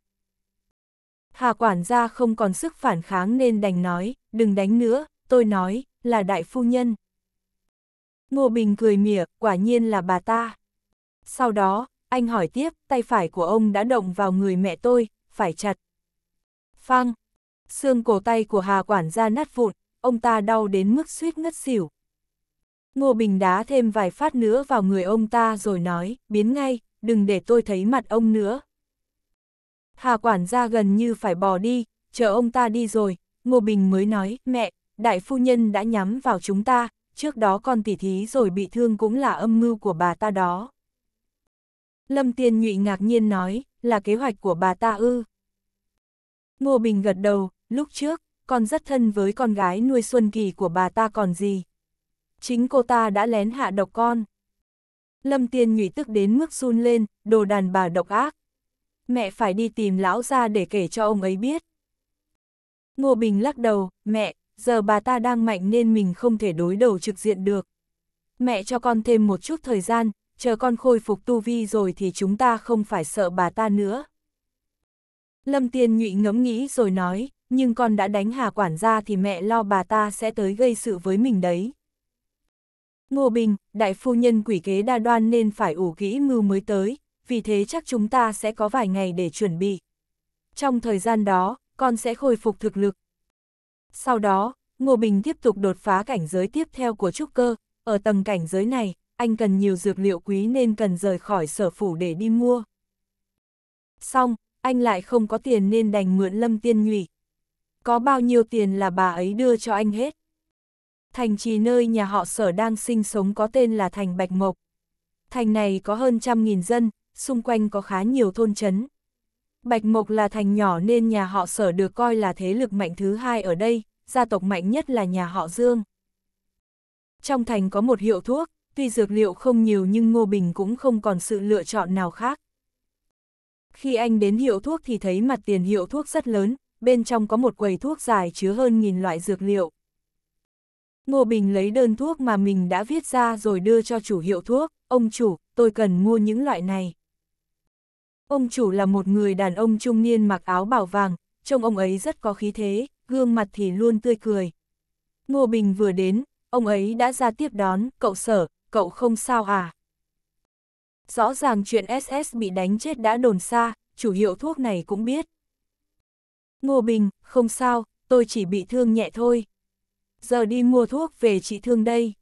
Hà quản gia không còn sức phản kháng nên đành nói, đừng đánh nữa, tôi nói, là đại phu nhân. Ngô Bình cười mỉa, quả nhiên là bà ta. Sau đó, anh hỏi tiếp, tay phải của ông đã động vào người mẹ tôi, phải chặt. Phang, xương cổ tay của Hà quản gia nát vụn, ông ta đau đến mức suýt ngất xỉu. Ngô Bình đá thêm vài phát nữa vào người ông ta rồi nói, biến ngay, đừng để tôi thấy mặt ông nữa. Hà quản gia gần như phải bỏ đi, chờ ông ta đi rồi, Ngô Bình mới nói, mẹ, đại phu nhân đã nhắm vào chúng ta, trước đó con tỉ thí rồi bị thương cũng là âm mưu của bà ta đó. Lâm Tiên Nhụy ngạc nhiên nói, là kế hoạch của bà ta ư. Ngô Bình gật đầu, lúc trước, con rất thân với con gái nuôi Xuân Kỳ của bà ta còn gì. Chính cô ta đã lén hạ độc con. Lâm Tiên Nhụy tức đến mức run lên, đồ đàn bà độc ác mẹ phải đi tìm lão ra để kể cho ông ấy biết. Ngô Bình lắc đầu, mẹ, giờ bà ta đang mạnh nên mình không thể đối đầu trực diện được. Mẹ cho con thêm một chút thời gian, chờ con khôi phục tu vi rồi thì chúng ta không phải sợ bà ta nữa. Lâm Tiên Nhụy ngẫm nghĩ rồi nói, nhưng con đã đánh Hà quản gia thì mẹ lo bà ta sẽ tới gây sự với mình đấy. Ngô Bình, đại phu nhân quỷ kế đa đoan nên phải ủ kỹ mưu mới tới, vì thế chắc chúng ta sẽ có vài ngày để chuẩn bị. Trong thời gian đó, con sẽ khôi phục thực lực. Sau đó, Ngô Bình tiếp tục đột phá cảnh giới tiếp theo của trúc cơ, ở tầng cảnh giới này, anh cần nhiều dược liệu quý nên cần rời khỏi sở phủ để đi mua. Xong, anh lại không có tiền nên đành mượn lâm tiên nhụy. Có bao nhiêu tiền là bà ấy đưa cho anh hết. Thành trì nơi nhà họ sở đang sinh sống có tên là Thành Bạch Mộc. Thành này có hơn trăm nghìn dân, xung quanh có khá nhiều thôn chấn. Bạch Mộc là thành nhỏ nên nhà họ sở được coi là thế lực mạnh thứ hai ở đây, gia tộc mạnh nhất là nhà họ Dương. Trong thành có một hiệu thuốc, tuy dược liệu không nhiều nhưng Ngô Bình cũng không còn sự lựa chọn nào khác. Khi anh đến hiệu thuốc thì thấy mặt tiền hiệu thuốc rất lớn, bên trong có một quầy thuốc dài chứa hơn nghìn loại dược liệu. Ngô Bình lấy đơn thuốc mà mình đã viết ra rồi đưa cho chủ hiệu thuốc, ông chủ, tôi cần mua những loại này. Ông chủ là một người đàn ông trung niên mặc áo bảo vàng, trông ông ấy rất có khí thế, gương mặt thì luôn tươi cười. Ngô Bình vừa đến, ông ấy đã ra tiếp đón, cậu sở, cậu không sao à? Rõ ràng chuyện SS bị đánh chết đã đồn xa, chủ hiệu thuốc này cũng biết. Ngô Bình, không sao, tôi chỉ bị thương nhẹ thôi. Giờ đi mua thuốc về trị thương đây.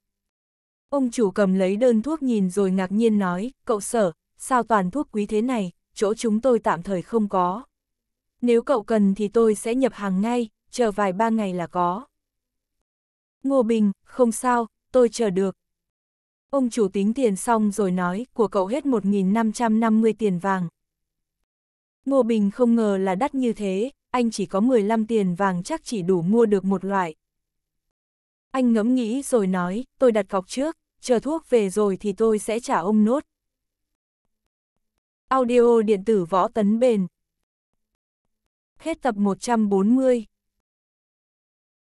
Ông chủ cầm lấy đơn thuốc nhìn rồi ngạc nhiên nói, cậu sở, sao toàn thuốc quý thế này, chỗ chúng tôi tạm thời không có. Nếu cậu cần thì tôi sẽ nhập hàng ngay, chờ vài ba ngày là có. Ngô Bình, không sao, tôi chờ được. Ông chủ tính tiền xong rồi nói của cậu hết 1.550 tiền vàng. Ngô Bình không ngờ là đắt như thế, anh chỉ có 15 tiền vàng chắc chỉ đủ mua được một loại. Anh ngẫm nghĩ rồi nói, tôi đặt cọc trước, chờ thuốc về rồi thì tôi sẽ trả ông nốt, Audio điện tử võ tấn bền. Hết tập 140.